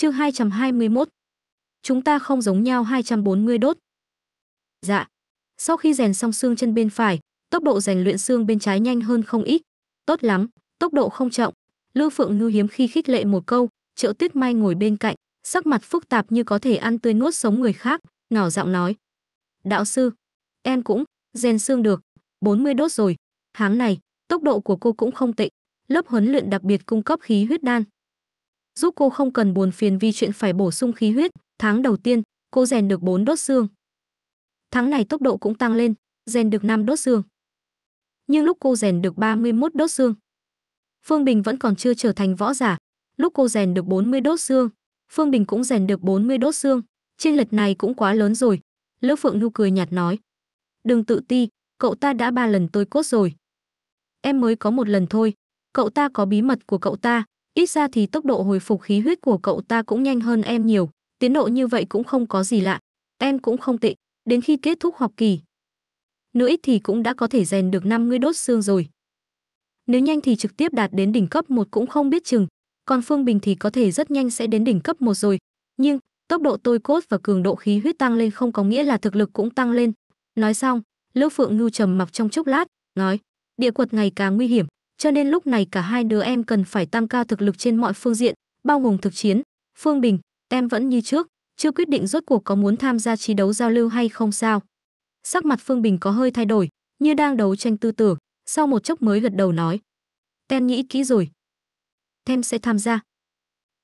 Chương 221. Chúng ta không giống nhau 240 đốt. Dạ. Sau khi rèn xong xương chân bên phải, tốc độ rèn luyện xương bên trái nhanh hơn không ít. Tốt lắm, tốc độ không chậm. Lưu Phượng Nhu hiếm khi khích lệ một câu, Triệu Tuyết Mai ngồi bên cạnh, sắc mặt phức tạp như có thể ăn tươi nuốt sống người khác, nhỏ giọng nói: "Đạo sư, em cũng rèn xương được, 40 đốt rồi. Tháng này, tốc độ của cô cũng không tệ. Lớp huấn luyện đặc biệt cung cấp khí huyết đan, giúp cô không cần buồn phiền vì chuyện phải bổ sung khí huyết. Tháng đầu tiên, cô rèn được 4 đốt xương. Tháng này tốc độ cũng tăng lên, rèn được 5 đốt xương. Nhưng lúc cô rèn được 31 đốt xương, Phương Bình vẫn còn chưa trở thành võ giả. Lúc cô rèn được 40 đốt xương, Phương Bình cũng rèn được 40 đốt xương. Trên lệch này cũng quá lớn rồi. Lữ Phượng Nhu cười nhạt nói. Đừng tự ti, cậu ta đã ba lần tôi cốt rồi. Em mới có một lần thôi. Cậu ta có bí mật của cậu ta, ít ra thì tốc độ hồi phục khí huyết của cậu ta cũng nhanh hơn em nhiều, tiến độ như vậy cũng không có gì lạ, em cũng không tệ, đến khi kết thúc học kỳ. Nữa ít thì cũng đã có thể rèn được năm 50 đốt xương rồi. Nếu nhanh thì trực tiếp đạt đến đỉnh cấp một cũng không biết chừng, còn Phương Bình thì có thể rất nhanh sẽ đến đỉnh cấp một rồi, nhưng tốc độ tôi cốt và cường độ khí huyết tăng lên không có nghĩa là thực lực cũng tăng lên. Nói xong, Lữ Phượng Ngưu trầm mặc trong chốc lát, nói, địa quật ngày càng nguy hiểm, cho nên lúc này cả hai đứa em cần phải tăng cao thực lực trên mọi phương diện, bao gồm thực chiến, phương bình, em vẫn như trước, chưa quyết định rốt cuộc có muốn tham gia trí đấu giao lưu hay không sao. Sắc mặt Phương Bình có hơi thay đổi, như đang đấu tranh tư tưởng, sau một chốc mới gật đầu nói. Em nghĩ kỹ rồi. Em sẽ tham gia.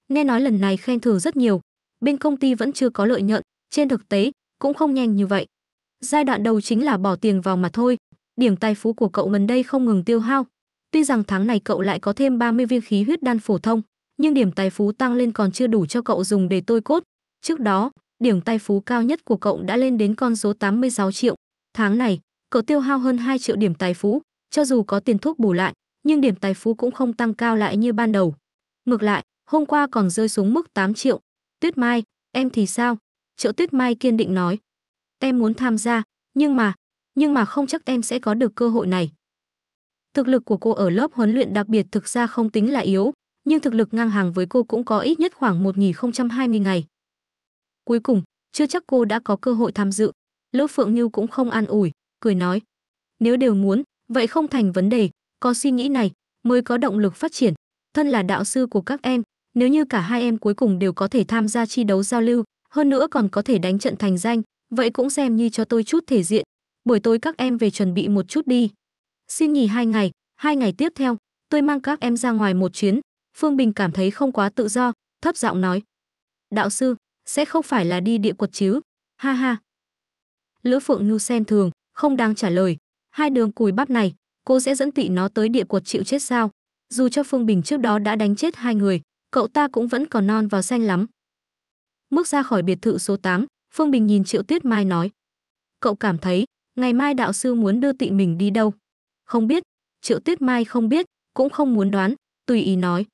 Nghe nói lần này khen thưởng rất nhiều, bên công ty vẫn chưa có lợi nhuận, trên thực tế, cũng không nhanh như vậy. Giai đoạn đầu chính là bỏ tiền vào mà thôi, điểm tài phú của cậu gần đây không ngừng tiêu hao, Tuy rằng tháng này cậu lại có thêm 30 viên khí huyết đan phổ thông, nhưng điểm tài phú tăng lên còn chưa đủ cho cậu dùng để tôi cốt. Trước đó, điểm tài phú cao nhất của cậu đã lên đến con số 86 triệu. Tháng này, cậu tiêu hao hơn 2 triệu điểm tài phú, cho dù có tiền thuốc bù lại, nhưng điểm tài phú cũng không tăng cao lại như ban đầu. Ngược lại, hôm qua còn rơi xuống mức 8 triệu. Tuyết Mai, em thì sao? Triệu Tuyết Mai kiên định nói. Em muốn tham gia, nhưng mà, nhưng mà không chắc em sẽ có được cơ hội này. Thực lực của cô ở lớp huấn luyện đặc biệt thực ra không tính là yếu, nhưng thực lực ngang hàng với cô cũng có ít nhất khoảng 1020 ngày. Cuối cùng, chưa chắc cô đã có cơ hội tham dự. Lỗ Phượng Như cũng không an ủi, cười nói: "Nếu đều muốn, vậy không thành vấn đề, có suy nghĩ này mới có động lực phát triển. Thân là đạo sư của các em, nếu như cả hai em cuối cùng đều có thể tham gia chi đấu giao lưu, hơn nữa còn có thể đánh trận thành danh, vậy cũng xem như cho tôi chút thể diện. Buổi tối các em về chuẩn bị một chút đi, Xin nghỉ hai ngày, hai ngày tiếp theo, tôi mang các em ra ngoài một chuyến. Phương Bình cảm thấy không quá tự do, thấp giọng nói. Đạo sư, sẽ không phải là đi địa quật chứ? Ha ha. Lữ Phượng Nhu sen thường, không đang trả lời. Hai đường cùi bắp này, cô sẽ dẫn tị nó tới địa quật chịu chết sao? Dù cho Phương Bình trước đó đã đánh chết hai người, cậu ta cũng vẫn còn non và xanh lắm. Mức ra khỏi biệt thự số 8, Phương Bình nhìn Triệu Tuyết Mai nói. Cậu cảm thấy, ngày mai đạo sư muốn đưa tị mình đi đâu? Không biết, Triệu Tuyết Mai không biết, cũng không muốn đoán, tùy ý nói.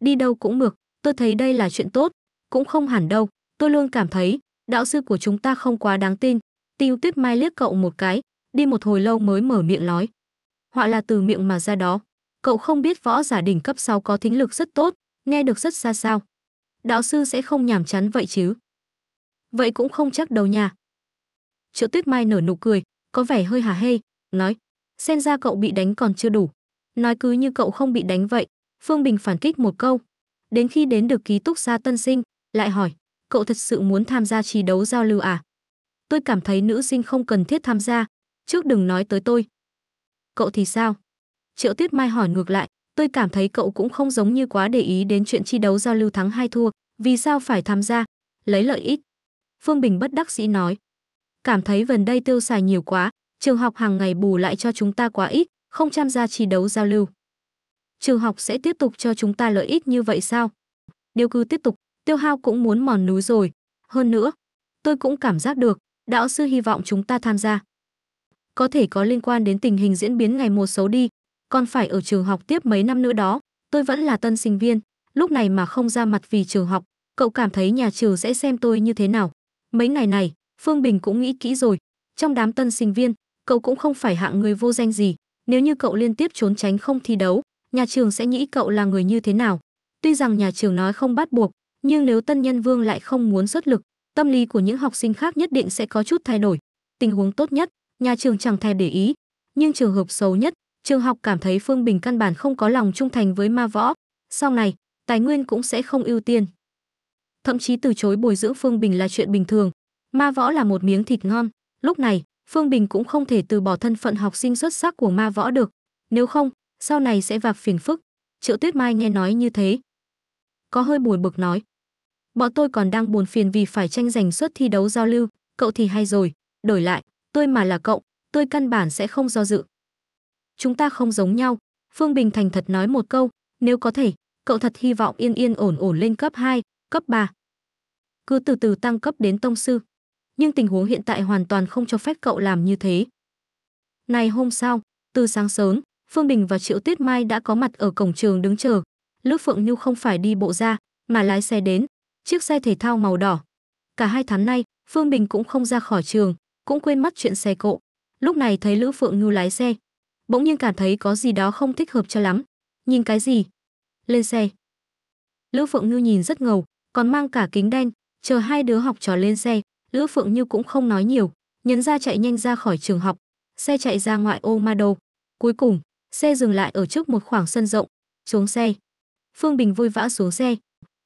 Đi đâu cũng mực, tôi thấy đây là chuyện tốt, cũng không hẳn đâu, tôi luôn cảm thấy, đạo sư của chúng ta không quá đáng tin. Tiêu Tuyết Mai liếc cậu một cái, đi một hồi lâu mới mở miệng nói. Họa là từ miệng mà ra đó. Cậu không biết võ giả đỉnh cấp 6 có thính lực rất tốt, nghe được rất xa sao. Đạo sư sẽ không nhảm chán vậy chứ. Vậy cũng không chắc đâu nha. Triệu Tuyết Mai nở nụ cười, có vẻ hơi hà hê, nói, Xem ra cậu bị đánh còn chưa đủ. Nói cứ như cậu không bị đánh vậy. Phương Bình phản kích một câu. Đến khi đến được ký túc xa tân sinh, lại hỏi, cậu thật sự muốn tham gia trí đấu giao lưu à? Tôi cảm thấy nữ sinh không cần thiết tham gia, trước đừng nói tới tôi. Cậu thì sao? Triệu Tuyết Mai hỏi ngược lại, tôi cảm thấy cậu cũng không giống như quá để ý đến chuyện chi đấu giao lưu thắng hay thua, vì sao phải tham gia, lấy lợi ích. Phương Bình bất đắc dĩ nói, cảm thấy gần đây tiêu xài nhiều quá, Trường học hàng ngày bù lại cho chúng ta quá ít, không tham gia thi đấu giao lưu. Trường học sẽ tiếp tục cho chúng ta lợi ích như vậy sao? Nếu cứ tiếp tục, tiêu hao cũng muốn mòn núi rồi. Hơn nữa, tôi cũng cảm giác được, đạo sư hy vọng chúng ta tham gia. Có thể có liên quan đến tình hình diễn biến ngày mùa xấu đi, còn phải ở trường học tiếp mấy năm nữa đó, tôi vẫn là tân sinh viên, lúc này mà không ra mặt vì trường học, cậu cảm thấy nhà trường sẽ xem tôi như thế nào? Mấy ngày này, Phương Bình cũng nghĩ kỹ rồi, trong đám tân sinh viên, cậu cũng không phải hạng người vô danh gì, nếu như cậu liên tiếp trốn tránh không thi đấu, nhà trường sẽ nghĩ cậu là người như thế nào. Tuy rằng nhà trường nói không bắt buộc, nhưng nếu Tân Nhân Vương lại không muốn xuất lực, tâm lý của những học sinh khác nhất định sẽ có chút thay đổi. Tình huống tốt nhất, nhà trường chẳng thèm để ý, nhưng trường hợp xấu nhất, trường học cảm thấy Phương Bình căn bản không có lòng trung thành với ma võ, sau này, tài nguyên cũng sẽ không ưu tiên. Thậm chí từ chối bồi dưỡng Phương Bình là chuyện bình thường, ma võ là một miếng thịt ngon, lúc này, Phương Bình cũng không thể từ bỏ thân phận học sinh xuất sắc của ma võ được, nếu không, sau này sẽ vạc phiền phức. Triệu Tuyết Mai nghe nói như thế. Có hơi buồn bực nói. Bọn tôi còn đang buồn phiền vì phải tranh giành suất thi đấu giao lưu, cậu thì hay rồi, đổi lại, tôi mà là cậu, tôi căn bản sẽ không do dự. Chúng ta không giống nhau, Phương Bình thành thật nói một câu, nếu có thể, cậu thật hy vọng yên yên ổn ổn lên cấp 2, cấp 3. Cứ từ từ tăng cấp đến tông sư nhưng tình huống hiện tại hoàn toàn không cho phép cậu làm như thế. Này hôm sau, từ sáng sớm, Phương Bình và Triệu Tuyết Mai đã có mặt ở cổng trường đứng chờ. Lữ Phượng Nhu không phải đi bộ ra, mà lái xe đến, chiếc xe thể thao màu đỏ. Cả hai tháng nay, Phương Bình cũng không ra khỏi trường, cũng quên mất chuyện xe cộ. Lúc này thấy Lữ Phượng Nhu lái xe, bỗng nhiên cảm thấy có gì đó không thích hợp cho lắm. Nhìn cái gì? Lên xe. Lữ Phượng Nhu nhìn rất ngầu, còn mang cả kính đen, chờ hai đứa học trò lên xe, Lữ Phượng Như cũng không nói nhiều, nhấn ra chạy nhanh ra khỏi trường học, xe chạy ra ngoại ô ma đô. Cuối cùng, xe dừng lại ở trước một khoảng sân rộng, xuống xe. Phương Bình vui vã xuống xe,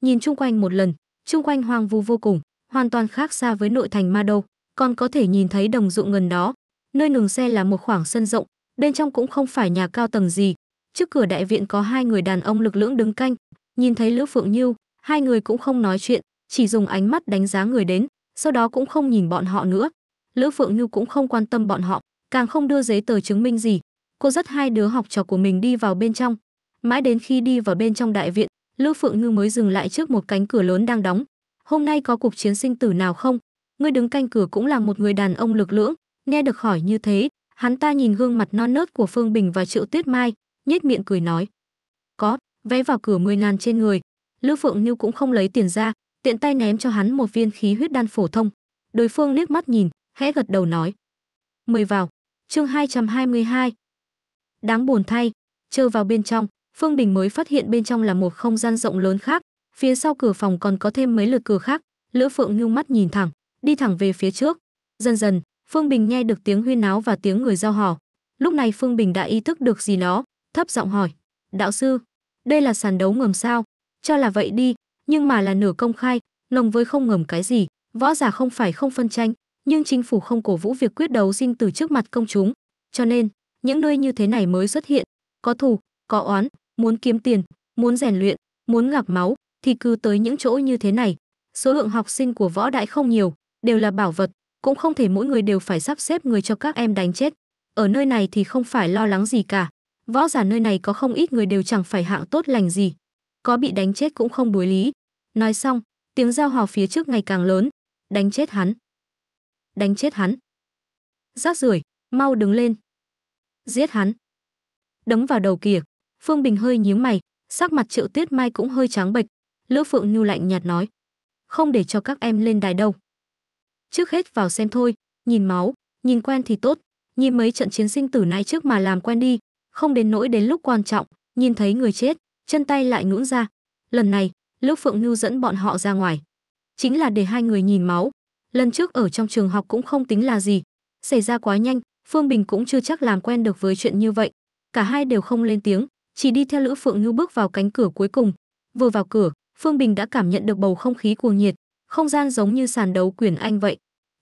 nhìn chung quanh một lần, chung quanh hoang vu vô cùng, hoàn toàn khác xa với nội thành ma đô. còn có thể nhìn thấy đồng ruộng gần đó. Nơi nừng xe là một khoảng sân rộng, bên trong cũng không phải nhà cao tầng gì. Trước cửa đại viện có hai người đàn ông lực lưỡng đứng canh, nhìn thấy Lữ Phượng Như, hai người cũng không nói chuyện, chỉ dùng ánh mắt đánh giá người đến sau đó cũng không nhìn bọn họ nữa. Lữ Phượng Nhu cũng không quan tâm bọn họ, càng không đưa giấy tờ chứng minh gì. Cô dắt hai đứa học trò của mình đi vào bên trong. Mãi đến khi đi vào bên trong đại viện, Lữ Phượng Nhu mới dừng lại trước một cánh cửa lớn đang đóng. Hôm nay có cuộc chiến sinh tử nào không? người đứng canh cửa cũng là một người đàn ông lực lưỡng, nghe được hỏi như thế, hắn ta nhìn gương mặt non nớt của Phương Bình và Triệu Tuyết Mai, nhếch miệng cười nói: "Có, vé vào cửa 10 ngàn trên người." Lữ Phượng Nhu cũng không lấy tiền ra, tiện tay ném cho hắn một viên khí huyết đan phổ thông. Đối phương liếc mắt nhìn, khẽ gật đầu nói: "Mời vào." Chương 222. Đáng buồn thay, trơ vào bên trong, Phương bình mới phát hiện bên trong là một không gian rộng lớn khác, phía sau cửa phòng còn có thêm mấy lượt cửa khác, Lữ Phượng nhung mắt nhìn thẳng, đi thẳng về phía trước. Dần dần, Phương Bình nghe được tiếng huyên náo và tiếng người giao hò. Lúc này Phương Bình đã ý thức được gì đó, thấp giọng hỏi: "Đạo sư, đây là sàn đấu ngầm sao? Cho là vậy đi, nhưng mà là nửa công khai, lồng với không ngầm cái gì, võ giả không phải không phân tranh, nhưng chính phủ không cổ vũ việc quyết đấu dinh từ trước mặt công chúng, cho nên những nơi như thế này mới xuất hiện, có thù, có oán, muốn kiếm tiền, muốn rèn luyện, muốn gặp máu thì cứ tới những chỗ như thế này. Số lượng học sinh của võ đại không nhiều, đều là bảo vật, cũng không thể mỗi người đều phải sắp xếp người cho các em đánh chết. Ở nơi này thì không phải lo lắng gì cả. Võ giả nơi này có không ít người đều chẳng phải hạng tốt lành gì, có bị đánh chết cũng không đối lý. Nói xong, tiếng giao hò phía trước ngày càng lớn, đánh chết hắn. Đánh chết hắn. Rác rưởi, mau đứng lên. Giết hắn. Đấm vào đầu kìa. Phương Bình hơi nhíu mày, sắc mặt Triệu Tuyết Mai cũng hơi trắng bệch. Lữ Phượng Nhu lạnh nhạt nói, không để cho các em lên đài đâu. Trước hết vào xem thôi, nhìn máu, nhìn quen thì tốt, nhìn mấy trận chiến sinh tử nãy trước mà làm quen đi, không đến nỗi đến lúc quan trọng, nhìn thấy người chết, chân tay lại nhũn ra. Lần này, lúc Phượng Nhu dẫn bọn họ ra ngoài, chính là để hai người nhìn máu. Lần trước ở trong trường học cũng không tính là gì, xảy ra quá nhanh, Phương Bình cũng chưa chắc làm quen được với chuyện như vậy. Cả hai đều không lên tiếng, chỉ đi theo Lữ Phượng Nhu bước vào cánh cửa cuối cùng. Vừa vào cửa, Phương Bình đã cảm nhận được bầu không khí cuồng nhiệt, không gian giống như sàn đấu quyền anh vậy.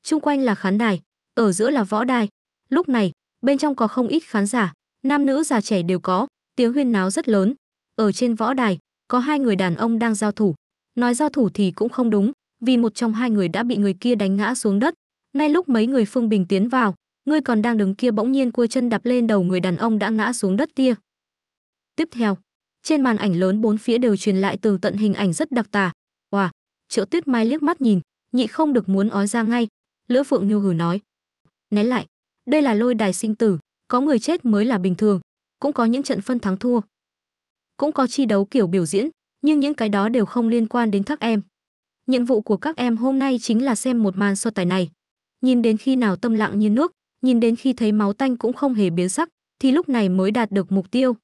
Xung quanh là khán đài, ở giữa là võ đài. Lúc này, bên trong có không ít khán giả, nam nữ già trẻ đều có, tiếng huyên náo rất lớn. Ở trên võ đài, có hai người đàn ông đang giao thủ. Nói giao thủ thì cũng không đúng, vì một trong hai người đã bị người kia đánh ngã xuống đất. Ngay lúc mấy người Phương Bình tiến vào, ngươi còn đang đứng kia bỗng nhiên cua chân đạp lên đầu người đàn ông đã ngã xuống đất kia. Tiếp theo, trên màn ảnh lớn bốn phía đều truyền lại từ tận hình ảnh rất đặc tả. Wow, Triệu Tuyết Mai liếc mắt nhìn, nhị không được muốn ói ra ngay. Lữ Phượng Như hử nói, né lại, đây là lôi đài sinh tử, có người chết mới là bình thường, cũng có những trận phân thắng thua cũng có chi đấu kiểu biểu diễn, nhưng những cái đó đều không liên quan đến các em. Nhiệm vụ của các em hôm nay chính là xem một màn so tài này. Nhìn đến khi nào tâm lặng như nước, nhìn đến khi thấy máu tanh cũng không hề biến sắc, thì lúc này mới đạt được mục tiêu.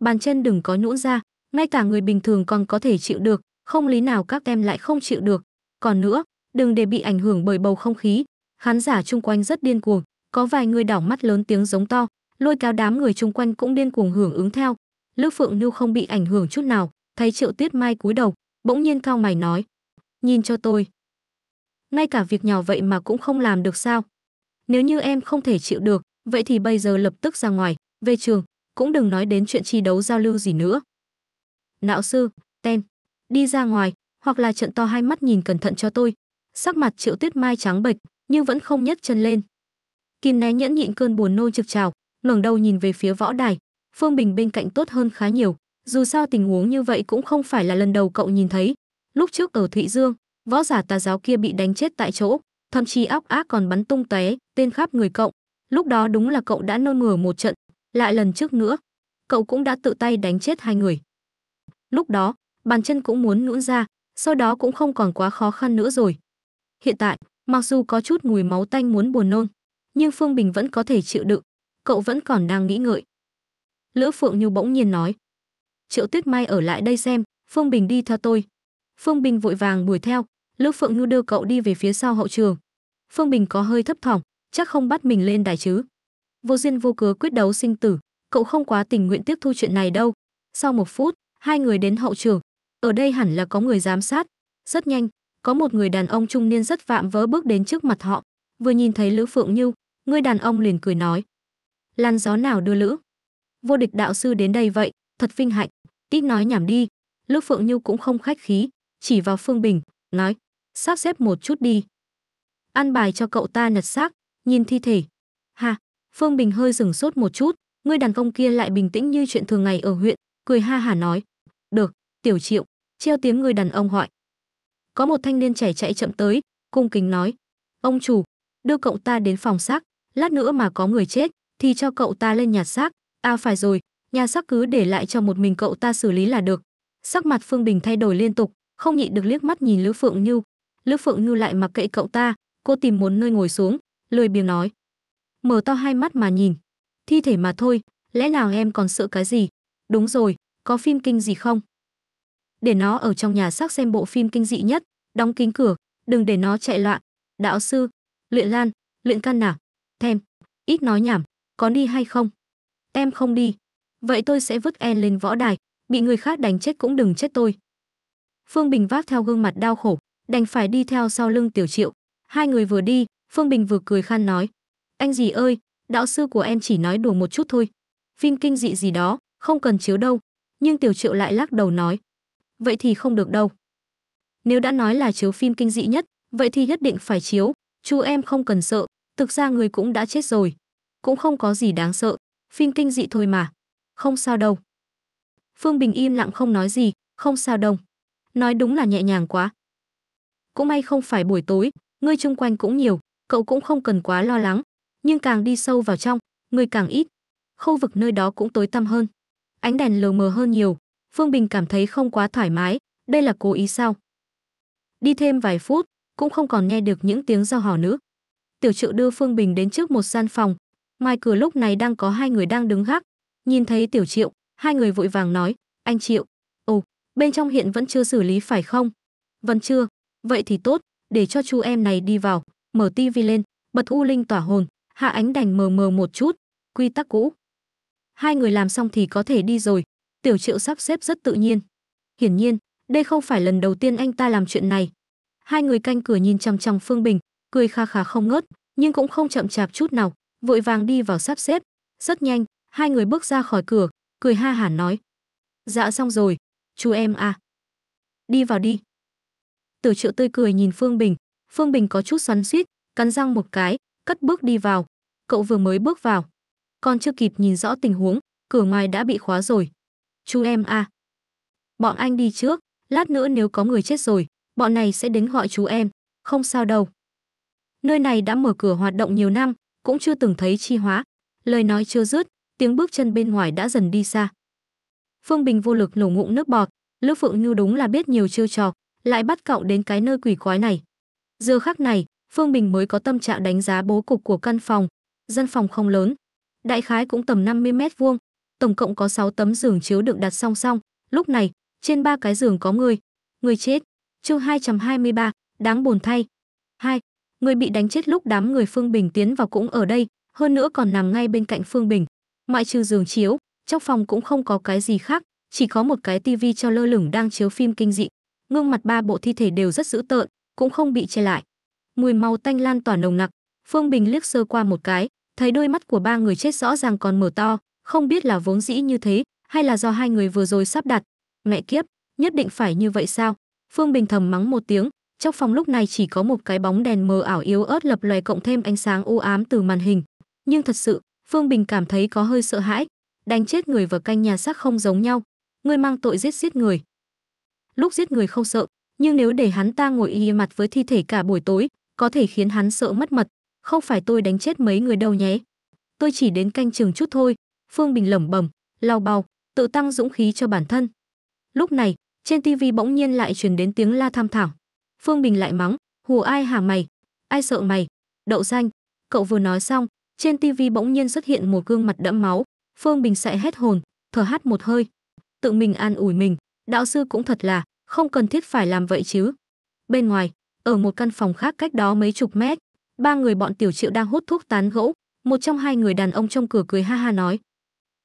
Bàn chân đừng có nhũn ra, ngay cả người bình thường còn có thể chịu được, không lý nào các em lại không chịu được. Còn nữa, đừng để bị ảnh hưởng bởi bầu không khí. Khán giả chung quanh rất điên cuồng, có vài người đỏ mắt lớn tiếng giống to, lôi kéo đám người chung quanh cũng điên cuồng hưởng ứng theo, Lữ Phượng Nưu không bị ảnh hưởng chút nào, thấy Triệu Tuyết Mai cúi đầu, bỗng nhiên cao mày nói: "Nhìn cho tôi, ngay cả việc nhỏ vậy mà cũng không làm được sao? Nếu như em không thể chịu được, vậy thì bây giờ lập tức ra ngoài, về trường, cũng đừng nói đến chuyện chi đấu giao lưu gì nữa." Não sư, ten, đi ra ngoài, hoặc là trận to hai mắt nhìn cẩn thận cho tôi. Sắc mặt Triệu Tuyết Mai trắng bệch, nhưng vẫn không nhấc chân lên. Kim né nhẫn nhịn cơn buồn nôn trực trào, ngẩng đầu nhìn về phía võ đài, Phương Bình bên cạnh tốt hơn khá nhiều, dù sao tình huống như vậy cũng không phải là lần đầu cậu nhìn thấy. Lúc trước ở Thụy Dương, võ giả tà giáo kia bị đánh chết tại chỗ, thậm chí óc ác còn bắn tung tóe tên khắp người cậu. Lúc đó đúng là cậu đã nôn mửa một trận, lại lần trước nữa, cậu cũng đã tự tay đánh chết hai người. Lúc đó, bàn chân cũng muốn nhũn ra, sau đó cũng không còn quá khó khăn nữa rồi. Hiện tại, mặc dù có chút mùi máu tanh muốn buồn nôn, nhưng Phương Bình vẫn có thể chịu đựng, cậu vẫn còn đang nghĩ ngợi. Lữ Phượng Như bỗng nhiên nói. Triệu Tuyết Mai ở lại đây xem, Phương Bình đi theo tôi. Phương Bình vội vàng đuổi theo, Lữ Phượng Như đưa cậu đi về phía sau hậu trường. Phương Bình có hơi thấp thỏm, chắc không bắt mình lên đài chứ. Vô duyên vô cớ quyết đấu sinh tử, cậu không quá tình nguyện tiếp thu chuyện này đâu. Sau một phút, hai người đến hậu trường. Ở đây hẳn là có người giám sát. Rất nhanh, có một người đàn ông trung niên rất vạm vỡ bước đến trước mặt họ. Vừa nhìn thấy Lữ Phượng Như, người đàn ông liền cười nói. Làn gió nào đưa Lữ? vô địch đạo sư đến đây vậy thật vinh hạnh ít nói nhảm đi lữ phượng như cũng không khách khí chỉ vào phương bình nói sắp xếp một chút đi ăn bài cho cậu ta nhặt xác nhìn thi thể ha phương bình hơi sừng sốt một chút người đàn ông kia lại bình tĩnh như chuyện thường ngày ở huyện cười ha hả nói được tiểu triệu treo tiếng người đàn ông hỏi có một thanh niên trẻ chạy chậm tới cung kính nói ông chủ đưa cậu ta đến phòng xác lát nữa mà có người chết thì cho cậu ta lên nhặt xác À phải rồi, nhà xác cứ để lại cho một mình cậu ta xử lý là được. Sắc mặt Phương Bình thay đổi liên tục, không nhịn được liếc mắt nhìn Lữ Phượng Như. Lữ Phượng Như lại mặc kệ cậu ta, cô tìm muốn nơi ngồi xuống, lười biếng nói. Mở to hai mắt mà nhìn. Thi thể mà thôi, lẽ nào em còn sợ cái gì? Đúng rồi, có phim kinh gì không? Để nó ở trong nhà xác xem bộ phim kinh dị nhất, đóng kín cửa, đừng để nó chạy loạn. Đạo sư, luyện lan, luyện căn nào? Thêm, ít nói nhảm, có đi hay không? Em không đi. Vậy tôi sẽ vứt em lên võ đài, bị người khác đánh chết cũng đừng chết tôi. Phương Bình vác theo gương mặt đau khổ, đành phải đi theo sau lưng Tiểu Triệu. Hai người vừa đi, Phương Bình vừa cười khan nói. Anh gì ơi, đạo sư của em chỉ nói đùa một chút thôi. Phim kinh dị gì đó, không cần chiếu đâu. Nhưng Tiểu Triệu lại lắc đầu nói. Vậy thì không được đâu. Nếu đã nói là chiếu phim kinh dị nhất, vậy thì nhất định phải chiếu. Chú em không cần sợ, thực ra người cũng đã chết rồi. Cũng không có gì đáng sợ phim kinh dị thôi mà. Không sao đâu. Phương Bình im lặng không nói gì, không sao đâu. Nói đúng là nhẹ nhàng quá. Cũng may không phải buổi tối, người chung quanh cũng nhiều, cậu cũng không cần quá lo lắng. Nhưng càng đi sâu vào trong, người càng ít. Khu vực nơi đó cũng tối tăm hơn. Ánh đèn lờ mờ hơn nhiều. Phương Bình cảm thấy không quá thoải mái. Đây là cố ý sao? Đi thêm vài phút, cũng không còn nghe được những tiếng giao hò nữa. Tiểu triệu đưa Phương Bình đến trước một gian phòng, Ngoài cửa lúc này đang có hai người đang đứng gác, nhìn thấy Tiểu Triệu, hai người vội vàng nói, anh Triệu, ồ, bên trong hiện vẫn chưa xử lý phải không? Vẫn chưa, vậy thì tốt, để cho chú em này đi vào, mở tivi lên, bật u linh tỏa hồn, hạ ánh đành mờ mờ một chút, quy tắc cũ. Hai người làm xong thì có thể đi rồi, Tiểu Triệu sắp xếp rất tự nhiên. Hiển nhiên, đây không phải lần đầu tiên anh ta làm chuyện này. Hai người canh cửa nhìn chằm chằm Phương Bình, cười kha khá không ngớt, nhưng cũng không chậm chạp chút nào, vội vàng đi vào sắp xếp rất nhanh hai người bước ra khỏi cửa cười ha hả nói dạ xong rồi chú em à đi vào đi tử triệu tươi cười nhìn phương bình phương bình có chút xoắn suýt cắn răng một cái cất bước đi vào cậu vừa mới bước vào còn chưa kịp nhìn rõ tình huống cửa ngoài đã bị khóa rồi chú em à bọn anh đi trước lát nữa nếu có người chết rồi bọn này sẽ đến gọi chú em không sao đâu nơi này đã mở cửa hoạt động nhiều năm cũng chưa từng thấy chi hóa lời nói chưa dứt tiếng bước chân bên ngoài đã dần đi xa phương bình vô lực nổ ngụm nước bọt lữ phượng nhu đúng là biết nhiều chiêu trò lại bắt cậu đến cái nơi quỷ quái này giờ khắc này phương bình mới có tâm trạng đánh giá bố cục của căn phòng dân phòng không lớn đại khái cũng tầm 50 mét vuông tổng cộng có 6 tấm giường chiếu được đặt song song lúc này trên ba cái giường có người người chết chương 223, đáng buồn thay. 2 người bị đánh chết lúc đám người Phương Bình tiến vào cũng ở đây, hơn nữa còn nằm ngay bên cạnh Phương Bình. Ngoại trừ giường chiếu, trong phòng cũng không có cái gì khác, chỉ có một cái tivi cho lơ lửng đang chiếu phim kinh dị. Gương mặt ba bộ thi thể đều rất dữ tợn, cũng không bị che lại. Mùi màu tanh lan tỏa nồng nặc, Phương Bình liếc sơ qua một cái, thấy đôi mắt của ba người chết rõ ràng còn mở to, không biết là vốn dĩ như thế, hay là do hai người vừa rồi sắp đặt. Mẹ kiếp, nhất định phải như vậy sao? Phương Bình thầm mắng một tiếng, trong phòng lúc này chỉ có một cái bóng đèn mờ ảo yếu ớt lập lòe cộng thêm ánh sáng u ám từ màn hình. Nhưng thật sự, Phương Bình cảm thấy có hơi sợ hãi. Đánh chết người và canh nhà xác không giống nhau. Ngươi mang tội giết giết người. Lúc giết người không sợ, nhưng nếu để hắn ta ngồi y mặt với thi thể cả buổi tối, có thể khiến hắn sợ mất mật. Không phải tôi đánh chết mấy người đâu nhé. Tôi chỉ đến canh trường chút thôi. Phương Bình lẩm bẩm, lau bao, tự tăng dũng khí cho bản thân. Lúc này, trên tivi bỗng nhiên lại truyền đến tiếng la tham thảo. Phương Bình lại mắng, hù ai hả mày, ai sợ mày, đậu xanh. Cậu vừa nói xong, trên tivi bỗng nhiên xuất hiện một gương mặt đẫm máu, Phương Bình sẽ hết hồn, thở hát một hơi. Tự mình an ủi mình, đạo sư cũng thật là, không cần thiết phải làm vậy chứ. Bên ngoài, ở một căn phòng khác cách đó mấy chục mét, ba người bọn tiểu triệu đang hút thuốc tán gỗ. một trong hai người đàn ông trong cửa cười ha ha nói.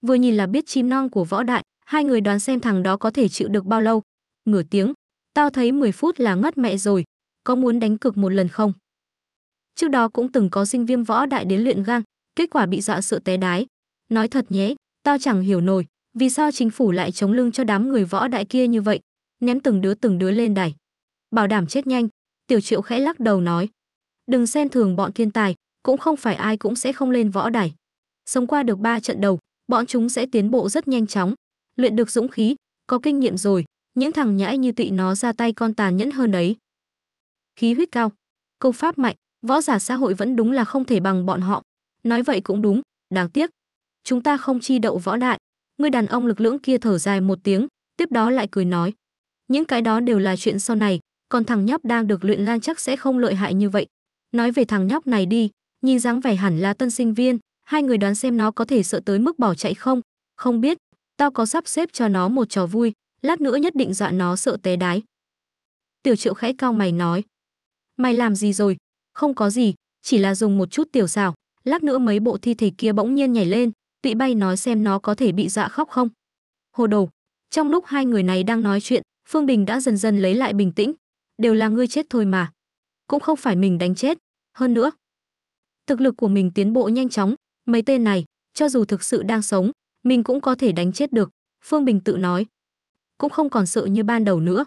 Vừa nhìn là biết chim non của võ đại, hai người đoán xem thằng đó có thể chịu được bao lâu. Ngửa tiếng, Tao thấy 10 phút là ngất mẹ rồi, có muốn đánh cực một lần không? Trước đó cũng từng có sinh viêm võ đại đến luyện gang, kết quả bị dọa sợ té đái. Nói thật nhé, tao chẳng hiểu nổi, vì sao chính phủ lại chống lưng cho đám người võ đại kia như vậy, ném từng đứa từng đứa lên đài. Bảo đảm chết nhanh, tiểu triệu khẽ lắc đầu nói. Đừng xen thường bọn thiên tài, cũng không phải ai cũng sẽ không lên võ đài. Sống qua được 3 trận đầu, bọn chúng sẽ tiến bộ rất nhanh chóng, luyện được dũng khí, có kinh nghiệm rồi, những thằng nhãi như tụi nó ra tay con tàn nhẫn hơn đấy. Khí huyết cao, công pháp mạnh, võ giả xã hội vẫn đúng là không thể bằng bọn họ. Nói vậy cũng đúng, đáng tiếc. Chúng ta không chi đậu võ đại. Người đàn ông lực lưỡng kia thở dài một tiếng, tiếp đó lại cười nói. Những cái đó đều là chuyện sau này, còn thằng nhóc đang được luyện lan chắc sẽ không lợi hại như vậy. Nói về thằng nhóc này đi, nhìn dáng vẻ hẳn là tân sinh viên, hai người đoán xem nó có thể sợ tới mức bỏ chạy không? Không biết, tao có sắp xếp cho nó một trò vui lát nữa nhất định dọa nó sợ té đái. Tiểu Triệu khẽ cao mày nói, mày làm gì rồi? Không có gì, chỉ là dùng một chút tiểu xảo, lát nữa mấy bộ thi thể kia bỗng nhiên nhảy lên, tụy bay nói xem nó có thể bị dọa khóc không. Hồ đồ, trong lúc hai người này đang nói chuyện, Phương Bình đã dần dần lấy lại bình tĩnh, đều là ngươi chết thôi mà, cũng không phải mình đánh chết, hơn nữa. Thực lực của mình tiến bộ nhanh chóng, mấy tên này, cho dù thực sự đang sống, mình cũng có thể đánh chết được, Phương Bình tự nói cũng không còn sợ như ban đầu nữa.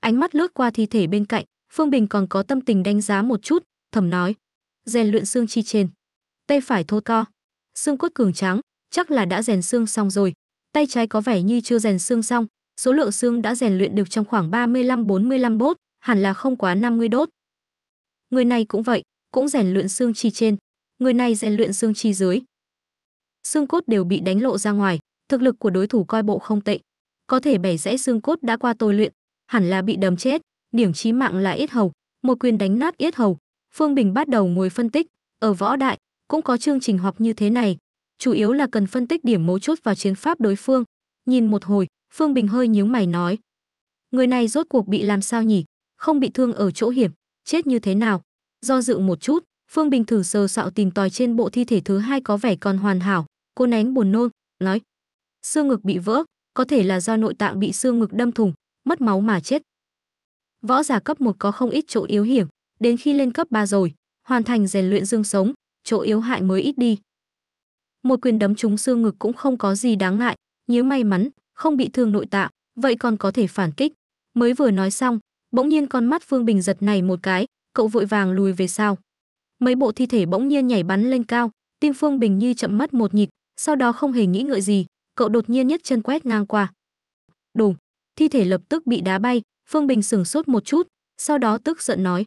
Ánh mắt lướt qua thi thể bên cạnh, Phương Bình còn có tâm tình đánh giá một chút, thầm nói: "Rèn luyện xương chi trên, tay phải thô to, xương cốt cường trắng, chắc là đã rèn xương xong rồi, tay trái có vẻ như chưa rèn xương xong, số lượng xương đã rèn luyện được trong khoảng 35-45 bốt, hẳn là không quá 50 đốt." Người này cũng vậy, cũng rèn luyện xương chi trên, người này rèn luyện xương chi dưới. Xương cốt đều bị đánh lộ ra ngoài, thực lực của đối thủ coi bộ không tệ, có thể bẻ rẽ xương cốt đã qua tôi luyện, hẳn là bị đấm chết, điểm chí mạng là yết hầu, một quyền đánh nát yết hầu. Phương Bình bắt đầu ngồi phân tích, ở võ đại cũng có chương trình học như thế này, chủ yếu là cần phân tích điểm mấu chốt vào chiến pháp đối phương. Nhìn một hồi, Phương Bình hơi nhíu mày nói: "Người này rốt cuộc bị làm sao nhỉ? Không bị thương ở chỗ hiểm, chết như thế nào?" Do dự một chút, Phương Bình thử sờ sạo tìm tòi trên bộ thi thể thứ hai có vẻ còn hoàn hảo, cô nén buồn nôn, nói: "Xương ngực bị vỡ, có thể là do nội tạng bị xương ngực đâm thủng, mất máu mà chết. Võ giả cấp 1 có không ít chỗ yếu hiểm, đến khi lên cấp 3 rồi, hoàn thành rèn luyện dương sống, chỗ yếu hại mới ít đi. Một quyền đấm trúng xương ngực cũng không có gì đáng ngại, nếu may mắn không bị thương nội tạng, vậy còn có thể phản kích. Mới vừa nói xong, bỗng nhiên con mắt Phương Bình giật này một cái, cậu vội vàng lùi về sau. Mấy bộ thi thể bỗng nhiên nhảy bắn lên cao, tim Phương Bình như chậm mất một nhịp, sau đó không hề nghĩ ngợi gì, cậu đột nhiên nhất chân quét ngang qua. Đùng, thi thể lập tức bị đá bay, Phương Bình sửng sốt một chút, sau đó tức giận nói: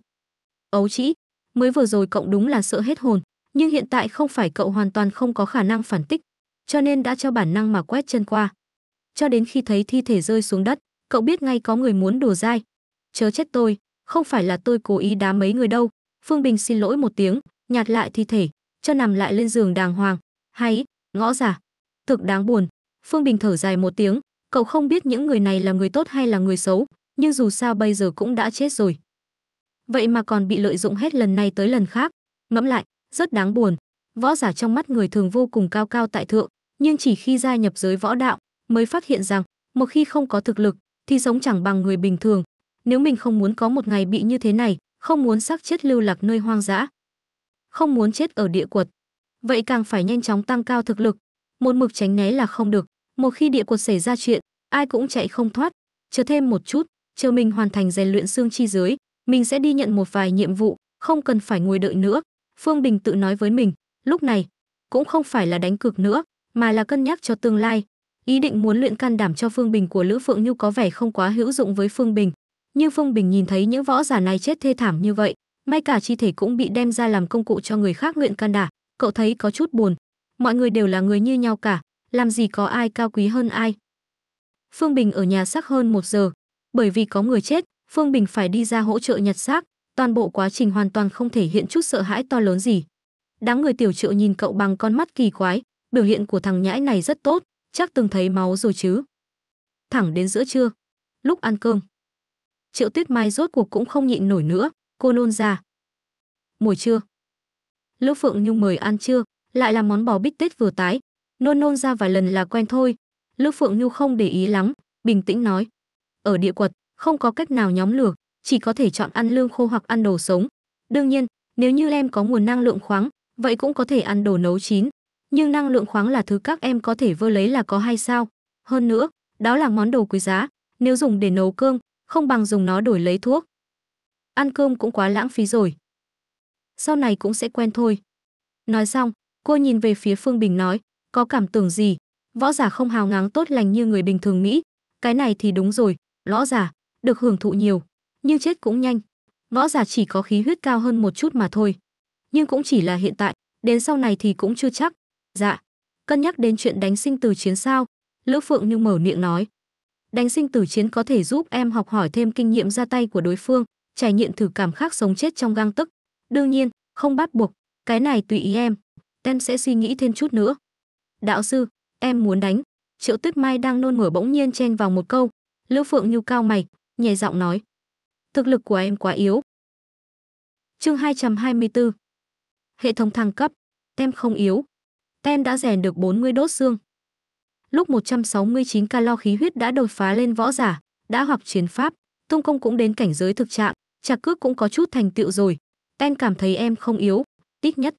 "Ấu Trĩ, mới vừa rồi cậu đúng là sợ hết hồn, nhưng hiện tại không phải cậu hoàn toàn không có khả năng phản tích, cho nên đã cho bản năng mà quét chân qua. Cho đến khi thấy thi thể rơi xuống đất, cậu biết ngay có người muốn đùa dai. Chớ chết tôi, không phải là tôi cố ý đá mấy người đâu." Phương Bình xin lỗi một tiếng, nhặt lại thi thể, cho nằm lại lên giường đàng hoàng. Hay, ngõ giả, thực đáng buồn, Phương Bình thở dài một tiếng, cậu không biết những người này là người tốt hay là người xấu, nhưng dù sao bây giờ cũng đã chết rồi. Vậy mà còn bị lợi dụng hết lần này tới lần khác, ngẫm lại, rất đáng buồn. Võ giả trong mắt người thường vô cùng cao cao tại thượng, nhưng chỉ khi gia nhập giới võ đạo mới phát hiện rằng một khi không có thực lực thì sống chẳng bằng người bình thường. Nếu mình không muốn có một ngày bị như thế này, không muốn xác chết lưu lạc nơi hoang dã, không muốn chết ở địa quật, vậy càng phải nhanh chóng tăng cao thực lực, một mực tránh né là không được. Một khi địa cột xảy ra chuyện, ai cũng chạy không thoát, chờ thêm một chút, chờ mình hoàn thành rèn luyện xương chi dưới, mình sẽ đi nhận một vài nhiệm vụ, không cần phải ngồi đợi nữa. Phương Bình tự nói với mình, lúc này, cũng không phải là đánh cược nữa, mà là cân nhắc cho tương lai. Ý định muốn luyện can đảm cho Phương Bình của Lữ Phượng Nhu có vẻ không quá hữu dụng với Phương Bình. Nhưng Phương Bình nhìn thấy những võ giả này chết thê thảm như vậy, may cả chi thể cũng bị đem ra làm công cụ cho người khác luyện can đảm, cậu thấy có chút buồn. Mọi người đều là người như nhau cả, làm gì có ai cao quý hơn ai. Phương Bình ở nhà xác hơn một giờ, bởi vì có người chết, Phương Bình phải đi ra hỗ trợ nhặt xác, toàn bộ quá trình hoàn toàn không thể hiện chút sợ hãi to lớn gì. Đáng người tiểu triệu nhìn cậu bằng con mắt kỳ quái, biểu hiện của thằng nhãi này rất tốt, chắc từng thấy máu rồi chứ. Thẳng đến giữa trưa, lúc ăn cơm. Triệu Tuyết Mai rốt cuộc cũng không nhịn nổi nữa, cô nôn ra. Buổi trưa, Lữ Phượng Nhung mời ăn trưa, lại là món bò bít tết vừa tái, Nôn nôn ra vài lần là quen thôi. Lữ Phượng Nhu không để ý lắm, bình tĩnh nói. Ở địa quật, không có cách nào nhóm lửa, chỉ có thể chọn ăn lương khô hoặc ăn đồ sống. Đương nhiên, nếu như em có nguồn năng lượng khoáng, vậy cũng có thể ăn đồ nấu chín. Nhưng năng lượng khoáng là thứ các em có thể vơ lấy là có hay sao? Hơn nữa, đó là món đồ quý giá, nếu dùng để nấu cơm, không bằng dùng nó đổi lấy thuốc. Ăn cơm cũng quá lãng phí rồi. Sau này cũng sẽ quen thôi. Nói xong, cô nhìn về phía Phương Bình nói, có cảm tưởng gì võ giả không hào ngáng tốt lành như người bình thường mỹ cái này thì đúng rồi lõ giả được hưởng thụ nhiều nhưng chết cũng nhanh võ giả chỉ có khí huyết cao hơn một chút mà thôi nhưng cũng chỉ là hiện tại đến sau này thì cũng chưa chắc dạ cân nhắc đến chuyện đánh sinh tử chiến sao lữ phượng như mở miệng nói đánh sinh tử chiến có thể giúp em học hỏi thêm kinh nghiệm ra tay của đối phương trải nghiệm thử cảm khác sống chết trong gang tức đương nhiên không bắt buộc cái này tùy ý em em sẽ suy nghĩ thêm chút nữa Đạo sư, em muốn đánh. Triệu Tuyết Mai đang nôn mửa bỗng nhiên chen vào một câu. Lữ Phượng Nhu cao mày, nhẹ giọng nói. Thực lực của em quá yếu. Chương 224 Hệ thống thăng cấp. Tem không yếu. Tem đã rèn được 40 đốt xương. Lúc 169 calo khí huyết đã đột phá lên võ giả, đã học chiến pháp, tung công cũng đến cảnh giới thực trạng, trà cước cũng có chút thành tựu rồi. Tem cảm thấy em không yếu, ít nhất.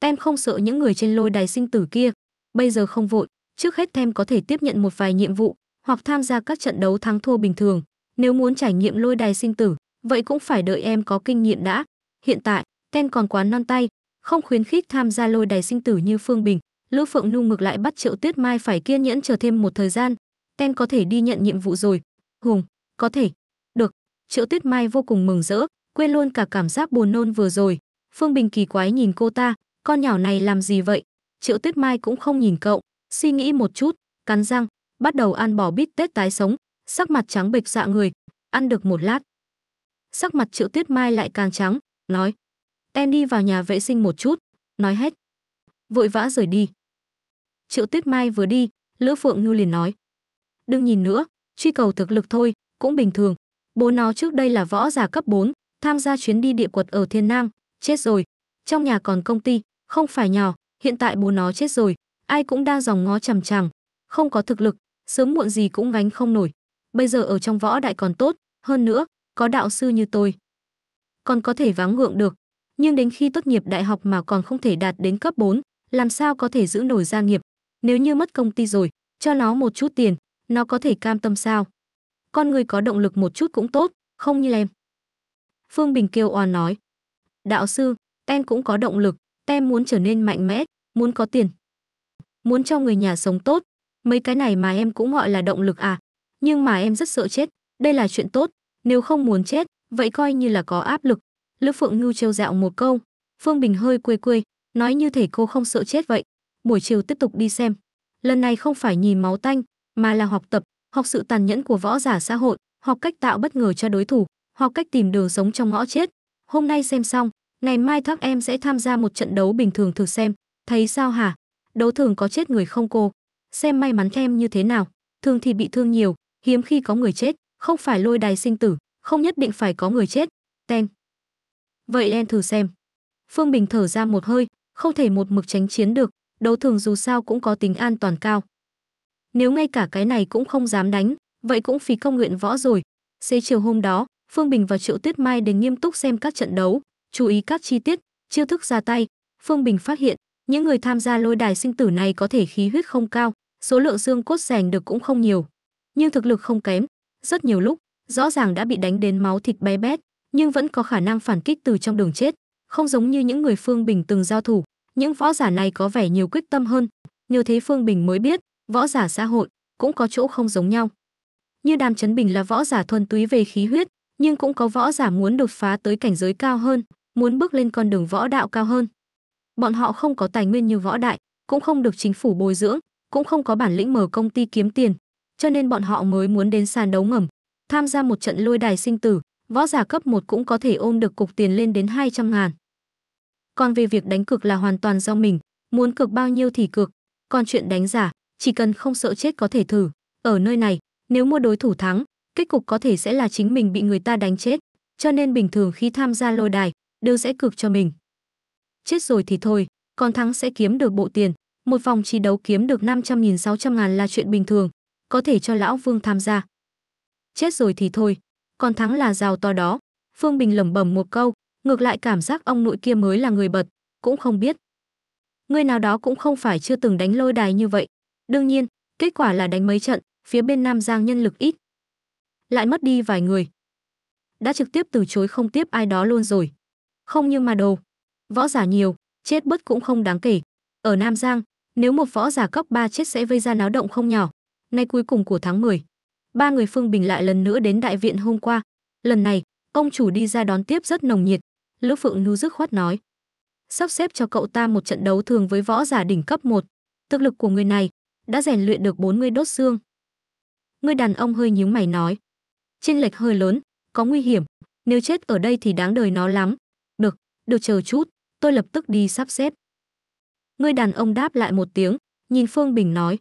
Tem không sợ những người trên lôi đài sinh tử kia, bây giờ không vội, trước hết Them có thể tiếp nhận một vài nhiệm vụ hoặc tham gia các trận đấu thắng thua bình thường. Nếu muốn trải nghiệm lôi đài sinh tử, vậy cũng phải đợi em có kinh nghiệm đã. Hiện tại, Ten còn quá non tay, không khuyến khích tham gia lôi đài sinh tử như Phương Bình. Lữ Phượng Nhu ngược lại bắt Triệu Tuyết Mai phải kiên nhẫn chờ thêm một thời gian. Ten có thể đi nhận nhiệm vụ rồi. Hùng, có thể. Được. Triệu Tuyết Mai vô cùng mừng rỡ, quên luôn cả cảm giác buồn nôn vừa rồi. Phương Bình kỳ quái nhìn cô ta, con nhỏ này làm gì vậy? Triệu Tuyết Mai cũng không nhìn cậu, suy nghĩ một chút, cắn răng, bắt đầu ăn bò bít tết tái sống, sắc mặt trắng bệch dạ người, ăn được một lát. Sắc mặt Triệu Tuyết Mai lại càng trắng, nói, em đi vào nhà vệ sinh một chút, nói hết. Vội vã rời đi. Triệu Tuyết Mai vừa đi, Lữ Phượng Ngưu liền nói, đừng nhìn nữa, truy cầu thực lực thôi, cũng bình thường. Bố nó trước đây là võ giả cấp 4, tham gia chuyến đi địa quật ở Thiên Nam, chết rồi. Trong nhà còn công ty, không phải nhỏ, hiện tại bố nó chết rồi, ai cũng đang dòng ngó chằm chằm, không có thực lực, sớm muộn gì cũng gánh không nổi. Bây giờ ở trong võ đại còn tốt, hơn nữa, có đạo sư như tôi. Còn có thể vắng ngượng được, nhưng đến khi tốt nghiệp đại học mà còn không thể đạt đến cấp 4, làm sao có thể giữ nổi gia nghiệp. Nếu như mất công ty rồi, cho nó một chút tiền, nó có thể cam tâm sao? Con người có động lực một chút cũng tốt, không như em. Phương Bình kêu oan nói. Đạo sư, Tem cũng có động lực, Tem muốn trở nên mạnh mẽ, muốn có tiền, muốn cho người nhà sống tốt, mấy cái này mà em cũng gọi là động lực à, nhưng mà em rất sợ chết, đây là chuyện tốt, nếu không muốn chết, vậy coi như là có áp lực. Lữ Phượng Ngưu trêu dạo một câu, Phương Bình hơi quê quê, nói như thể cô không sợ chết vậy. Buổi chiều tiếp tục đi xem. Lần này không phải nhìn máu tanh, mà là học tập, học sự tàn nhẫn của võ giả xã hội, học cách tạo bất ngờ cho đối thủ, học cách tìm đường sống trong ngõ chết. Hôm nay xem xong, ngày mai thắc em sẽ tham gia một trận đấu bình thường thử xem. Thấy sao hả? Đấu thường có chết người không cô? Xem may mắn em như thế nào, thường thì bị thương nhiều, hiếm khi có người chết, không phải lôi đài sinh tử, không nhất định phải có người chết. Ten. Vậy em thử xem. Phương Bình thở ra một hơi, không thể một mực tránh chiến được, đấu thường dù sao cũng có tính an toàn cao. Nếu ngay cả cái này cũng không dám đánh, vậy cũng phí công nguyện võ rồi. Xế chiều hôm đó, Phương Bình và Triệu Tuyết Mai đều nghiêm túc xem các trận đấu, chú ý các chi tiết, chiêu thức ra tay. Phương Bình phát hiện, những người tham gia lôi đài sinh tử này có thể khí huyết không cao, số lượng xương cốt rèn được cũng không nhiều, nhưng thực lực không kém, rất nhiều lúc rõ ràng đã bị đánh đến máu thịt bé bét, nhưng vẫn có khả năng phản kích từ trong đường chết, không giống như những người Phương Bình từng giao thủ, những võ giả này có vẻ nhiều quyết tâm hơn. Nhờ thế Phương Bình mới biết, võ giả xã hội cũng có chỗ không giống nhau. Như Đàm Trấn Bình là võ giả thuần túy về khí huyết, nhưng cũng có võ giả muốn đột phá tới cảnh giới cao hơn, muốn bước lên con đường võ đạo cao hơn bọn họ không có tài nguyên như võ đại cũng không được chính phủ bồi dưỡng cũng không có bản lĩnh mở công ty kiếm tiền cho nên bọn họ mới muốn đến sàn đấu ngầm tham gia một trận lôi đài sinh tử võ giả cấp một cũng có thể ôm được cục tiền lên đến 200 ngàn còn về việc đánh cược là hoàn toàn do mình muốn cược bao nhiêu thì cược còn chuyện đánh giả chỉ cần không sợ chết có thể thử ở nơi này nếu mua đối thủ thắng kết cục có thể sẽ là chính mình bị người ta đánh chết cho nên bình thường khi tham gia lôi đài đều sẽ cược cho mình chết rồi thì thôi, còn thắng sẽ kiếm được bộ tiền. Một vòng thi đấu kiếm được 500 nghìn 600 ngàn là chuyện bình thường, có thể cho lão Vương tham gia. Chết rồi thì thôi, còn thắng là giàu to đó. Phương Bình lẩm bẩm một câu, ngược lại cảm giác ông nội kia mới là người bật, cũng không biết. Người nào đó cũng không phải chưa từng đánh lôi đài như vậy. Đương nhiên, kết quả là đánh mấy trận, phía bên Nam Giang nhân lực ít. Lại mất đi vài người. Đã trực tiếp từ chối không tiếp ai đó luôn rồi. Không nhưng mà đồ, võ giả nhiều, chết bất cũng không đáng kể. Ở Nam Giang, nếu một võ giả cấp 3 chết sẽ gây ra náo động không nhỏ. Nay cuối cùng của tháng 10, ba người Phương Bình lại lần nữa đến đại viện hôm qua. Lần này, ông chủ đi ra đón tiếp rất nồng nhiệt. Lữ Phượng Nhu dứt khoát nói. Sắp xếp cho cậu ta một trận đấu thường với võ giả đỉnh cấp 1. Thực lực của người này đã rèn luyện được 40 đốt xương. Người đàn ông hơi nhíu mày nói. Trên lệch hơi lớn, có nguy hiểm. Nếu chết ở đây thì đáng đời nó lắm. Được, được chờ chút tôi lập tức đi sắp xếp. Người đàn ông đáp lại một tiếng, nhìn Phương Bình nói.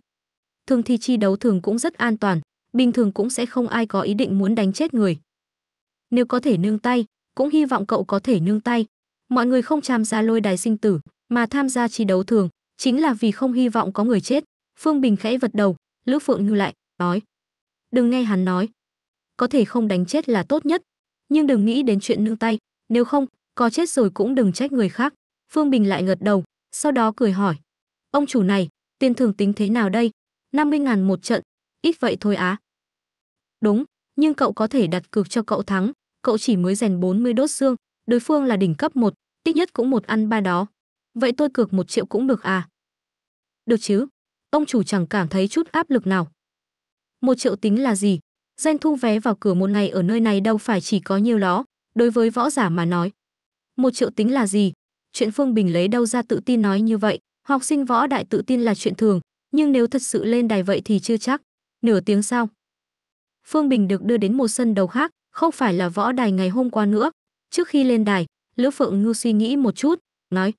Thường thì chi đấu thường cũng rất an toàn, bình thường cũng sẽ không ai có ý định muốn đánh chết người. Nếu có thể nương tay, cũng hy vọng cậu có thể nương tay. Mọi người không tham gia lôi đài sinh tử, mà tham gia chi đấu thường, chính là vì không hy vọng có người chết. Phương Bình khẽ vật đầu, Lữ Phượng ngư lại, nói. Đừng nghe hắn nói. Có thể không đánh chết là tốt nhất, nhưng đừng nghĩ đến chuyện nương tay, nếu không, có chết rồi cũng đừng trách người khác. Phương Bình lại gật đầu, sau đó cười hỏi. Ông chủ này, tiền thường tính thế nào đây? 50 ngàn một trận, ít vậy thôi á. Đúng, nhưng cậu có thể đặt cược cho cậu thắng, cậu chỉ mới rèn 40 đốt xương, đối phương là đỉnh cấp 1, ít nhất cũng một ăn ba đó. Vậy tôi cược một triệu cũng được à? Được chứ, ông chủ chẳng cảm thấy chút áp lực nào. Một triệu tính là gì? Doanh thu vé vào cửa một ngày ở nơi này đâu phải chỉ có nhiêu đó, đối với võ giả mà nói, một triệu tính là gì chuyện phương bình lấy đâu ra tự tin nói như vậy học sinh võ đại tự tin là chuyện thường nhưng nếu thật sự lên đài vậy thì chưa chắc nửa tiếng sau phương bình được đưa đến một sân đầu khác không phải là võ đài ngày hôm qua nữa trước khi lên đài lữ phượng ngưu suy nghĩ một chút nói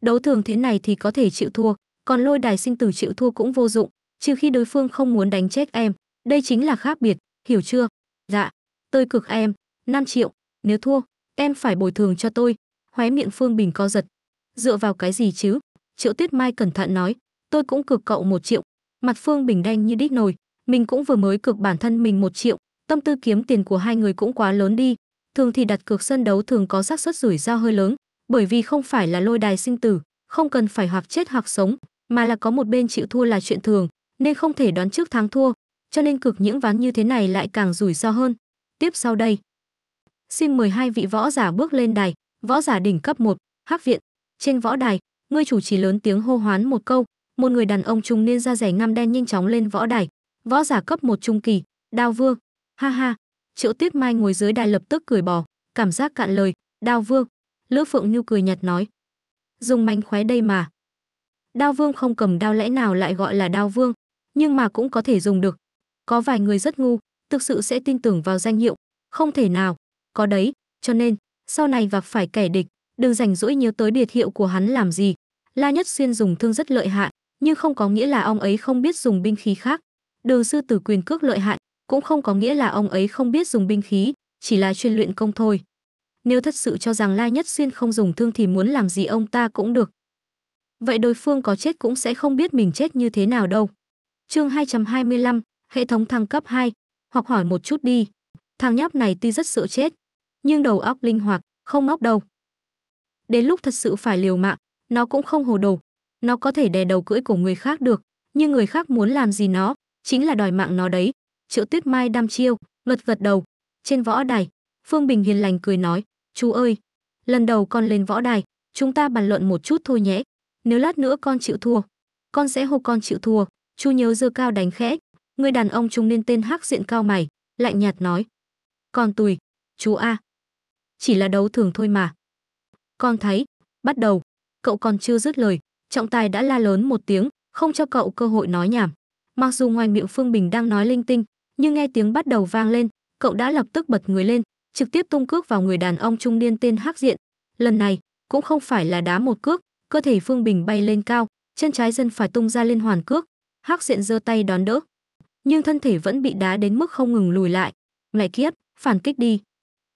đấu thường thế này thì có thể chịu thua còn lôi đài sinh tử chịu thua cũng vô dụng trừ khi đối phương không muốn đánh chết em đây chính là khác biệt hiểu chưa dạ tôi cực em 5 triệu nếu thua Em phải bồi thường cho tôi. Khóe miệng Phương Bình co giật. Dựa vào cái gì chứ? Triệu Tuyết Mai cẩn thận nói. Tôi cũng cực cậu một triệu. Mặt Phương Bình đen như đít nồi. Mình cũng vừa mới cực bản thân mình một triệu. Tâm tư kiếm tiền của hai người cũng quá lớn đi. Thường thì đặt cược sân đấu thường có xác suất rủi ro hơi lớn. Bởi vì không phải là lôi đài sinh tử. Không cần phải hoặc chết hoặc sống. Mà là có một bên chịu thua là chuyện thường. Nên không thể đoán trước thắng thua. Cho nên cực những ván như thế này lại càng rủi ro hơn. Tiếp sau đây, xin mời hai vị võ giả bước lên đài, võ giả đỉnh cấp 1, Hắc viện. Trên võ đài, ngươi chủ trì lớn tiếng hô hoán một câu, một người đàn ông trung niên da rẻ ngăm đen nhanh chóng lên võ đài, võ giả cấp 1 trung kỳ, Đao Vương. Ha ha, Triệu Tuyết Mai ngồi dưới đài lập tức cười bỏ cảm giác cạn lời, Đao Vương. Lữ Phượng Nhu cười nhạt nói, dùng mánh khóe đây mà. Đao Vương không cầm đao lẽ nào lại gọi là Đao Vương, nhưng mà cũng có thể dùng được. Có vài người rất ngu, thực sự sẽ tin tưởng vào danh hiệu, không thể nào, có đấy, cho nên, sau này gặp phải kẻ địch, đừng rảnh rỗi nhớ tới biệt hiệu của hắn làm gì. La Nhất Xuyên dùng thương rất lợi hại, nhưng không có nghĩa là ông ấy không biết dùng binh khí khác. Đường sư tử quyền cước lợi hại, cũng không có nghĩa là ông ấy không biết dùng binh khí, chỉ là chuyên luyện công thôi. Nếu thật sự cho rằng La Nhất Xuyên không dùng thương thì muốn làm gì ông ta cũng được. Vậy đối phương có chết cũng sẽ không biết mình chết như thế nào đâu. Chương 225, hệ thống thăng cấp 2, hoặc hỏi một chút đi. Thằng nhóc này tuy rất sợ chết, nhưng đầu óc linh hoạt, không ngốc đâu. Đến lúc thật sự phải liều mạng, nó cũng không hồ đồ. Nó có thể đè đầu cưỡi của người khác được, nhưng người khác muốn làm gì nó, chính là đòi mạng nó đấy. Triệu Tuyết Mai đam chiêu, gật gật đầu. Trên võ đài, Phương Bình hiền lành cười nói, chú ơi, lần đầu con lên võ đài, chúng ta bàn luận một chút thôi nhé. Nếu lát nữa con chịu thua, con sẽ hô con chịu thua. Chú nhớ dơ cao đánh khẽ. Người đàn ông trung niên tên hắc diện cao mày, lạnh nhạt nói. Còn tùy, chú A, chỉ là đấu thường thôi mà. Con thấy, bắt đầu, cậu còn chưa dứt lời, trọng tài đã la lớn một tiếng, không cho cậu cơ hội nói nhảm. Mặc dù ngoài miệng Phương Bình đang nói linh tinh, nhưng nghe tiếng bắt đầu vang lên, cậu đã lập tức bật người lên, trực tiếp tung cước vào người đàn ông trung niên tên Hắc Diện. Lần này, cũng không phải là đá một cước, cơ thể Phương Bình bay lên cao, chân trái dân phải tung ra lên hoàn cước. Hắc Diện giơ tay đón đỡ, nhưng thân thể vẫn bị đá đến mức không ngừng lùi lại. Ngại kiếp, phản kích đi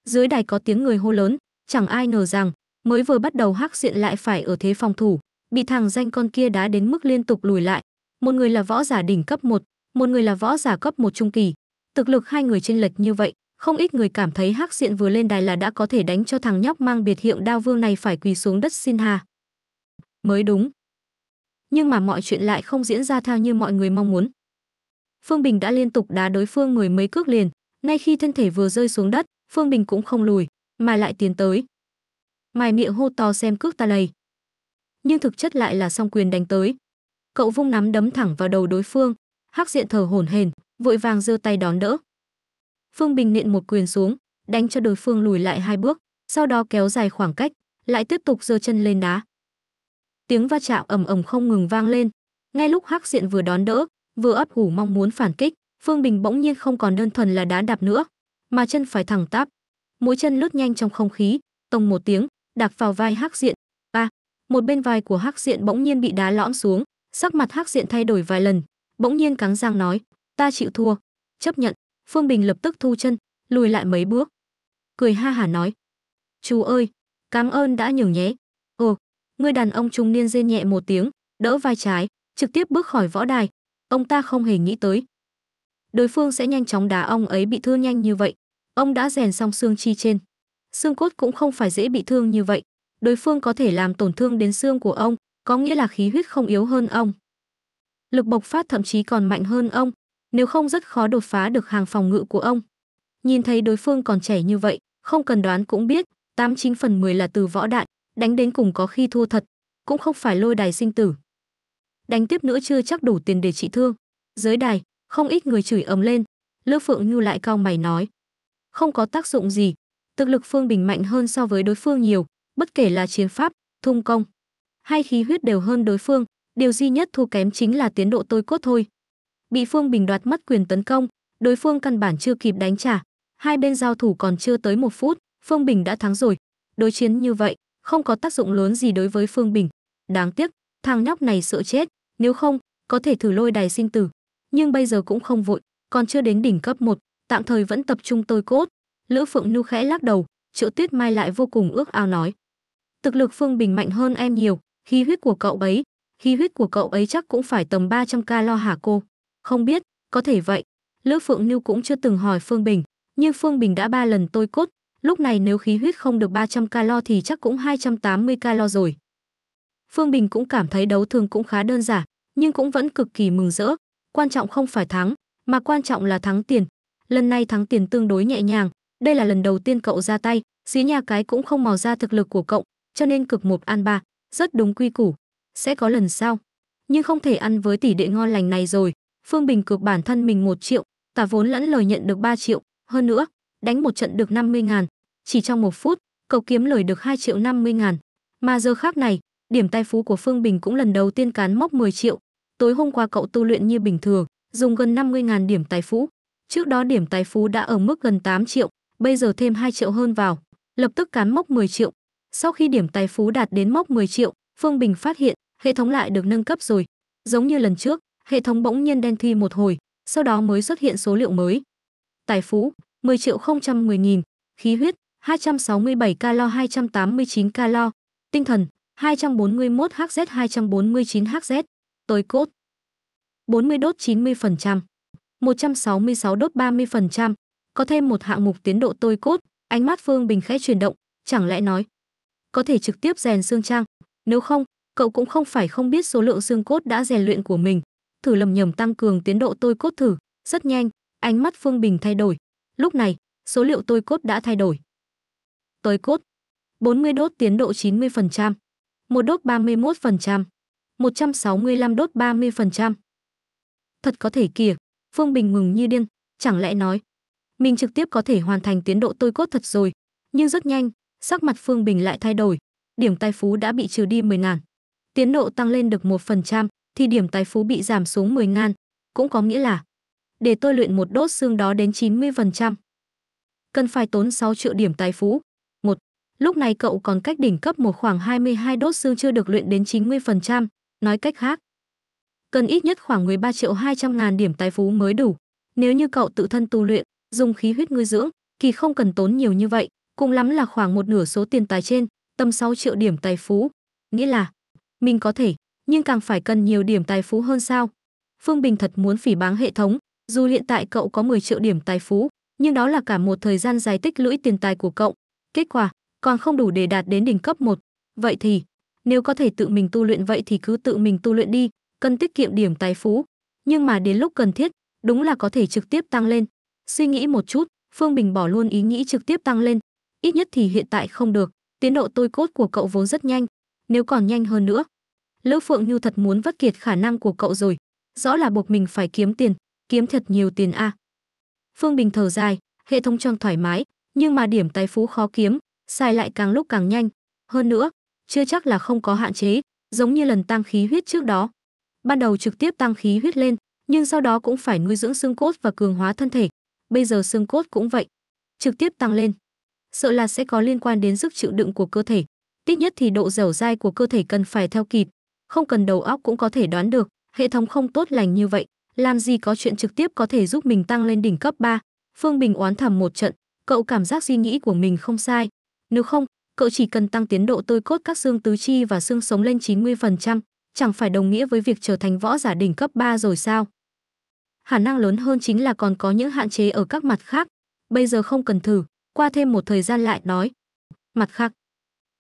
dưới đài có tiếng người hô lớn chẳng ai ngờ rằng mới vừa bắt đầu hắc diện lại phải ở thế phòng thủ bị thằng danh con kia đá đến mức liên tục lùi lại một người là võ giả đỉnh cấp một một người là võ giả cấp một trung kỳ thực lực hai người chênh lệch như vậy không ít người cảm thấy hắc diện vừa lên đài là đã có thể đánh cho thằng nhóc mang biệt hiệu đao vương này phải quỳ xuống đất xin hà mới đúng nhưng mà mọi chuyện lại không diễn ra theo như mọi người mong muốn phương bình đã liên tục đá đối phương người mấy cước liền nay khi thân thể vừa rơi xuống đất Phương Bình cũng không lùi, mà lại tiến tới. Mài miệng hô to xem cước ta lầy. Nhưng thực chất lại là song quyền đánh tới. Cậu vung nắm đấm thẳng vào đầu đối phương, Hắc Diện thở hổn hển, vội vàng giơ tay đón đỡ. Phương Bình nện một quyền xuống, đánh cho đối phương lùi lại hai bước, sau đó kéo dài khoảng cách, lại tiếp tục giơ chân lên đá. Tiếng va chạm ầm ầm không ngừng vang lên. Ngay lúc Hắc Diện vừa đón đỡ, vừa ấp ủ mong muốn phản kích, Phương Bình bỗng nhiên không còn đơn thuần là đá đạp nữa, mà chân phải thẳng tắp mũi chân lướt nhanh trong không khí tông một tiếng đạp vào vai hắc diện a à, một bên vai của hắc diện bỗng nhiên bị đá lõm xuống sắc mặt hắc diện thay đổi vài lần bỗng nhiên cắn răng nói ta chịu thua chấp nhận phương bình lập tức thu chân lùi lại mấy bước cười ha hả nói chú ơi cảm ơn đã nhường nhé ồ người đàn ông trung niên rên nhẹ một tiếng đỡ vai trái trực tiếp bước khỏi võ đài ông ta không hề nghĩ tới đối phương sẽ nhanh chóng đá ông ấy bị thương nhanh như vậy. Ông đã rèn xong xương chi trên. Xương cốt cũng không phải dễ bị thương như vậy. Đối phương có thể làm tổn thương đến xương của ông, có nghĩa là khí huyết không yếu hơn ông. Lực bộc phát thậm chí còn mạnh hơn ông, nếu không rất khó đột phá được hàng phòng ngự của ông. Nhìn thấy đối phương còn trẻ như vậy, không cần đoán cũng biết, 89 phần 10 là từ võ đạn, đánh đến cùng có khi thua thật, cũng không phải lôi đài sinh tử. Đánh tiếp nữa chưa chắc đủ tiền để trị thương. Dưới đài, không ít người chửi ầm lên, Lư Phượng Nhu lại cau mày nói: "Không có tác dụng gì, thực lực Phương Bình mạnh hơn so với đối phương nhiều, bất kể là chiến pháp, thung công hay khí huyết đều hơn đối phương, điều duy nhất thua kém chính là tiến độ tôi cốt thôi." Bị Phương Bình đoạt mất quyền tấn công, đối phương căn bản chưa kịp đánh trả, hai bên giao thủ còn chưa tới một phút, Phương Bình đã thắng rồi. Đối chiến như vậy, không có tác dụng lớn gì đối với Phương Bình. Đáng tiếc, thằng nhóc này sợ chết, nếu không, có thể thử lôi đài sinh tử nhưng bây giờ cũng không vội, còn chưa đến đỉnh cấp 1, tạm thời vẫn tập trung tôi cốt. Lữ Phượng Nhu khẽ lắc đầu, Triệu Tuyết Mai lại vô cùng ước ao nói. Thực lực Phương Bình mạnh hơn em nhiều, khí huyết của cậu ấy, khí huyết của cậu ấy chắc cũng phải tầm 300k lo hả cô? Không biết, có thể vậy. Lữ Phượng Nhu cũng chưa từng hỏi Phương Bình, nhưng Phương Bình đã ba lần tôi cốt, lúc này nếu khí huyết không được 300 calo thì chắc cũng 280 calo rồi. Phương Bình cũng cảm thấy đấu thương cũng khá đơn giản, nhưng cũng vẫn cực kỳ mừng rỡ, quan trọng không phải thắng, mà quan trọng là thắng tiền. Lần này thắng tiền tương đối nhẹ nhàng, đây là lần đầu tiên cậu ra tay, xí nhà cái cũng không mò ra thực lực của cậu, cho nên cực một ăn ba, rất đúng quy củ. Sẽ có lần sau, nhưng không thể ăn với tỷ đệ ngon lành này rồi. Phương Bình cược bản thân mình một triệu, tả vốn lẫn lời nhận được 3 triệu, hơn nữa, đánh một trận được 50 ngàn. Chỉ trong một phút, cậu kiếm lời được 2 triệu 50 ngàn. Mà giờ khác này, điểm tài phú của Phương Bình cũng lần đầu tiên cán mốc 10 triệu, Tối hôm qua cậu tu luyện như bình thường, dùng gần 50.000 điểm tài phú. Trước đó điểm tài phú đã ở mức gần 8 triệu, bây giờ thêm 2 triệu hơn vào, lập tức cán mốc 10 triệu. Sau khi điểm tài phú đạt đến mốc 10 triệu, Phương Bình phát hiện hệ thống lại được nâng cấp rồi. Giống như lần trước, hệ thống bỗng nhiên đen thi một hồi, sau đó mới xuất hiện số liệu mới. Tài phú 10 triệu 010 nghìn, khí huyết 267 calo 289 calo, tinh thần 241 Hz 249 Hz, tôi cốt. 40 đốt 90%, 166 đốt 30%, có thêm một hạng mục tiến độ tôi cốt, ánh mắt Phương Bình khẽ chuyển động, chẳng lẽ nói, có thể trực tiếp rèn xương trang, nếu không, cậu cũng không phải không biết số lượng xương cốt đã rèn luyện của mình, thử lầm nhầm tăng cường tiến độ tôi cốt thử, rất nhanh, ánh mắt Phương Bình thay đổi, lúc này, số liệu tôi cốt đã thay đổi. tôi cốt, 40 đốt tiến độ 90%, một đốt 31%, 165 đốt 30%. Thật có thể kìa, Phương Bình mừng như điên, chẳng lẽ nói, mình trực tiếp có thể hoàn thành tiến độ tôi cốt thật rồi, nhưng rất nhanh, sắc mặt Phương Bình lại thay đổi, điểm tài phú đã bị trừ đi 10 ngàn. Tiến độ tăng lên được 1%, thì điểm tài phú bị giảm xuống 10 ngàn, cũng có nghĩa là để tôi luyện một đốt xương đó đến 90%. Cần phải tốn 6 triệu điểm tài phú. Một, Lúc này cậu còn cách đỉnh cấp một khoảng 22 đốt xương chưa được luyện đến 90%, Nói cách khác, cần ít nhất khoảng 13 triệu 200 ngàn điểm tài phú mới đủ. Nếu như cậu tự thân tu luyện, dùng khí huyết nuôi dưỡng, thì không cần tốn nhiều như vậy, Cũng lắm là khoảng một nửa số tiền tài trên, tầm 6 triệu điểm tài phú. Nghĩa là, mình có thể, nhưng càng phải cần nhiều điểm tài phú hơn sao. Phương Bình thật muốn phỉ báng hệ thống, dù hiện tại cậu có 10 triệu điểm tài phú, nhưng đó là cả một thời gian dài tích lũy tiền tài của cậu. Kết quả, còn không đủ để đạt đến đỉnh cấp 1. Vậy thì, nếu có thể tự mình tu luyện vậy thì cứ tự mình tu luyện đi, cần tiết kiệm điểm tài phú. Nhưng mà đến lúc cần thiết, đúng là có thể trực tiếp tăng lên. Suy nghĩ một chút, Phương Bình bỏ luôn ý nghĩ trực tiếp tăng lên. Ít nhất thì hiện tại không được, tiến độ tôi cốt của cậu vốn rất nhanh, nếu còn nhanh hơn nữa. Lữ Phượng như thật muốn vất kiệt khả năng của cậu rồi, rõ là buộc mình phải kiếm tiền, kiếm thật nhiều tiền a. À. Phương Bình thở dài, hệ thống tròn thoải mái, nhưng mà điểm tài phú khó kiếm, sai lại càng lúc càng nhanh. Hơn nữa, chưa chắc là không có hạn chế, giống như lần tăng khí huyết trước đó. Ban đầu trực tiếp tăng khí huyết lên, nhưng sau đó cũng phải nuôi dưỡng xương cốt và cường hóa thân thể. Bây giờ xương cốt cũng vậy, trực tiếp tăng lên. Sợ là sẽ có liên quan đến sức chịu đựng của cơ thể. Ít nhất thì độ dẻo dai của cơ thể cần phải theo kịp, không cần đầu óc cũng có thể đoán được, hệ thống không tốt lành như vậy, làm gì có chuyện trực tiếp có thể giúp mình tăng lên đỉnh cấp 3. Phương Bình oán thầm một trận, cậu cảm giác suy nghĩ của mình không sai, nếu không, cậu chỉ cần tăng tiến độ tôi cốt các xương tứ chi và xương sống lên 90%, chẳng phải đồng nghĩa với việc trở thành võ giả đỉnh cấp 3 rồi sao? Khả năng lớn hơn chính là còn có những hạn chế ở các mặt khác, bây giờ không cần thử, qua thêm một thời gian lại nói. Mặt khác,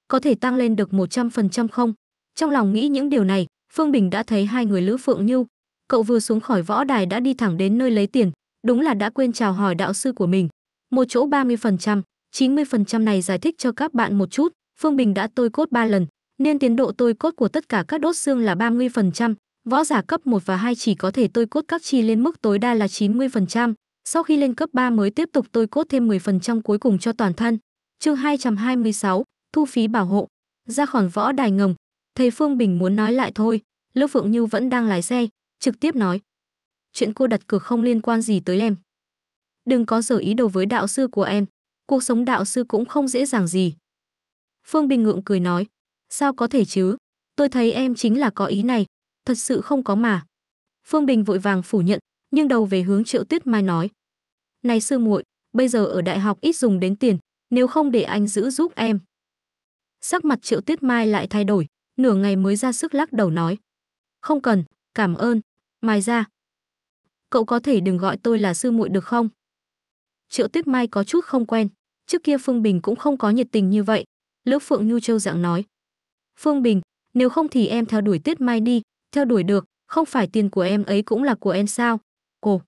có thể tăng lên được 100% không? Trong lòng nghĩ những điều này, Phương Bình đã thấy hai người Lữ Phượng Nhu. Cậu vừa xuống khỏi võ đài đã đi thẳng đến nơi lấy tiền, đúng là đã quên chào hỏi đạo sư của mình. Một chỗ 30%. 90% này giải thích cho các bạn một chút, Phương Bình đã tôi cốt 3 lần, nên tiến độ tôi cốt của tất cả các đốt xương là 30%, võ giả cấp 1 và 2 chỉ có thể tôi cốt các chi lên mức tối đa là 90%, sau khi lên cấp 3 mới tiếp tục tôi cốt thêm 10% cuối cùng cho toàn thân. Chương 226, thu phí bảo hộ. Ra khỏi võ đài ngầm, thầy Phương Bình muốn nói lại thôi, Lữ Phượng Như vẫn đang lái xe, trực tiếp nói. Chuyện cô đặt cược không liên quan gì tới em. Đừng có sở ý đồ với đạo sư của em, cuộc sống đạo sư cũng không dễ dàng gì. Phương Bình ngượng cười nói, sao có thể chứ, tôi thấy em chính là có ý này, thật sự không có mà. Phương Bình vội vàng phủ nhận, nhưng đầu về hướng Triệu Tuyết Mai nói. Này sư muội, bây giờ ở đại học ít dùng đến tiền, nếu không để anh giữ giúp em. Sắc mặt Triệu Tuyết Mai lại thay đổi, nửa ngày mới ra sức lắc đầu nói. Không cần, cảm ơn, Mai ra. Cậu có thể đừng gọi tôi là sư muội được không? Triệu Tuyết Mai có chút không quen trước kia Phương Bình cũng không có nhiệt tình như vậy. Lữ Phượng Nhu Châu dạng nói. Phương Bình, nếu không thì em theo đuổi Tiết Mai đi, theo đuổi được, không phải tiền của em ấy cũng là của em sao? Cô.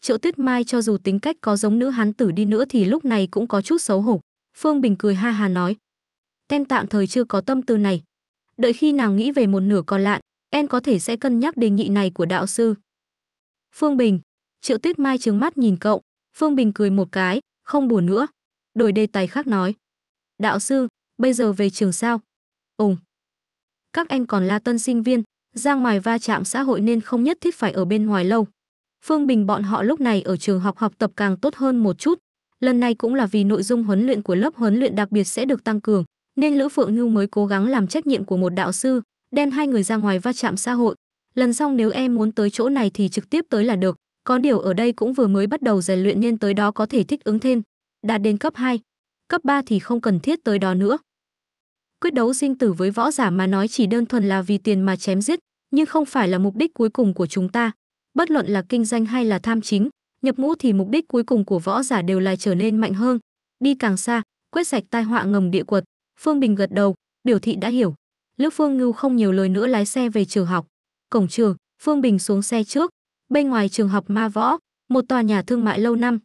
Triệu Tiết Mai cho dù tính cách có giống nữ hán tử đi nữa thì lúc này cũng có chút xấu hổ. Phương Bình cười ha ha nói. Em tạm thời chưa có tâm tư này. Đợi khi nàng nghĩ về một nửa còn lại em có thể sẽ cân nhắc đề nghị này của đạo sư. Phương Bình. Triệu tuyết Mai trừng mắt nhìn cậu. Phương Bình cười một cái, không buồn nữa. Đổi đề tài khác nói. Đạo sư, bây giờ về trường sao? Ùng. Các anh còn là tân sinh viên, ra ngoài va chạm xã hội nên không nhất thiết phải ở bên ngoài lâu. Phương Bình bọn họ lúc này ở trường học học tập càng tốt hơn một chút. Lần này cũng là vì nội dung huấn luyện của lớp huấn luyện đặc biệt sẽ được tăng cường, nên Lữ Phượng Nhu mới cố gắng làm trách nhiệm của một đạo sư, đem hai người ra ngoài va chạm xã hội. Lần sau nếu em muốn tới chỗ này thì trực tiếp tới là được, có điều ở đây cũng vừa mới bắt đầu rèn luyện nên tới đó có thể thích ứng thêm đạt đến cấp 2. Cấp 3 thì không cần thiết tới đó nữa. Quyết đấu sinh tử với võ giả mà nói chỉ đơn thuần là vì tiền mà chém giết, nhưng không phải là mục đích cuối cùng của chúng ta. Bất luận là kinh doanh hay là tham chính, nhập ngũ thì mục đích cuối cùng của võ giả đều là trở nên mạnh hơn, đi càng xa, quét sạch tai họa ngầm địa quật. Phương Bình gật đầu, biểu thị đã hiểu. Lữ Phương Ngưu không nhiều lời nữa lái xe về trường học. Cổng trường, Phương Bình xuống xe trước. Bên ngoài trường học Ma Võ, một tòa nhà thương mại lâu năm,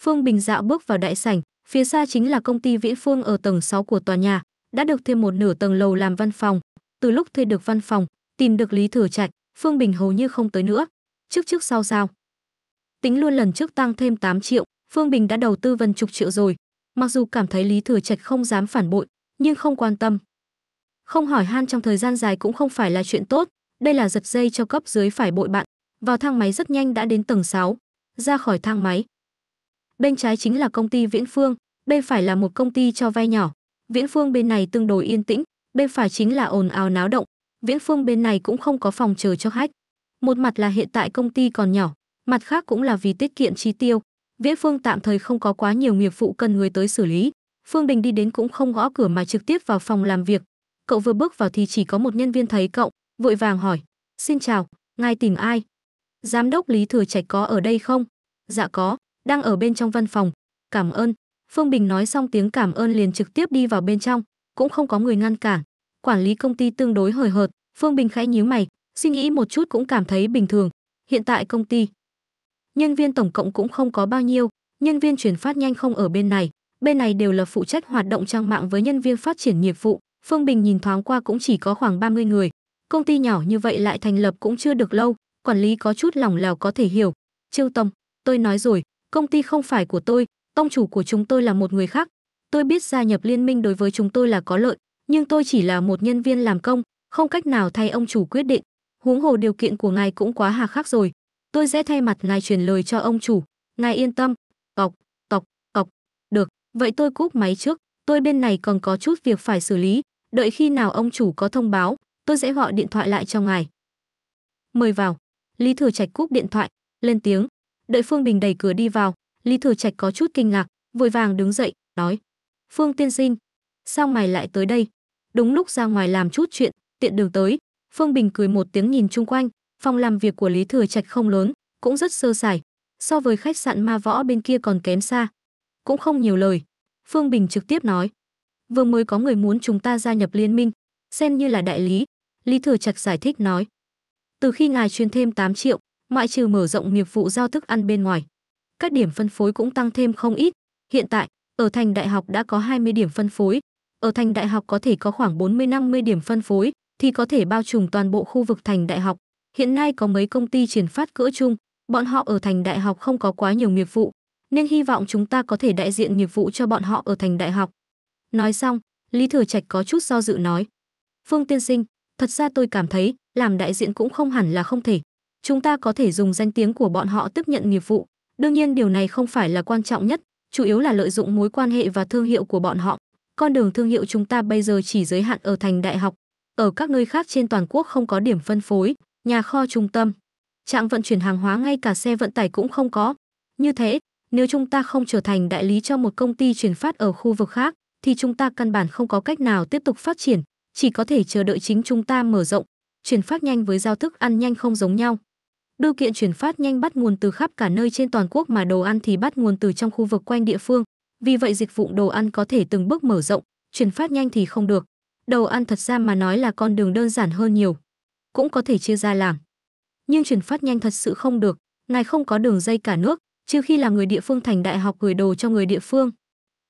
Phương Bình dạo bước vào đại sảnh, phía xa chính là công ty Viễn Phương ở tầng 6 của tòa nhà, đã được thêm một nửa tầng lầu làm văn phòng. Từ lúc thuê được văn phòng, tìm được Lý Thừa Trạch, Phương Bình hầu như không tới nữa. Trước trước sau sao? Tính luôn lần trước tăng thêm 8 triệu, Phương Bình đã đầu tư gần chục triệu rồi. Mặc dù cảm thấy Lý Thừa Trạch không dám phản bội, nhưng không quan tâm. Không hỏi han trong thời gian dài cũng không phải là chuyện tốt, đây là giật dây cho cấp dưới phải bội bạn. Vào thang máy rất nhanh đã đến tầng 6. Ra khỏi thang máy, bên trái chính là công ty Viễn Phương, bên phải là một công ty cho vay nhỏ. Viễn Phương bên này tương đối yên tĩnh, bên phải chính là ồn ào náo động. Viễn Phương bên này cũng không có phòng chờ cho khách. Một mặt là hiện tại công ty còn nhỏ, mặt khác cũng là vì tiết kiệm chi tiêu. Viễn Phương tạm thời không có quá nhiều nghiệp vụ cần người tới xử lý. Phương Đình đi đến cũng không gõ cửa mà trực tiếp vào phòng làm việc. Cậu vừa bước vào thì chỉ có một nhân viên thấy cậu, vội vàng hỏi: "Xin chào, ngài tìm ai?" "Giám đốc Lý Thừa Trạch có ở đây không?" "Dạ có." đang ở bên trong văn phòng cảm ơn phương bình nói xong tiếng cảm ơn liền trực tiếp đi vào bên trong cũng không có người ngăn cản quản lý công ty tương đối hời hợt phương bình khẽ nhíu mày suy nghĩ một chút cũng cảm thấy bình thường hiện tại công ty nhân viên tổng cộng cũng không có bao nhiêu nhân viên chuyển phát nhanh không ở bên này bên này đều là phụ trách hoạt động trang mạng với nhân viên phát triển nghiệp vụ phương bình nhìn thoáng qua cũng chỉ có khoảng 30 người công ty nhỏ như vậy lại thành lập cũng chưa được lâu quản lý có chút lòng lào có thể hiểu trương Tông, tôi nói rồi công ty không phải của tôi, tông chủ của chúng tôi là một người khác. Tôi biết gia nhập liên minh đối với chúng tôi là có lợi, nhưng tôi chỉ là một nhân viên làm công, không cách nào thay ông chủ quyết định. Huống hồ điều kiện của ngài cũng quá hà khắc rồi. Tôi sẽ thay mặt ngài truyền lời cho ông chủ. Ngài yên tâm. Cọc, cọc, cọc. Được, vậy tôi cúp máy trước. Tôi bên này còn có chút việc phải xử lý. Đợi khi nào ông chủ có thông báo, tôi sẽ gọi điện thoại lại cho ngài. Mời vào. Lý Thừa Trạch cúp điện thoại, lên tiếng đợi phương bình đẩy cửa đi vào lý thừa trạch có chút kinh ngạc vội vàng đứng dậy nói phương tiên sinh sao mày lại tới đây đúng lúc ra ngoài làm chút chuyện tiện đường tới phương bình cười một tiếng nhìn chung quanh phòng làm việc của lý thừa trạch không lớn cũng rất sơ sài so với khách sạn ma võ bên kia còn kém xa cũng không nhiều lời phương bình trực tiếp nói vừa mới có người muốn chúng ta gia nhập liên minh xem như là đại lý lý thừa trạch giải thích nói từ khi ngài truyền thêm 8 triệu ngoại trừ mở rộng nghiệp vụ giao thức ăn bên ngoài. Các điểm phân phối cũng tăng thêm không ít. Hiện tại, ở thành đại học đã có 20 điểm phân phối. Ở thành đại học có thể có khoảng 40-50 điểm phân phối, thì có thể bao trùm toàn bộ khu vực thành đại học. Hiện nay có mấy công ty triển phát cỡ chung, bọn họ ở thành đại học không có quá nhiều nghiệp vụ, nên hy vọng chúng ta có thể đại diện nghiệp vụ cho bọn họ ở thành đại học. Nói xong, Lý Thừa Trạch có chút do dự nói. Phương tiên sinh, thật ra tôi cảm thấy làm đại diện cũng không hẳn là không thể, chúng ta có thể dùng danh tiếng của bọn họ tiếp nhận nghiệp vụ. Đương nhiên điều này không phải là quan trọng nhất, chủ yếu là lợi dụng mối quan hệ và thương hiệu của bọn họ. Con đường thương hiệu chúng ta bây giờ chỉ giới hạn ở thành đại học, ở các nơi khác trên toàn quốc không có điểm phân phối, nhà kho trung tâm, trạng vận chuyển hàng hóa ngay cả xe vận tải cũng không có. Như thế, nếu chúng ta không trở thành đại lý cho một công ty chuyển phát ở khu vực khác, thì chúng ta căn bản không có cách nào tiếp tục phát triển, chỉ có thể chờ đợi chính chúng ta mở rộng. Chuyển phát nhanh với giao thức ăn nhanh không giống nhau. Đưu kiện chuyển phát nhanh bắt nguồn từ khắp cả nơi trên toàn quốc mà đồ ăn thì bắt nguồn từ trong khu vực quanh địa phương. Vì vậy dịch vụ đồ ăn có thể từng bước mở rộng, chuyển phát nhanh thì không được. Đồ ăn thật ra mà nói là con đường đơn giản hơn nhiều. Cũng có thể chia ra làm. Nhưng chuyển phát nhanh thật sự không được, ngài không có đường dây cả nước, trừ khi là người địa phương thành đại học gửi đồ cho người địa phương.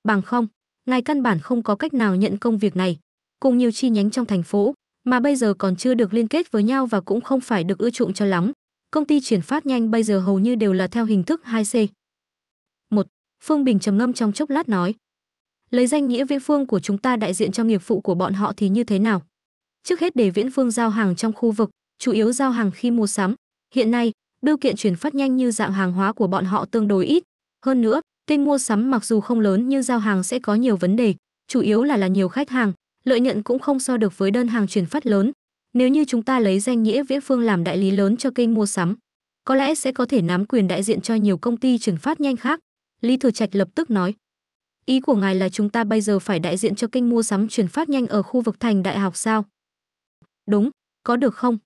Bằng không, ngài căn bản không có cách nào nhận công việc này. Cùng nhiều chi nhánh trong thành phố, mà bây giờ còn chưa được liên kết với nhau và cũng không phải được ưa chuộng cho lắm công ty chuyển phát nhanh bây giờ hầu như đều là theo hình thức 2C. 1. Phương Bình trầm ngâm trong chốc lát nói. Lấy danh nghĩa Viễn Phương của chúng ta đại diện cho nghiệp vụ của bọn họ thì như thế nào? Trước hết để Viễn Phương giao hàng trong khu vực, chủ yếu giao hàng khi mua sắm. Hiện nay, bưu kiện chuyển phát nhanh như dạng hàng hóa của bọn họ tương đối ít. Hơn nữa, kênh mua sắm mặc dù không lớn nhưng giao hàng sẽ có nhiều vấn đề, chủ yếu là là nhiều khách hàng, lợi nhuận cũng không so được với đơn hàng chuyển phát lớn, nếu như chúng ta lấy danh nghĩa Viễn Phương làm đại lý lớn cho kênh mua sắm, có lẽ sẽ có thể nắm quyền đại diện cho nhiều công ty chuyển phát nhanh khác. Lý Thừa Trạch lập tức nói. Ý của ngài là chúng ta bây giờ phải đại diện cho kênh mua sắm chuyển phát nhanh ở khu vực thành đại học sao? Đúng, có được không?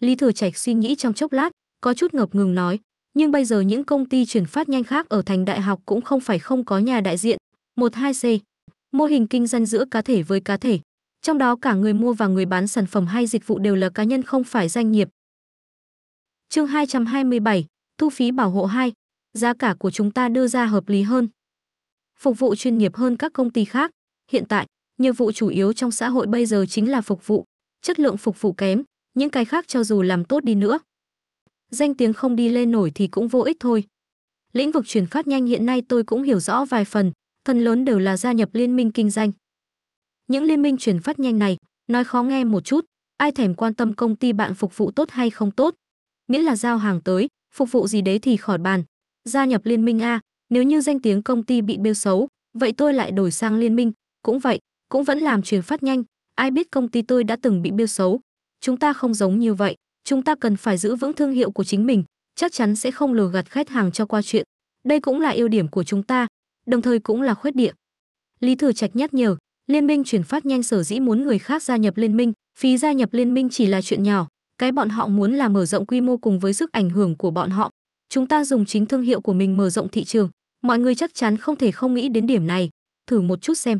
Lý Thừa Trạch suy nghĩ trong chốc lát, có chút ngập ngừng nói, nhưng bây giờ những công ty chuyển phát nhanh khác ở thành đại học cũng không phải không có nhà đại diện. một hai c Mô hình kinh doanh giữa cá thể với cá thể, trong đó cả người mua và người bán sản phẩm hay dịch vụ đều là cá nhân không phải doanh nghiệp. Chương 227, thu phí bảo hộ 2, giá cả của chúng ta đưa ra hợp lý hơn. Phục vụ chuyên nghiệp hơn các công ty khác, hiện tại, nhiệm vụ chủ yếu trong xã hội bây giờ chính là phục vụ, chất lượng phục vụ kém, những cái khác cho dù làm tốt đi nữa. Danh tiếng không đi lên nổi thì cũng vô ích thôi. Lĩnh vực chuyển phát nhanh hiện nay tôi cũng hiểu rõ vài phần, phần lớn đều là gia nhập liên minh kinh doanh những liên minh chuyển phát nhanh này nói khó nghe một chút ai thèm quan tâm công ty bạn phục vụ tốt hay không tốt miễn là giao hàng tới phục vụ gì đấy thì khỏi bàn gia nhập liên minh a nếu như danh tiếng công ty bị bêu xấu vậy tôi lại đổi sang liên minh cũng vậy cũng vẫn làm chuyển phát nhanh ai biết công ty tôi đã từng bị bêu xấu chúng ta không giống như vậy chúng ta cần phải giữ vững thương hiệu của chính mình chắc chắn sẽ không lừa gạt khách hàng cho qua chuyện đây cũng là ưu điểm của chúng ta đồng thời cũng là khuyết điểm lý thừa trạch nhắc nhở Liên minh chuyển phát nhanh sở dĩ muốn người khác gia nhập liên minh, phí gia nhập liên minh chỉ là chuyện nhỏ, cái bọn họ muốn là mở rộng quy mô cùng với sức ảnh hưởng của bọn họ. Chúng ta dùng chính thương hiệu của mình mở rộng thị trường, mọi người chắc chắn không thể không nghĩ đến điểm này, thử một chút xem.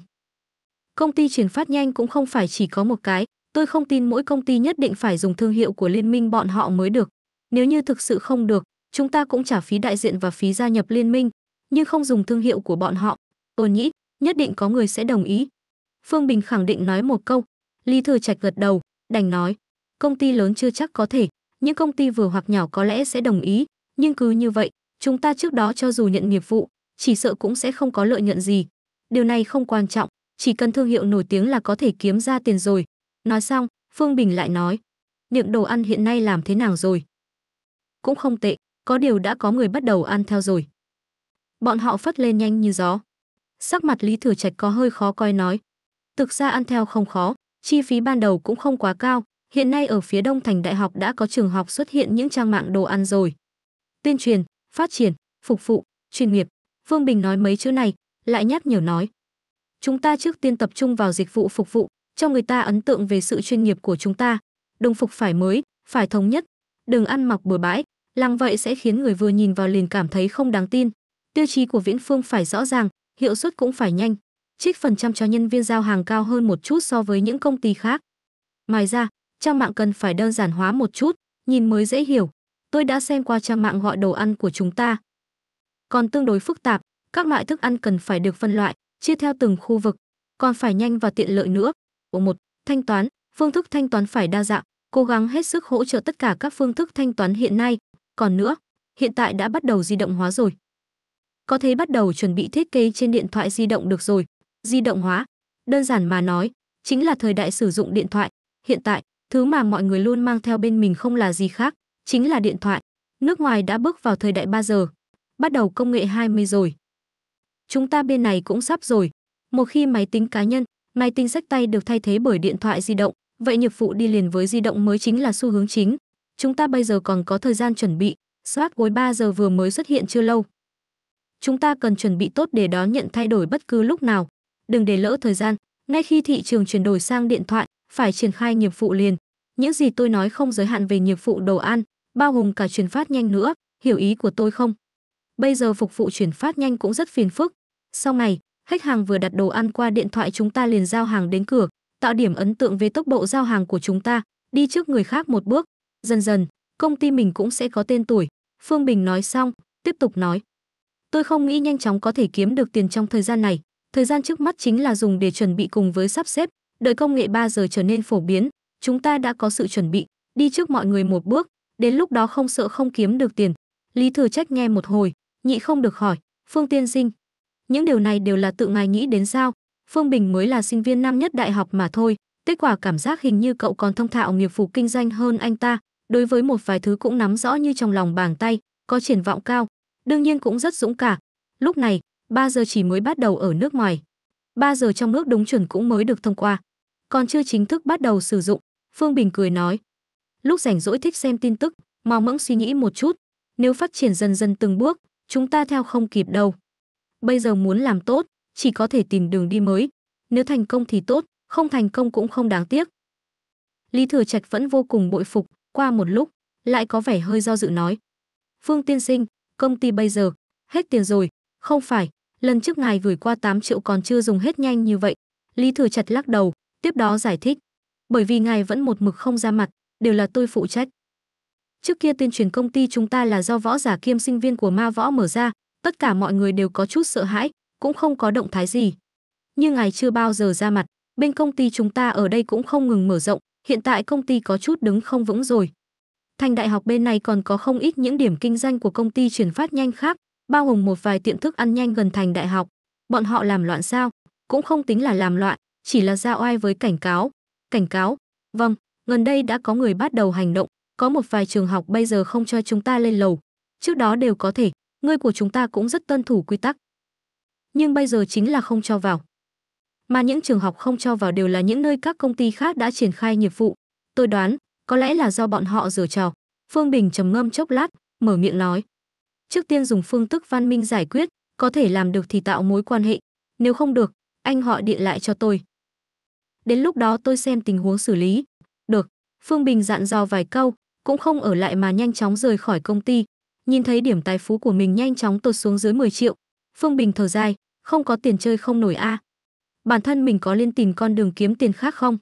Công ty chuyển phát nhanh cũng không phải chỉ có một cái, tôi không tin mỗi công ty nhất định phải dùng thương hiệu của liên minh bọn họ mới được. Nếu như thực sự không được, chúng ta cũng trả phí đại diện và phí gia nhập liên minh, nhưng không dùng thương hiệu của bọn họ. Tôi nghĩ, nhất định có người sẽ đồng ý. Phương Bình khẳng định nói một câu, Lý Thừa Trạch gật đầu, đành nói, công ty lớn chưa chắc có thể, những công ty vừa hoặc nhỏ có lẽ sẽ đồng ý, nhưng cứ như vậy, chúng ta trước đó cho dù nhận nghiệp vụ, chỉ sợ cũng sẽ không có lợi nhuận gì. Điều này không quan trọng, chỉ cần thương hiệu nổi tiếng là có thể kiếm ra tiền rồi. Nói xong, Phương Bình lại nói, niệm đồ ăn hiện nay làm thế nào rồi? Cũng không tệ, có điều đã có người bắt đầu ăn theo rồi. Bọn họ phất lên nhanh như gió. Sắc mặt Lý Thừa Trạch có hơi khó coi nói, Thực ra ăn theo không khó, chi phí ban đầu cũng không quá cao. Hiện nay ở phía Đông Thành Đại học đã có trường học xuất hiện những trang mạng đồ ăn rồi. Tuyên truyền, phát triển, phục vụ, chuyên nghiệp. Vương Bình nói mấy chữ này, lại nhắc nhở nói. Chúng ta trước tiên tập trung vào dịch vụ phục vụ, cho người ta ấn tượng về sự chuyên nghiệp của chúng ta. Đồng phục phải mới, phải thống nhất, đừng ăn mặc bừa bãi, làm vậy sẽ khiến người vừa nhìn vào liền cảm thấy không đáng tin. Tiêu chí của Viễn Phương phải rõ ràng, hiệu suất cũng phải nhanh trích phần trăm cho nhân viên giao hàng cao hơn một chút so với những công ty khác. Ngoài ra, trang mạng cần phải đơn giản hóa một chút, nhìn mới dễ hiểu. Tôi đã xem qua trang mạng gọi đồ ăn của chúng ta. Còn tương đối phức tạp, các loại thức ăn cần phải được phân loại, chia theo từng khu vực, còn phải nhanh và tiện lợi nữa. Ở một, thanh toán, phương thức thanh toán phải đa dạng, cố gắng hết sức hỗ trợ tất cả các phương thức thanh toán hiện nay. Còn nữa, hiện tại đã bắt đầu di động hóa rồi. Có thể bắt đầu chuẩn bị thiết kế trên điện thoại di động được rồi di động hóa đơn giản mà nói chính là thời đại sử dụng điện thoại hiện tại thứ mà mọi người luôn mang theo bên mình không là gì khác chính là điện thoại nước ngoài đã bước vào thời đại 3 giờ bắt đầu công nghệ 20 rồi chúng ta bên này cũng sắp rồi một khi máy tính cá nhân máy tính sách tay được thay thế bởi điện thoại di động vậy nghiệp vụ đi liền với di động mới chính là xu hướng chính chúng ta bây giờ còn có thời gian chuẩn bị soát gối 3 giờ vừa mới xuất hiện chưa lâu chúng ta cần chuẩn bị tốt để đón nhận thay đổi bất cứ lúc nào đừng để lỡ thời gian. Ngay khi thị trường chuyển đổi sang điện thoại, phải triển khai nghiệp vụ liền. Những gì tôi nói không giới hạn về nghiệp vụ đồ ăn, bao gồm cả chuyển phát nhanh nữa, hiểu ý của tôi không? Bây giờ phục vụ chuyển phát nhanh cũng rất phiền phức. Sau này, khách hàng vừa đặt đồ ăn qua điện thoại chúng ta liền giao hàng đến cửa, tạo điểm ấn tượng về tốc độ giao hàng của chúng ta, đi trước người khác một bước. Dần dần, công ty mình cũng sẽ có tên tuổi. Phương Bình nói xong, tiếp tục nói. Tôi không nghĩ nhanh chóng có thể kiếm được tiền trong thời gian này. Thời gian trước mắt chính là dùng để chuẩn bị cùng với sắp xếp, đợi công nghệ 3 giờ trở nên phổ biến, chúng ta đã có sự chuẩn bị, đi trước mọi người một bước, đến lúc đó không sợ không kiếm được tiền. Lý Thừa Trách nghe một hồi, nhị không được hỏi, Phương Tiên Sinh. Những điều này đều là tự ngài nghĩ đến sao, Phương Bình mới là sinh viên năm nhất đại học mà thôi, kết quả cảm giác hình như cậu còn thông thạo nghiệp vụ kinh doanh hơn anh ta, đối với một vài thứ cũng nắm rõ như trong lòng bàn tay, có triển vọng cao, đương nhiên cũng rất dũng cả. Lúc này, 3 giờ chỉ mới bắt đầu ở nước ngoài. 3 giờ trong nước đúng chuẩn cũng mới được thông qua. Còn chưa chính thức bắt đầu sử dụng, Phương Bình cười nói. Lúc rảnh rỗi thích xem tin tức, mau mẫng suy nghĩ một chút. Nếu phát triển dần dần từng bước, chúng ta theo không kịp đâu. Bây giờ muốn làm tốt, chỉ có thể tìm đường đi mới. Nếu thành công thì tốt, không thành công cũng không đáng tiếc. Lý Thừa Trạch vẫn vô cùng bội phục, qua một lúc, lại có vẻ hơi do dự nói. Phương tiên sinh, công ty bây giờ, hết tiền rồi, không phải, lần trước ngài gửi qua 8 triệu còn chưa dùng hết nhanh như vậy. Lý Thừa Trạch lắc đầu, tiếp đó giải thích. Bởi vì ngài vẫn một mực không ra mặt, đều là tôi phụ trách. Trước kia tuyên truyền công ty chúng ta là do võ giả kiêm sinh viên của ma võ mở ra, tất cả mọi người đều có chút sợ hãi, cũng không có động thái gì. Nhưng ngài chưa bao giờ ra mặt, bên công ty chúng ta ở đây cũng không ngừng mở rộng, hiện tại công ty có chút đứng không vững rồi. Thành đại học bên này còn có không ít những điểm kinh doanh của công ty chuyển phát nhanh khác, bao gồm một vài tiệm thức ăn nhanh gần thành đại học. Bọn họ làm loạn sao? Cũng không tính là làm loạn, chỉ là ra oai với cảnh cáo. Cảnh cáo? Vâng, gần đây đã có người bắt đầu hành động, có một vài trường học bây giờ không cho chúng ta lên lầu. Trước đó đều có thể, người của chúng ta cũng rất tuân thủ quy tắc. Nhưng bây giờ chính là không cho vào. Mà những trường học không cho vào đều là những nơi các công ty khác đã triển khai nghiệp vụ. Tôi đoán, có lẽ là do bọn họ rửa trò. Phương Bình trầm ngâm chốc lát, mở miệng nói trước tiên dùng phương thức văn minh giải quyết, có thể làm được thì tạo mối quan hệ, nếu không được, anh họ điện lại cho tôi. Đến lúc đó tôi xem tình huống xử lý. Được, Phương Bình dặn dò vài câu, cũng không ở lại mà nhanh chóng rời khỏi công ty. Nhìn thấy điểm tài phú của mình nhanh chóng tụt xuống dưới 10 triệu, Phương Bình thở dài, không có tiền chơi không nổi a. À. Bản thân mình có liên tìm con đường kiếm tiền khác không?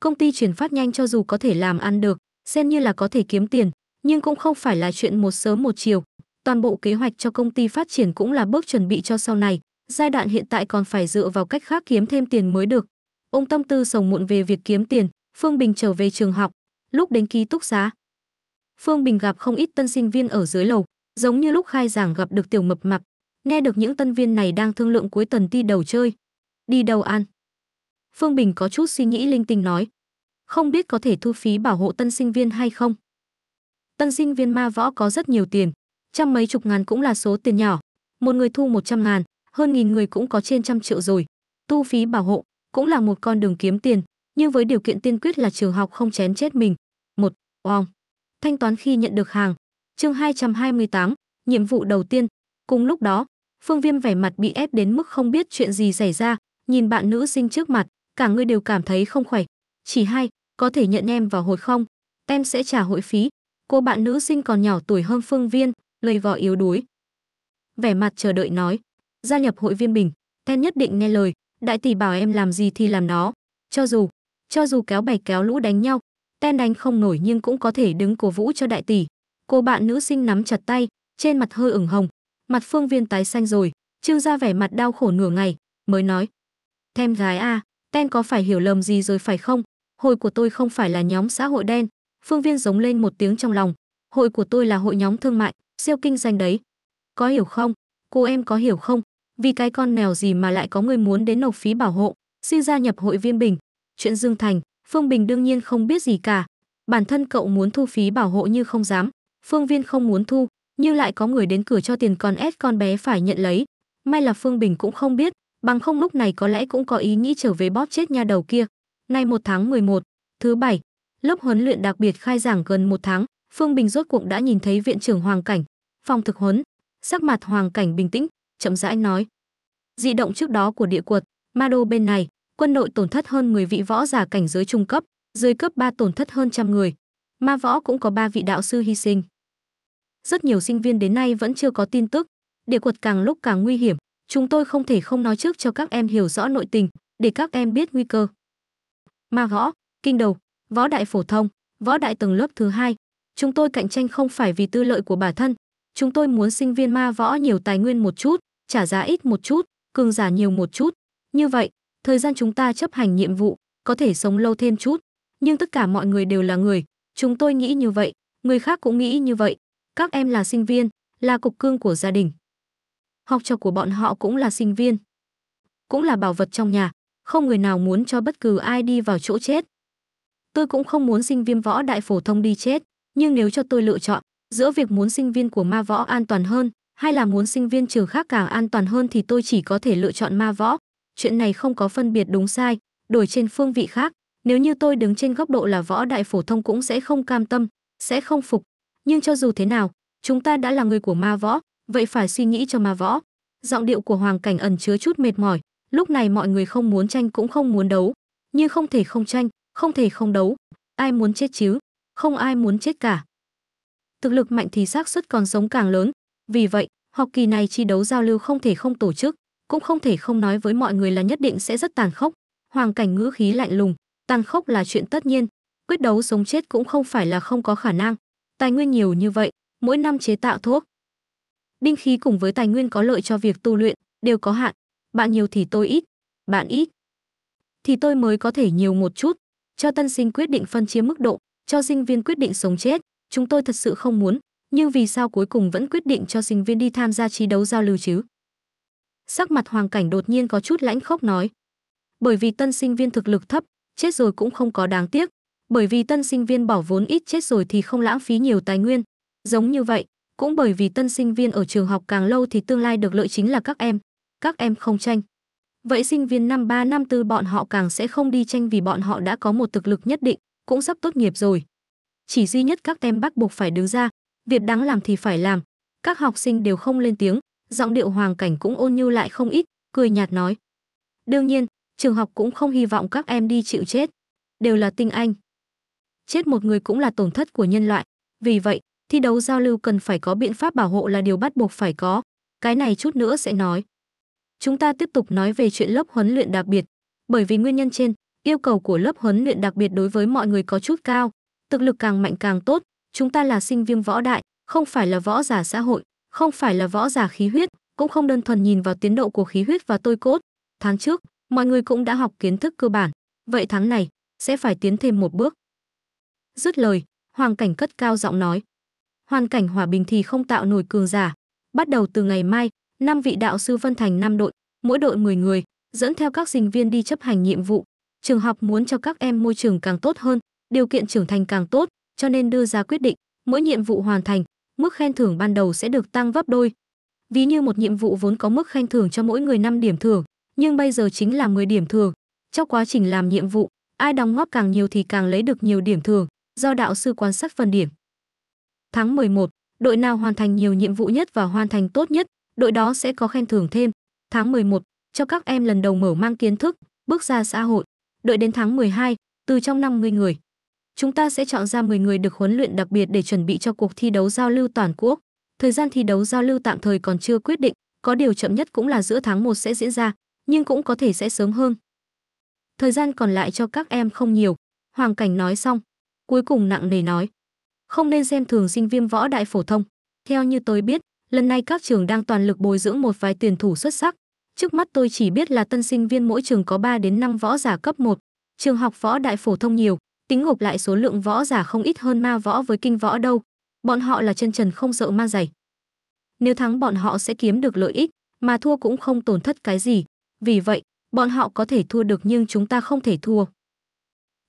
Công ty chuyển phát nhanh cho dù có thể làm ăn được, xem như là có thể kiếm tiền, nhưng cũng không phải là chuyện một sớm một chiều. Toàn bộ kế hoạch cho công ty phát triển cũng là bước chuẩn bị cho sau này, giai đoạn hiện tại còn phải dựa vào cách khác kiếm thêm tiền mới được. Ông tâm tư sồng muộn về việc kiếm tiền, Phương Bình trở về trường học, lúc đến ký túc xá. Phương Bình gặp không ít tân sinh viên ở dưới lầu, giống như lúc khai giảng gặp được tiểu mập mập, nghe được những tân viên này đang thương lượng cuối tuần ti đầu chơi. Đi đâu ăn? Phương Bình có chút suy nghĩ linh tinh nói. Không biết có thể thu phí bảo hộ tân sinh viên hay không? Tân sinh viên ma võ có rất nhiều tiền, trăm mấy chục ngàn cũng là số tiền nhỏ một người thu một trăm ngàn hơn nghìn người cũng có trên trăm triệu rồi tu phí bảo hộ cũng là một con đường kiếm tiền nhưng với điều kiện tiên quyết là trường học không chén chết mình một oong thanh toán khi nhận được hàng chương 228, nhiệm vụ đầu tiên cùng lúc đó phương viêm vẻ mặt bị ép đến mức không biết chuyện gì xảy ra nhìn bạn nữ sinh trước mặt cả người đều cảm thấy không khỏe chỉ hai có thể nhận em vào hội không em sẽ trả hội phí cô bạn nữ sinh còn nhỏ tuổi hơn phương viên gầy vò yếu đuối. Vẻ mặt chờ đợi nói, gia nhập hội viên bình, Ten nhất định nghe lời, đại tỷ bảo em làm gì thì làm nó, cho dù, cho dù kéo bè kéo lũ đánh nhau, Ten đánh không nổi nhưng cũng có thể đứng cổ vũ cho đại tỷ. Cô bạn nữ sinh nắm chặt tay, trên mặt hơi ửng hồng, mặt phương viên tái xanh rồi, trương ra vẻ mặt đau khổ nửa ngày, mới nói. Thêm gái a, à, Ten có phải hiểu lầm gì rồi phải không? Hội của tôi không phải là nhóm xã hội đen. Phương viên giống lên một tiếng trong lòng. Hội của tôi là hội nhóm thương mại siêu kinh doanh đấy. Có hiểu không? Cô em có hiểu không? Vì cái con mèo gì mà lại có người muốn đến nộp phí bảo hộ, xin gia nhập hội viên Bình. Chuyện Dương Thành, Phương Bình đương nhiên không biết gì cả. Bản thân cậu muốn thu phí bảo hộ như không dám, Phương Viên không muốn thu, nhưng lại có người đến cửa cho tiền còn ép con bé phải nhận lấy. May là Phương Bình cũng không biết, bằng không lúc này có lẽ cũng có ý nghĩ trở về bóp chết nha đầu kia. Nay 1 tháng 11, thứ bảy, lớp huấn luyện đặc biệt khai giảng gần một tháng, Phương Bình rốt cuộc đã nhìn thấy viện trưởng Hoàng Cảnh, phong thực huấn, sắc mặt Hoàng Cảnh bình tĩnh, chậm rãi nói: "Dị động trước đó của địa quật, Ma Đô bên này, quân đội tổn thất hơn 10 vị võ giả cảnh giới trung cấp, dưới cấp 3 tổn thất hơn trăm người. Ma võ cũng có ba vị đạo sư hy sinh. Rất nhiều sinh viên đến nay vẫn chưa có tin tức, địa quật càng lúc càng nguy hiểm, chúng tôi không thể không nói trước cho các em hiểu rõ nội tình, để các em biết nguy cơ." Ma võ, kinh đầu, võ đại phổ thông, võ đại tầng lớp thứ hai, chúng tôi cạnh tranh không phải vì tư lợi của bản thân, chúng tôi muốn sinh viên ma võ nhiều tài nguyên một chút, trả giá ít một chút, cường giả nhiều một chút. Như vậy, thời gian chúng ta chấp hành nhiệm vụ có thể sống lâu thêm chút, nhưng tất cả mọi người đều là người, chúng tôi nghĩ như vậy, người khác cũng nghĩ như vậy. Các em là sinh viên, là cục cương của gia đình. Học trò của bọn họ cũng là sinh viên, cũng là bảo vật trong nhà, không người nào muốn cho bất cứ ai đi vào chỗ chết. Tôi cũng không muốn sinh viên võ đại phổ thông đi chết, nhưng nếu cho tôi lựa chọn, giữa việc muốn sinh viên của ma võ an toàn hơn hay là muốn sinh viên trường khác càng an toàn hơn thì tôi chỉ có thể lựa chọn ma võ chuyện này không có phân biệt đúng sai đổi trên phương vị khác nếu như tôi đứng trên góc độ là võ đại phổ thông cũng sẽ không cam tâm sẽ không phục nhưng cho dù thế nào chúng ta đã là người của ma võ vậy phải suy nghĩ cho ma võ giọng điệu của hoàng cảnh ẩn chứa chút mệt mỏi lúc này mọi người không muốn tranh cũng không muốn đấu nhưng không thể không tranh không thể không đấu ai muốn chết chứ không ai muốn chết cả thực lực mạnh thì xác suất còn sống càng lớn. Vì vậy, học kỳ này chi đấu giao lưu không thể không tổ chức, cũng không thể không nói với mọi người là nhất định sẽ rất tàn khốc. Hoàng cảnh ngữ khí lạnh lùng, tàn khốc là chuyện tất nhiên, quyết đấu sống chết cũng không phải là không có khả năng. Tài nguyên nhiều như vậy, mỗi năm chế tạo thuốc. Đinh khí cùng với tài nguyên có lợi cho việc tu luyện đều có hạn, bạn nhiều thì tôi ít, bạn ít thì tôi mới có thể nhiều một chút, cho tân sinh quyết định phân chia mức độ, cho sinh viên quyết định sống chết chúng tôi thật sự không muốn, nhưng vì sao cuối cùng vẫn quyết định cho sinh viên đi tham gia trí đấu giao lưu chứ? Sắc mặt Hoàng Cảnh đột nhiên có chút lãnh khốc nói. Bởi vì tân sinh viên thực lực thấp, chết rồi cũng không có đáng tiếc, bởi vì tân sinh viên bỏ vốn ít chết rồi thì không lãng phí nhiều tài nguyên. Giống như vậy, cũng bởi vì tân sinh viên ở trường học càng lâu thì tương lai được lợi chính là các em, các em không tranh. Vậy sinh viên năm 3 năm 4 bọn họ càng sẽ không đi tranh vì bọn họ đã có một thực lực nhất định, cũng sắp tốt nghiệp rồi chỉ duy nhất các tem bắt buộc phải đứng ra việc đáng làm thì phải làm các học sinh đều không lên tiếng giọng điệu hoàng cảnh cũng ôn nhu lại không ít cười nhạt nói đương nhiên trường học cũng không hy vọng các em đi chịu chết đều là tinh anh chết một người cũng là tổn thất của nhân loại vì vậy thi đấu giao lưu cần phải có biện pháp bảo hộ là điều bắt buộc phải có cái này chút nữa sẽ nói chúng ta tiếp tục nói về chuyện lớp huấn luyện đặc biệt bởi vì nguyên nhân trên yêu cầu của lớp huấn luyện đặc biệt đối với mọi người có chút cao thực lực càng mạnh càng tốt, chúng ta là sinh viên võ đại, không phải là võ giả xã hội, không phải là võ giả khí huyết, cũng không đơn thuần nhìn vào tiến độ của khí huyết và tôi cốt. Tháng trước, mọi người cũng đã học kiến thức cơ bản, vậy tháng này sẽ phải tiến thêm một bước. Dứt lời, Hoàng Cảnh cất cao giọng nói: "Hoàn cảnh hòa bình thì không tạo nổi cường giả, bắt đầu từ ngày mai, năm vị đạo sư phân thành năm đội, mỗi đội 10 người, dẫn theo các sinh viên đi chấp hành nhiệm vụ. Trường học muốn cho các em môi trường càng tốt hơn, điều kiện trưởng thành càng tốt, cho nên đưa ra quyết định, mỗi nhiệm vụ hoàn thành, mức khen thưởng ban đầu sẽ được tăng gấp đôi. Ví như một nhiệm vụ vốn có mức khen thưởng cho mỗi người 5 điểm thưởng, nhưng bây giờ chính là 10 điểm thưởng. Trong quá trình làm nhiệm vụ, ai đóng góp càng nhiều thì càng lấy được nhiều điểm thưởng, do đạo sư quan sát phần điểm. Tháng 11, đội nào hoàn thành nhiều nhiệm vụ nhất và hoàn thành tốt nhất, đội đó sẽ có khen thưởng thêm. Tháng 11, cho các em lần đầu mở mang kiến thức, bước ra xã hội. Đợi đến tháng 12, từ trong 50 người, chúng ta sẽ chọn ra 10 người được huấn luyện đặc biệt để chuẩn bị cho cuộc thi đấu giao lưu toàn quốc. Thời gian thi đấu giao lưu tạm thời còn chưa quyết định, có điều chậm nhất cũng là giữa tháng 1 sẽ diễn ra, nhưng cũng có thể sẽ sớm hơn. Thời gian còn lại cho các em không nhiều, Hoàng Cảnh nói xong, cuối cùng nặng nề nói. Không nên xem thường sinh viên võ đại phổ thông. Theo như tôi biết, lần này các trường đang toàn lực bồi dưỡng một vài tuyển thủ xuất sắc. Trước mắt tôi chỉ biết là tân sinh viên mỗi trường có 3 đến 5 võ giả cấp 1. Trường học võ đại phổ thông nhiều, tính gộp lại số lượng võ giả không ít hơn ma võ với kinh võ đâu bọn họ là chân trần không sợ ma dày nếu thắng bọn họ sẽ kiếm được lợi ích mà thua cũng không tổn thất cái gì vì vậy bọn họ có thể thua được nhưng chúng ta không thể thua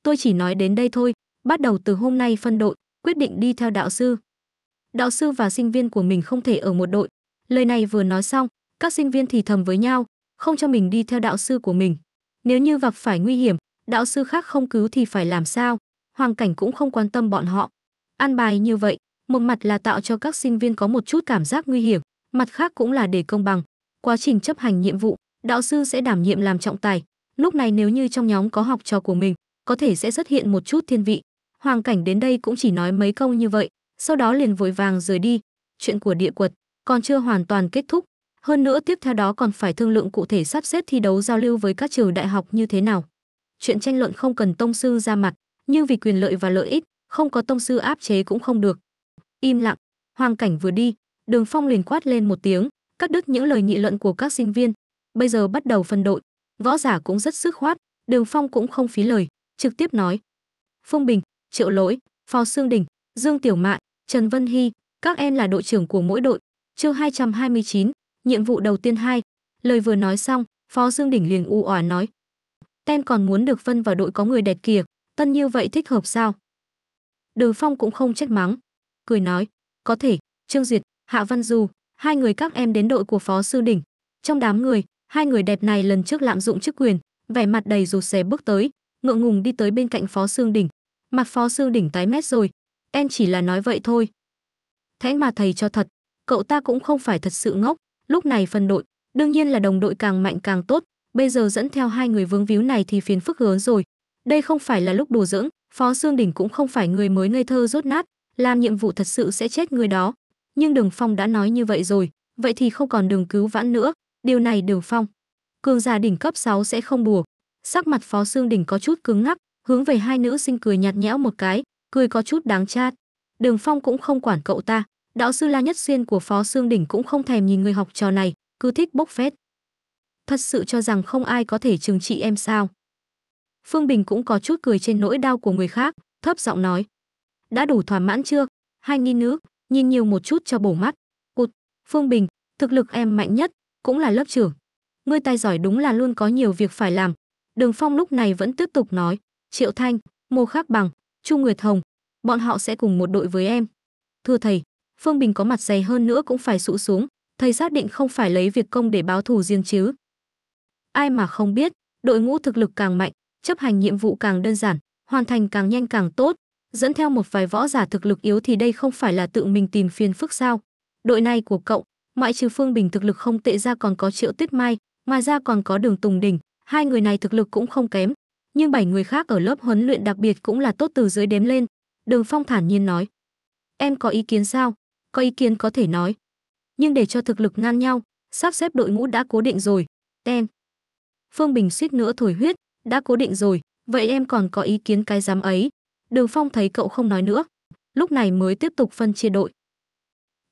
tôi chỉ nói đến đây thôi bắt đầu từ hôm nay phân đội quyết định đi theo đạo sư đạo sư và sinh viên của mình không thể ở một đội lời này vừa nói xong các sinh viên thì thầm với nhau không cho mình đi theo đạo sư của mình nếu như gặp phải nguy hiểm đạo sư khác không cứu thì phải làm sao hoàng cảnh cũng không quan tâm bọn họ an bài như vậy một mặt là tạo cho các sinh viên có một chút cảm giác nguy hiểm mặt khác cũng là để công bằng quá trình chấp hành nhiệm vụ đạo sư sẽ đảm nhiệm làm trọng tài lúc này nếu như trong nhóm có học trò của mình có thể sẽ xuất hiện một chút thiên vị hoàng cảnh đến đây cũng chỉ nói mấy câu như vậy sau đó liền vội vàng rời đi chuyện của địa quật còn chưa hoàn toàn kết thúc hơn nữa tiếp theo đó còn phải thương lượng cụ thể sắp xếp thi đấu giao lưu với các trường đại học như thế nào chuyện tranh luận không cần tông sư ra mặt, nhưng vì quyền lợi và lợi ích, không có tông sư áp chế cũng không được. Im lặng, hoàng cảnh vừa đi, Đường Phong liền quát lên một tiếng, cắt đứt những lời nghị luận của các sinh viên. Bây giờ bắt đầu phân đội, võ giả cũng rất sức khoát, Đường Phong cũng không phí lời, trực tiếp nói: phong Bình, Triệu Lỗi, Phó Sương Đình, Dương Tiểu Mạn, Trần Vân Hy, các em là đội trưởng của mỗi đội." mươi 229, nhiệm vụ đầu tiên hai Lời vừa nói xong, Phó Dương Đỉnh liền u oả nói: Ten còn muốn được phân vào đội có người đẹp kìa, tân như vậy thích hợp sao? Đừ Phong cũng không trách mắng, cười nói, có thể, Trương Duyệt, Hạ Văn Du, hai người các em đến đội của Phó Sư Đỉnh. Trong đám người, hai người đẹp này lần trước lạm dụng chức quyền, vẻ mặt đầy rụt rè bước tới, ngượng ngùng đi tới bên cạnh Phó Sương Đỉnh. Mặt Phó Sương Đỉnh tái mét rồi, em chỉ là nói vậy thôi. Thế mà thầy cho thật, cậu ta cũng không phải thật sự ngốc, lúc này phân đội, đương nhiên là đồng đội càng mạnh càng tốt, bây giờ dẫn theo hai người vướng víu này thì phiền phức lớn rồi đây không phải là lúc đùa dưỡng phó xương đỉnh cũng không phải người mới ngây thơ rốt nát làm nhiệm vụ thật sự sẽ chết người đó nhưng đường phong đã nói như vậy rồi vậy thì không còn đường cứu vãn nữa điều này đường phong cường già đỉnh cấp 6 sẽ không đùa sắc mặt phó xương đỉnh có chút cứng ngắc hướng về hai nữ sinh cười nhạt nhẽo một cái cười có chút đáng chát đường phong cũng không quản cậu ta đạo sư la nhất xuyên của phó xương đỉnh cũng không thèm nhìn người học trò này cứ thích bốc phét thật sự cho rằng không ai có thể trừng trị em sao. Phương Bình cũng có chút cười trên nỗi đau của người khác, thấp giọng nói. Đã đủ thỏa mãn chưa? Hai nghi nữ, nhìn nhiều một chút cho bổ mắt. Cụt, Phương Bình, thực lực em mạnh nhất, cũng là lớp trưởng. Ngươi tài giỏi đúng là luôn có nhiều việc phải làm. Đường Phong lúc này vẫn tiếp tục nói. Triệu Thanh, Mô Khắc Bằng, Chu Nguyệt Hồng, bọn họ sẽ cùng một đội với em. Thưa thầy, Phương Bình có mặt dày hơn nữa cũng phải sụ xuống. Thầy xác định không phải lấy việc công để báo thù riêng chứ. Ai mà không biết, đội ngũ thực lực càng mạnh, chấp hành nhiệm vụ càng đơn giản, hoàn thành càng nhanh càng tốt, dẫn theo một vài võ giả thực lực yếu thì đây không phải là tự mình tìm phiền phức sao? Đội này của cậu, ngoại trừ Phương Bình thực lực không tệ ra còn có Triệu Tuyết Mai, ngoài ra còn có Đường Tùng Đỉnh, hai người này thực lực cũng không kém, nhưng bảy người khác ở lớp huấn luyện đặc biệt cũng là tốt từ dưới đếm lên. Đường Phong thản nhiên nói: "Em có ý kiến sao? Có ý kiến có thể nói, nhưng để cho thực lực ngang nhau, sắp xếp đội ngũ đã cố định rồi." Ten Phương Bình suýt nữa thổi huyết, đã cố định rồi, vậy em còn có ý kiến cái giám ấy. Đường Phong thấy cậu không nói nữa, lúc này mới tiếp tục phân chia đội.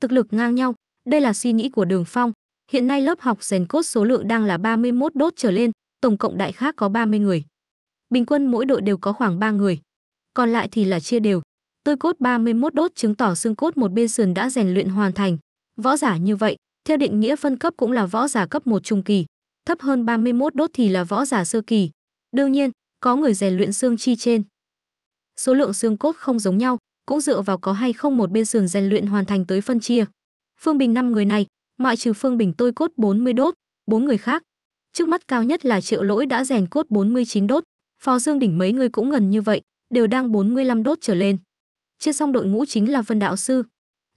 Thực lực ngang nhau, đây là suy nghĩ của Đường Phong. Hiện nay lớp học rèn cốt số lượng đang là 31 đốt trở lên, tổng cộng đại khác có 30 người. Bình quân mỗi đội đều có khoảng 3 người, còn lại thì là chia đều. Tôi cốt 31 đốt chứng tỏ xương cốt một bên sườn đã rèn luyện hoàn thành. Võ giả như vậy, theo định nghĩa phân cấp cũng là võ giả cấp một trung kỳ thấp hơn 31 đốt thì là võ giả sơ kỳ. Đương nhiên, có người rèn luyện xương chi trên. Số lượng xương cốt không giống nhau, cũng dựa vào có hay không một bên sườn rèn luyện hoàn thành tới phân chia. Phương Bình năm người này, ngoại trừ Phương Bình tôi cốt 40 đốt, bốn người khác. Trước mắt cao nhất là Triệu Lỗi đã rèn cốt 49 đốt, Phó Dương đỉnh mấy người cũng gần như vậy, đều đang 45 đốt trở lên. Trên xong đội ngũ chính là Vân đạo sư.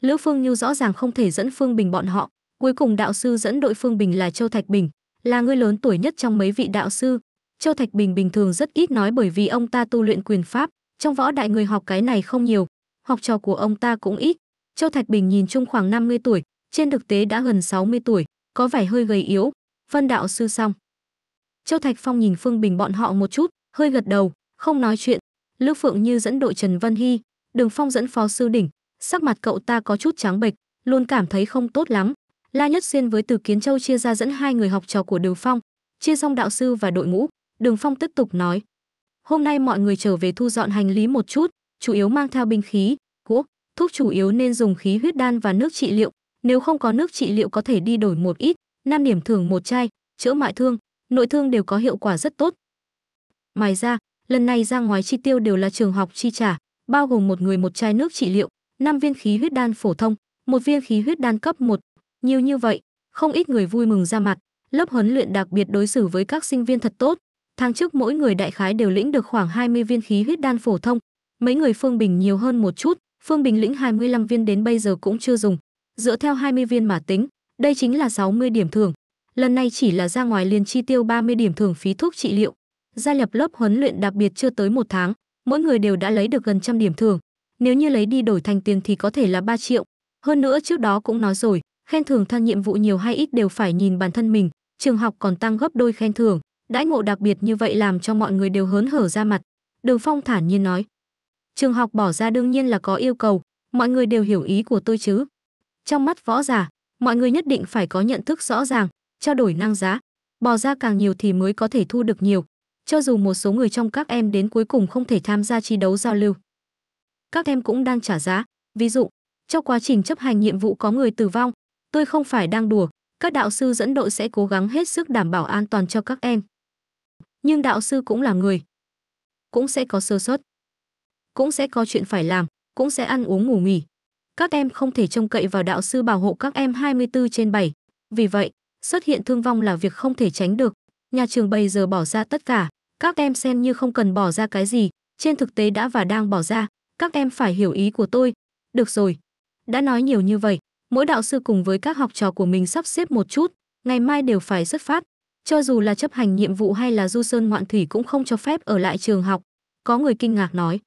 Lữ Phương Như rõ ràng không thể dẫn Phương Bình bọn họ, cuối cùng đạo sư dẫn đội Phương Bình là Châu Thạch Bình là người lớn tuổi nhất trong mấy vị đạo sư. Châu Thạch Bình bình thường rất ít nói bởi vì ông ta tu luyện quyền pháp, trong võ đại người học cái này không nhiều, học trò của ông ta cũng ít. Châu Thạch Bình nhìn chung khoảng 50 tuổi, trên thực tế đã gần 60 tuổi, có vẻ hơi gầy yếu. Vân đạo sư xong. Châu Thạch Phong nhìn Phương Bình bọn họ một chút, hơi gật đầu, không nói chuyện. Lữ Phượng Như dẫn đội Trần Vân Hy, Đường Phong dẫn phó sư đỉnh, sắc mặt cậu ta có chút trắng bệch, luôn cảm thấy không tốt lắm, La Nhất Xuyên với Từ Kiến Châu chia ra dẫn hai người học trò của Đường Phong, chia xong đạo sư và đội ngũ, Đường Phong tiếp tục nói: "Hôm nay mọi người trở về thu dọn hành lý một chút, chủ yếu mang theo binh khí, cuốc, thuốc chủ yếu nên dùng khí huyết đan và nước trị liệu, nếu không có nước trị liệu có thể đi đổi một ít, năm điểm thưởng một chai, chữa mại thương, nội thương đều có hiệu quả rất tốt." Mài ra, lần này ra ngoài chi tiêu đều là trường học chi trả, bao gồm một người một chai nước trị liệu, năm viên khí huyết đan phổ thông, một viên khí huyết đan cấp 1, nhiều như vậy, không ít người vui mừng ra mặt, lớp huấn luyện đặc biệt đối xử với các sinh viên thật tốt. Tháng trước mỗi người đại khái đều lĩnh được khoảng 20 viên khí huyết đan phổ thông, mấy người Phương Bình nhiều hơn một chút, Phương Bình lĩnh 25 viên đến bây giờ cũng chưa dùng. Dựa theo 20 viên mà tính, đây chính là 60 điểm thưởng. Lần này chỉ là ra ngoài liền chi tiêu 30 điểm thưởng phí thuốc trị liệu. Gia nhập lớp huấn luyện đặc biệt chưa tới một tháng, mỗi người đều đã lấy được gần trăm điểm thưởng. Nếu như lấy đi đổi thành tiền thì có thể là 3 triệu. Hơn nữa trước đó cũng nói rồi, khen thưởng thân nhiệm vụ nhiều hay ít đều phải nhìn bản thân mình trường học còn tăng gấp đôi khen thưởng đãi ngộ đặc biệt như vậy làm cho mọi người đều hớn hở ra mặt đường phong thản nhiên nói trường học bỏ ra đương nhiên là có yêu cầu mọi người đều hiểu ý của tôi chứ trong mắt võ giả mọi người nhất định phải có nhận thức rõ ràng trao đổi năng giá bỏ ra càng nhiều thì mới có thể thu được nhiều cho dù một số người trong các em đến cuối cùng không thể tham gia chi đấu giao lưu các em cũng đang trả giá ví dụ trong quá trình chấp hành nhiệm vụ có người tử vong Tôi không phải đang đùa, các đạo sư dẫn đội sẽ cố gắng hết sức đảm bảo an toàn cho các em. Nhưng đạo sư cũng là người, cũng sẽ có sơ suất, cũng sẽ có chuyện phải làm, cũng sẽ ăn uống ngủ nghỉ. Các em không thể trông cậy vào đạo sư bảo hộ các em 24 trên 7. Vì vậy, xuất hiện thương vong là việc không thể tránh được. Nhà trường bây giờ bỏ ra tất cả, các em xem như không cần bỏ ra cái gì, trên thực tế đã và đang bỏ ra, các em phải hiểu ý của tôi. Được rồi, đã nói nhiều như vậy, mỗi đạo sư cùng với các học trò của mình sắp xếp một chút, ngày mai đều phải xuất phát. Cho dù là chấp hành nhiệm vụ hay là du sơn ngoạn thủy cũng không cho phép ở lại trường học. Có người kinh ngạc nói.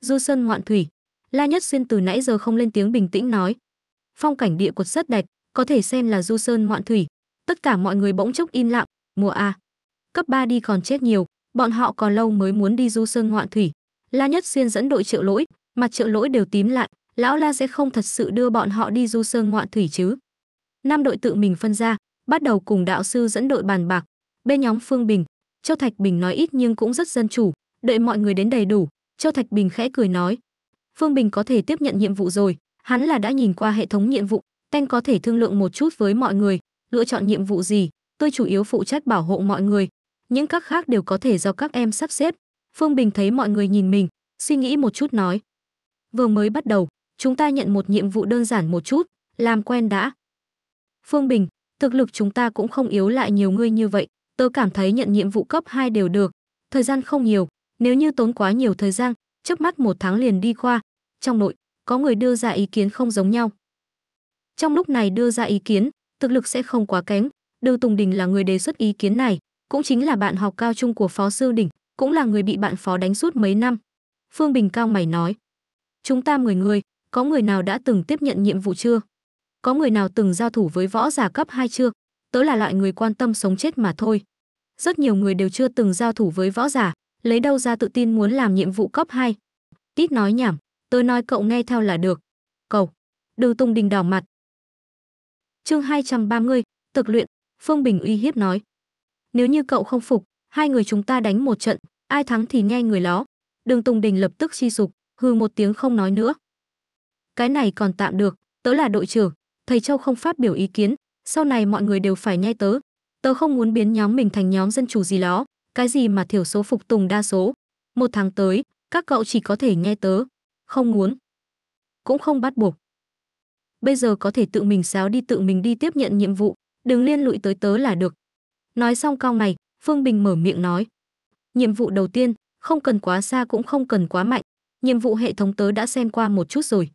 Du sơn ngoạn thủy. La Nhất Xuyên từ nãy giờ không lên tiếng bình tĩnh nói. Phong cảnh địa cột rất đẹp, có thể xem là du sơn ngoạn thủy. Tất cả mọi người bỗng chốc im lặng, mùa A. Cấp 3 đi còn chết nhiều, bọn họ còn lâu mới muốn đi du sơn ngoạn thủy. La Nhất Xuyên dẫn đội triệu lỗi, mặt triệu lỗi đều tím lại lão la sẽ không thật sự đưa bọn họ đi du sơn ngoạn thủy chứ năm đội tự mình phân ra bắt đầu cùng đạo sư dẫn đội bàn bạc bên nhóm phương bình châu thạch bình nói ít nhưng cũng rất dân chủ đợi mọi người đến đầy đủ châu thạch bình khẽ cười nói phương bình có thể tiếp nhận nhiệm vụ rồi hắn là đã nhìn qua hệ thống nhiệm vụ tanh có thể thương lượng một chút với mọi người lựa chọn nhiệm vụ gì tôi chủ yếu phụ trách bảo hộ mọi người những các khác đều có thể do các em sắp xếp phương bình thấy mọi người nhìn mình suy nghĩ một chút nói vừa mới bắt đầu chúng ta nhận một nhiệm vụ đơn giản một chút, làm quen đã. Phương Bình, thực lực chúng ta cũng không yếu lại nhiều ngươi như vậy, tớ cảm thấy nhận nhiệm vụ cấp 2 đều được, thời gian không nhiều, nếu như tốn quá nhiều thời gian, chớp mắt một tháng liền đi qua, trong nội, có người đưa ra ý kiến không giống nhau. Trong lúc này đưa ra ý kiến, thực lực sẽ không quá kém, Đư Tùng Đình là người đề xuất ý kiến này, cũng chính là bạn học cao trung của Phó Sư Đỉnh, cũng là người bị bạn Phó đánh suốt mấy năm. Phương Bình cao mày nói, chúng ta 10 người, có người nào đã từng tiếp nhận nhiệm vụ chưa? Có người nào từng giao thủ với võ giả cấp 2 chưa? Tớ là loại người quan tâm sống chết mà thôi. Rất nhiều người đều chưa từng giao thủ với võ giả, lấy đâu ra tự tin muốn làm nhiệm vụ cấp 2. Tít nói nhảm, tớ nói cậu nghe theo là được. cậu. Đường Tùng Đình đỏ mặt. Chương 230, thực luyện, Phương Bình uy hiếp nói. Nếu như cậu không phục, hai người chúng ta đánh một trận, ai thắng thì nghe người đó. Đường Tùng Đình lập tức chi sụp, hừ một tiếng không nói nữa cái này còn tạm được tớ là đội trưởng thầy châu không phát biểu ý kiến sau này mọi người đều phải nghe tớ tớ không muốn biến nhóm mình thành nhóm dân chủ gì đó cái gì mà thiểu số phục tùng đa số một tháng tới các cậu chỉ có thể nghe tớ không muốn cũng không bắt buộc bây giờ có thể tự mình xáo đi tự mình đi tiếp nhận nhiệm vụ đừng liên lụy tới tớ là được nói xong cao mày phương bình mở miệng nói nhiệm vụ đầu tiên không cần quá xa cũng không cần quá mạnh nhiệm vụ hệ thống tớ đã xem qua một chút rồi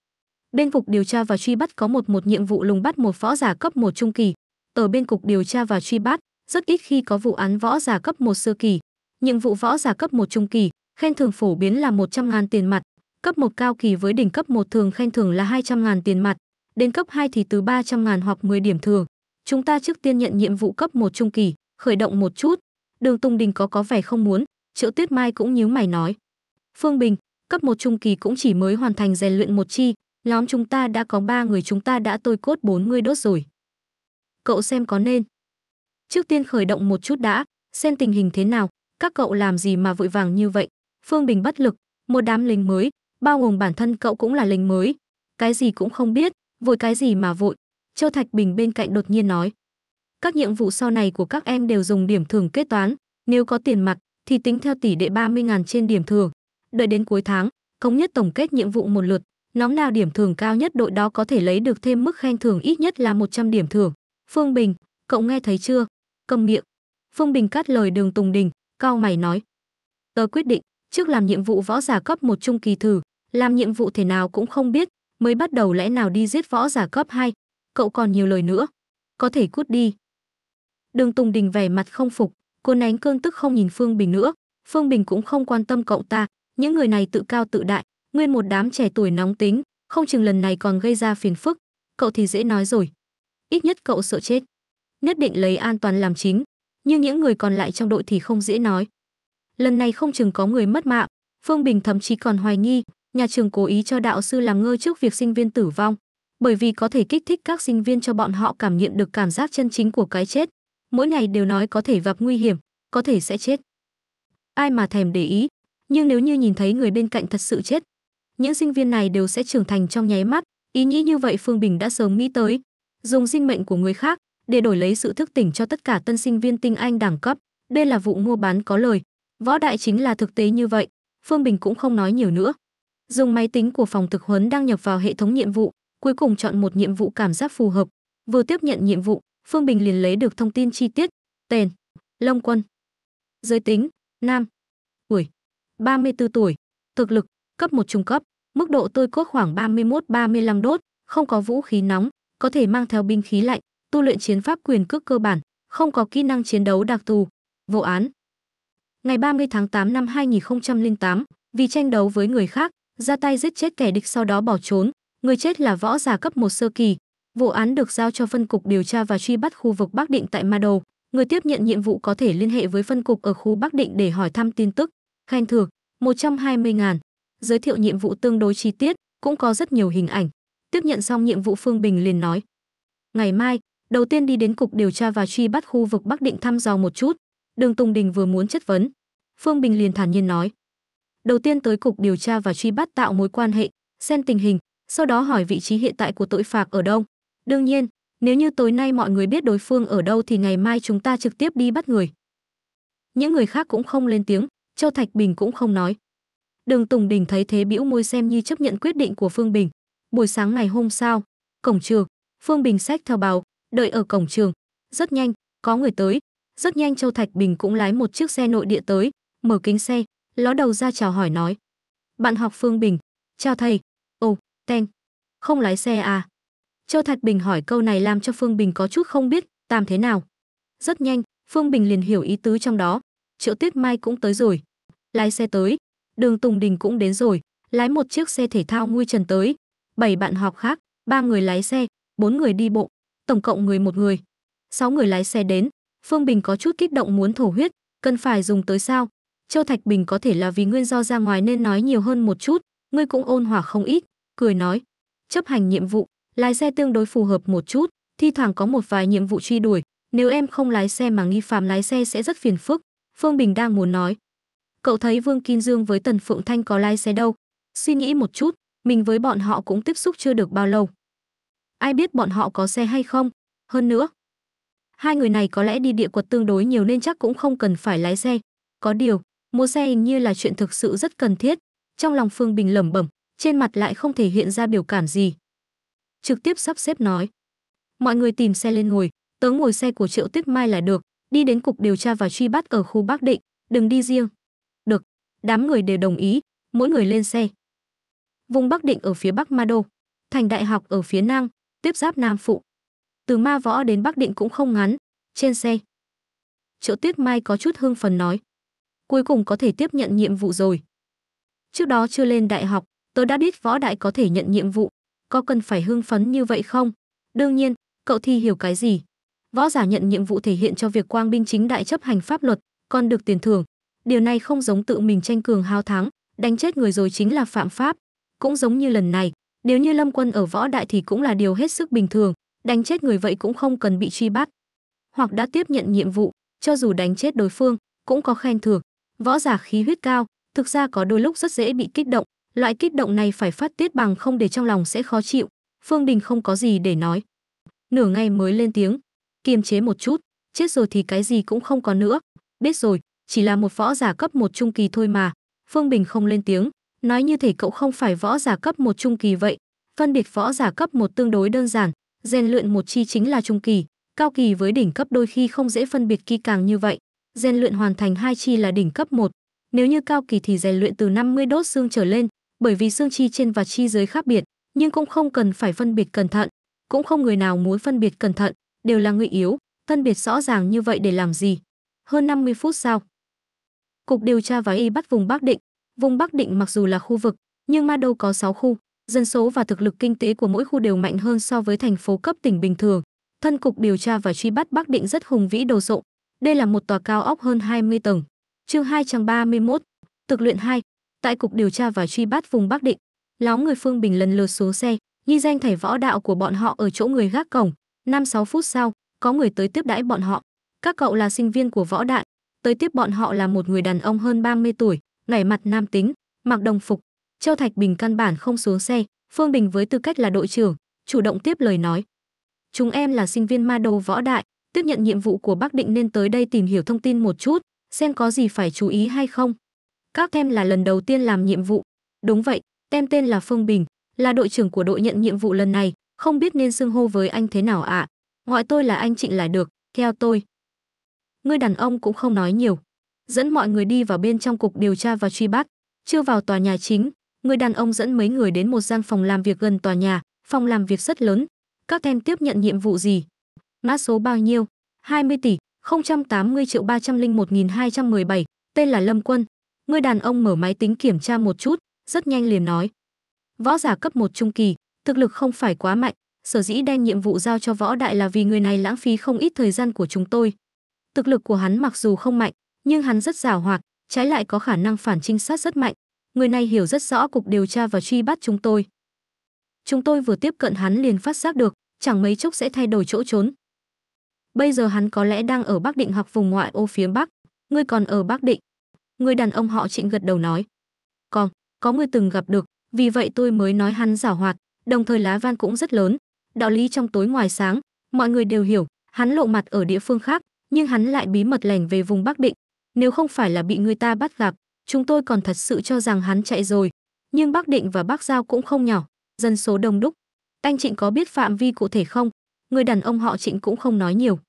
bên cục điều tra và truy bắt có một một nhiệm vụ lùng bắt một võ giả cấp một trung kỳ. Ở bên cục điều tra và truy bắt, rất ít khi có vụ án võ giả cấp một sơ kỳ. Nhiệm vụ võ giả cấp một trung kỳ, khen thưởng phổ biến là 100 ngàn tiền mặt, cấp một cao kỳ với đỉnh cấp một thường khen thưởng là 200 ngàn tiền mặt, đến cấp 2 thì từ 300 ngàn hoặc 10 điểm thường. Chúng ta trước tiên nhận nhiệm vụ cấp một trung kỳ, khởi động một chút. Đường Tùng Đình có có vẻ không muốn, Triệu Tuyết Mai cũng nhíu mày nói. Phương Bình, cấp một trung kỳ cũng chỉ mới hoàn thành rèn luyện một chi, Nhóm chúng ta đã có ba người chúng ta đã tôi cốt bốn người đốt rồi. Cậu xem có nên. Trước tiên khởi động một chút đã, xem tình hình thế nào, các cậu làm gì mà vội vàng như vậy. Phương Bình bất lực, một đám lính mới, bao gồm bản thân cậu cũng là lính mới. Cái gì cũng không biết, vội cái gì mà vội. Châu Thạch Bình bên cạnh đột nhiên nói. Các nhiệm vụ sau này của các em đều dùng điểm thưởng kết toán, nếu có tiền mặt thì tính theo tỷ đệ 30.000 trên điểm thưởng. Đợi đến cuối tháng, công nhất tổng kết nhiệm vụ một lượt, Nhóm nào điểm thưởng cao nhất đội đó có thể lấy được thêm mức khen thưởng ít nhất là 100 điểm thưởng. Phương Bình, cậu nghe thấy chưa? Cầm miệng. Phương Bình cắt lời Đường Tùng Đình, cao mày nói. Tớ quyết định, trước làm nhiệm vụ võ giả cấp một trung kỳ thử, làm nhiệm vụ thế nào cũng không biết, mới bắt đầu lẽ nào đi giết võ giả cấp 2. Cậu còn nhiều lời nữa. Có thể cút đi. Đường Tùng Đình vẻ mặt không phục, cô nén cơn tức không nhìn Phương Bình nữa. Phương Bình cũng không quan tâm cậu ta, những người này tự cao tự đại, nguyên một đám trẻ tuổi nóng tính, không chừng lần này còn gây ra phiền phức, cậu thì dễ nói rồi. Ít nhất cậu sợ chết, nhất định lấy an toàn làm chính, nhưng những người còn lại trong đội thì không dễ nói. Lần này không chừng có người mất mạng, Phương Bình thậm chí còn hoài nghi, nhà trường cố ý cho đạo sư làm ngơ trước việc sinh viên tử vong, bởi vì có thể kích thích các sinh viên cho bọn họ cảm nhận được cảm giác chân chính của cái chết. Mỗi ngày đều nói có thể gặp nguy hiểm, có thể sẽ chết. Ai mà thèm để ý, nhưng nếu như nhìn thấy người bên cạnh thật sự chết, những sinh viên này đều sẽ trưởng thành trong nháy mắt, ý nghĩ như vậy Phương Bình đã sớm nghĩ tới, dùng sinh mệnh của người khác để đổi lấy sự thức tỉnh cho tất cả tân sinh viên tinh anh đẳng cấp, đây là vụ mua bán có lời. Võ đại chính là thực tế như vậy, Phương Bình cũng không nói nhiều nữa. Dùng máy tính của phòng thực huấn đăng nhập vào hệ thống nhiệm vụ, cuối cùng chọn một nhiệm vụ cảm giác phù hợp. Vừa tiếp nhận nhiệm vụ, Phương Bình liền lấy được thông tin chi tiết, tên, Long Quân, giới tính, nam, tuổi, 34 tuổi, thực lực, cấp một trung cấp, Mức độ tôi cốt khoảng 31-35 đốt, không có vũ khí nóng, có thể mang theo binh khí lạnh, tu luyện chiến pháp quyền cước cơ bản, không có kỹ năng chiến đấu đặc thù. Vụ án Ngày 30 tháng 8 năm 2008, vì tranh đấu với người khác, ra tay giết chết kẻ địch sau đó bỏ trốn, người chết là võ giả cấp một sơ kỳ. Vụ án được giao cho phân cục điều tra và truy bắt khu vực Bắc Định tại Ma Đầu. Người tiếp nhận nhiệm vụ có thể liên hệ với phân cục ở khu Bắc Định để hỏi thăm tin tức. Khen thưởng 120 ngàn giới thiệu nhiệm vụ tương đối chi tiết, cũng có rất nhiều hình ảnh. Tiếp nhận xong nhiệm vụ Phương Bình liền nói. Ngày mai, đầu tiên đi đến cục điều tra và truy bắt khu vực Bắc Định thăm dò một chút. Đường Tùng Đình vừa muốn chất vấn. Phương Bình liền thản nhiên nói. Đầu tiên tới cục điều tra và truy bắt tạo mối quan hệ, xem tình hình, sau đó hỏi vị trí hiện tại của tội phạm ở đâu. Đương nhiên, nếu như tối nay mọi người biết đối phương ở đâu thì ngày mai chúng ta trực tiếp đi bắt người. Những người khác cũng không lên tiếng, Châu Thạch Bình cũng không nói. Đường Tùng Đình thấy thế bĩu môi xem như chấp nhận quyết định của Phương Bình. Buổi sáng ngày hôm sau, cổng trường, Phương Bình sách theo báo, đợi ở cổng trường. Rất nhanh, có người tới. Rất nhanh Châu Thạch Bình cũng lái một chiếc xe nội địa tới, mở kính xe, ló đầu ra chào hỏi nói. Bạn học Phương Bình, chào thầy. Ồ, Ten, không lái xe à? Châu Thạch Bình hỏi câu này làm cho Phương Bình có chút không biết, tạm thế nào. Rất nhanh, Phương Bình liền hiểu ý tứ trong đó. Triệu tiết Mai cũng tới rồi. Lái xe tới, Đường Tùng Đình cũng đến rồi, lái một chiếc xe thể thao nguy trần tới, bảy bạn học khác, ba người lái xe, bốn người đi bộ, tổng cộng người một người. Sáu người lái xe đến, Phương Bình có chút kích động muốn thổ huyết, cần phải dùng tới sao? Châu Thạch Bình có thể là vì nguyên do ra ngoài nên nói nhiều hơn một chút, ngươi cũng ôn hòa không ít, cười nói. Chấp hành nhiệm vụ, lái xe tương đối phù hợp một chút, thi thoảng có một vài nhiệm vụ truy đuổi, nếu em không lái xe mà nghi phạm lái xe sẽ rất phiền phức. Phương Bình đang muốn nói, cậu thấy Vương Kim Dương với Tần Phượng Thanh có lái xe đâu. Suy nghĩ một chút, mình với bọn họ cũng tiếp xúc chưa được bao lâu. Ai biết bọn họ có xe hay không? Hơn nữa, hai người này có lẽ đi địa quật tương đối nhiều nên chắc cũng không cần phải lái xe. Có điều, mua xe hình như là chuyện thực sự rất cần thiết. Trong lòng Phương Bình lẩm bẩm, trên mặt lại không thể hiện ra biểu cảm gì. Trực tiếp sắp xếp nói. Mọi người tìm xe lên ngồi, tớ ngồi xe của Triệu Tích Mai là được, đi đến cục điều tra và truy bắt ở khu Bắc Định, đừng đi riêng. Đám người đều đồng ý, mỗi người lên xe. Vùng Bắc Định ở phía Bắc Ma Đô, thành đại học ở phía Nam, tiếp giáp Nam Phụ. Từ Ma Võ đến Bắc Định cũng không ngắn, trên xe. Triệu Tuyết Mai có chút hưng phấn nói. Cuối cùng có thể tiếp nhận nhiệm vụ rồi. Trước đó chưa lên đại học, tôi đã biết võ đại có thể nhận nhiệm vụ. Có cần phải hưng phấn như vậy không? Đương nhiên, cậu thi hiểu cái gì? Võ giả nhận nhiệm vụ thể hiện cho việc quang binh chính đại chấp hành pháp luật, còn được tiền thưởng, Điều này không giống tự mình tranh cường hao thắng, đánh chết người rồi chính là phạm pháp. Cũng giống như lần này, nếu như Lâm Quân ở võ đại thì cũng là điều hết sức bình thường, đánh chết người vậy cũng không cần bị truy bắt. Hoặc đã tiếp nhận nhiệm vụ, cho dù đánh chết đối phương, cũng có khen thưởng. Võ giả khí huyết cao, thực ra có đôi lúc rất dễ bị kích động, loại kích động này phải phát tiết bằng không để trong lòng sẽ khó chịu. Phương Đình không có gì để nói. Nửa ngày mới lên tiếng, kiềm chế một chút, chết rồi thì cái gì cũng không có nữa. Biết rồi, chỉ là một võ giả cấp một trung kỳ thôi mà phương bình không lên tiếng nói như thể cậu không phải võ giả cấp một trung kỳ vậy phân biệt võ giả cấp một tương đối đơn giản rèn luyện một chi chính là trung kỳ cao kỳ với đỉnh cấp đôi khi không dễ phân biệt kỳ càng như vậy rèn luyện hoàn thành hai chi là đỉnh cấp một nếu như cao kỳ thì rèn luyện từ 50 đốt xương trở lên bởi vì xương chi trên và chi dưới khác biệt nhưng cũng không cần phải phân biệt cẩn thận cũng không người nào muốn phân biệt cẩn thận đều là người yếu phân biệt rõ ràng như vậy để làm gì hơn 50 phút sau Cục điều tra và y bắt vùng Bắc Định. Vùng Bắc Định mặc dù là khu vực, nhưng Ma Đô có 6 khu, dân số và thực lực kinh tế của mỗi khu đều mạnh hơn so với thành phố cấp tỉnh bình thường. Thân cục điều tra và truy bắt Bắc Định rất hùng vĩ đồ sộ. Đây là một tòa cao ốc hơn 20 tầng. Chương 231, thực luyện 2. Tại cục điều tra và truy bắt vùng Bắc Định, láo người Phương Bình lần lượt xuống xe, nghi danh thầy võ đạo của bọn họ ở chỗ người gác cổng. 5-6 phút sau, có người tới tiếp đãi bọn họ. Các cậu là sinh viên của võ đại, Tới tiếp bọn họ là một người đàn ông hơn 30 tuổi, nảy mặt nam tính, mặc đồng phục. Châu Thạch Bình căn bản không xuống xe, Phương Bình với tư cách là đội trưởng, chủ động tiếp lời nói. Chúng em là sinh viên ma đầu võ đại, tiếp nhận nhiệm vụ của Bắc Định nên tới đây tìm hiểu thông tin một chút, xem có gì phải chú ý hay không. Các em là lần đầu tiên làm nhiệm vụ. Đúng vậy, em tên là Phương Bình, là đội trưởng của đội nhận nhiệm vụ lần này, không biết nên xưng hô với anh thế nào ạ. À? Gọi tôi là anh Trịnh là được, theo tôi người đàn ông cũng không nói nhiều dẫn mọi người đi vào bên trong cục điều tra và truy bắt chưa vào tòa nhà chính người đàn ông dẫn mấy người đến một gian phòng làm việc gần tòa nhà phòng làm việc rất lớn các em tiếp nhận nhiệm vụ gì mã số bao nhiêu 20 tỷ 080 triệu 301.217, tên là Lâm Quân. Người đàn ông mở máy tính kiểm tra một chút, rất nhanh liền nói. Võ giả cấp một trung kỳ, thực lực không phải quá mạnh, sở dĩ đem nhiệm vụ giao cho võ đại là vì người này lãng phí không ít thời gian của chúng tôi, Thực lực của hắn mặc dù không mạnh, nhưng hắn rất giàu hoạt, trái lại có khả năng phản trinh sát rất mạnh. Người này hiểu rất rõ cục điều tra và truy bắt chúng tôi. Chúng tôi vừa tiếp cận hắn liền phát giác được, chẳng mấy chốc sẽ thay đổi chỗ trốn. Bây giờ hắn có lẽ đang ở Bắc Định hoặc vùng ngoại ô phía Bắc, ngươi còn ở Bắc Định. Người đàn ông họ Trịnh gật đầu nói. Còn, có người từng gặp được, vì vậy tôi mới nói hắn giảo hoạt, đồng thời lá van cũng rất lớn. Đạo lý trong tối ngoài sáng, mọi người đều hiểu, hắn lộ mặt ở địa phương khác, nhưng hắn lại bí mật lẻn về vùng Bắc Định. Nếu không phải là bị người ta bắt gặp, chúng tôi còn thật sự cho rằng hắn chạy rồi. Nhưng Bắc Định và Bắc Giao cũng không nhỏ, dân số đông đúc. Anh Trịnh có biết phạm vi cụ thể không? Người đàn ông họ Trịnh cũng không nói nhiều.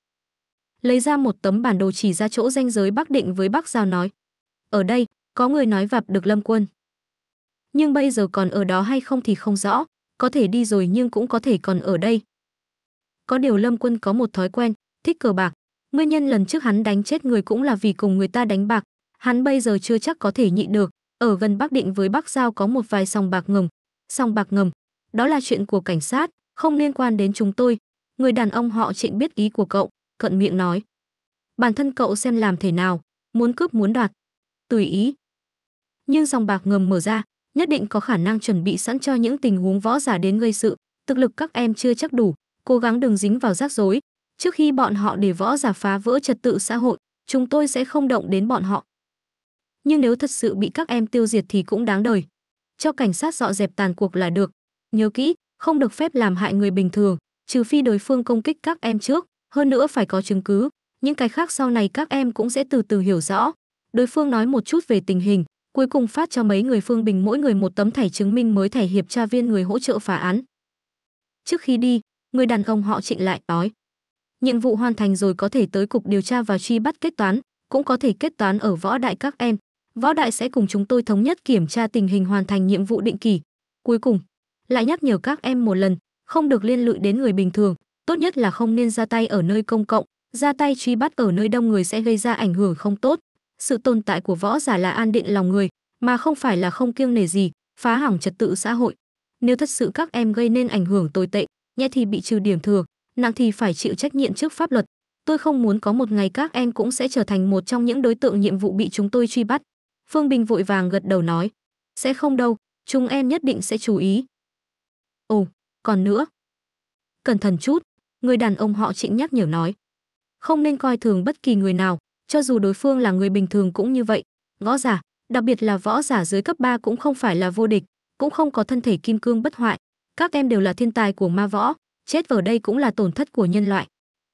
Lấy ra một tấm bản đồ chỉ ra chỗ ranh giới Bắc Định với Bắc Giao nói. Ở đây, có người nói vặt được Lâm Quân. Nhưng bây giờ còn ở đó hay không thì không rõ, có thể đi rồi nhưng cũng có thể còn ở đây. Có điều Lâm Quân có một thói quen, thích cờ bạc, Nguyên nhân lần trước hắn đánh chết người cũng là vì cùng người ta đánh bạc, hắn bây giờ chưa chắc có thể nhịn được. Ở gần Bắc Định với Bắc Giao có một vài sòng bạc ngầm. Sòng bạc ngầm, đó là chuyện của cảnh sát, không liên quan đến chúng tôi. Người đàn ông họ trịnh biết ý của cậu, cận miệng nói. Bản thân cậu xem làm thể nào, muốn cướp muốn đoạt, tùy ý. Nhưng sòng bạc ngầm mở ra, nhất định có khả năng chuẩn bị sẵn cho những tình huống võ giả đến gây sự, thực lực các em chưa chắc đủ, cố gắng đừng dính vào rắc rối, trước khi bọn họ để võ giả phá vỡ trật tự xã hội, chúng tôi sẽ không động đến bọn họ. Nhưng nếu thật sự bị các em tiêu diệt thì cũng đáng đời. Cho cảnh sát dọn dẹp tàn cuộc là được. Nhớ kỹ, không được phép làm hại người bình thường, trừ phi đối phương công kích các em trước, hơn nữa phải có chứng cứ. Những cái khác sau này các em cũng sẽ từ từ hiểu rõ. Đối phương nói một chút về tình hình, cuối cùng phát cho mấy người Phương Bình mỗi người một tấm thẻ chứng minh mới thẻ hiệp tra viên người hỗ trợ phá án. Trước khi đi, người đàn ông họ trịnh lại nói nhiệm vụ hoàn thành rồi có thể tới cục điều tra và truy bắt kết toán, cũng có thể kết toán ở võ đại các em. Võ đại sẽ cùng chúng tôi thống nhất kiểm tra tình hình hoàn thành nhiệm vụ định kỳ. Cuối cùng, lại nhắc nhở các em một lần, không được liên lụy đến người bình thường, tốt nhất là không nên ra tay ở nơi công cộng, ra tay truy bắt ở nơi đông người sẽ gây ra ảnh hưởng không tốt. Sự tồn tại của võ giả là an định lòng người, mà không phải là không kiêng nề gì, phá hỏng trật tự xã hội. Nếu thật sự các em gây nên ảnh hưởng tồi tệ, nhẹ thì bị trừ điểm thừa, nặng thì phải chịu trách nhiệm trước pháp luật. Tôi không muốn có một ngày các em cũng sẽ trở thành một trong những đối tượng nhiệm vụ bị chúng tôi truy bắt. Phương Bình vội vàng gật đầu nói. Sẽ không đâu, chúng em nhất định sẽ chú ý. Ồ, còn nữa. Cẩn thận chút, người đàn ông họ trịnh nhắc nhở nói. Không nên coi thường bất kỳ người nào, cho dù đối phương là người bình thường cũng như vậy. Võ giả, đặc biệt là võ giả dưới cấp 3 cũng không phải là vô địch, cũng không có thân thể kim cương bất hoại. Các em đều là thiên tài của ma võ, chết ở đây cũng là tổn thất của nhân loại.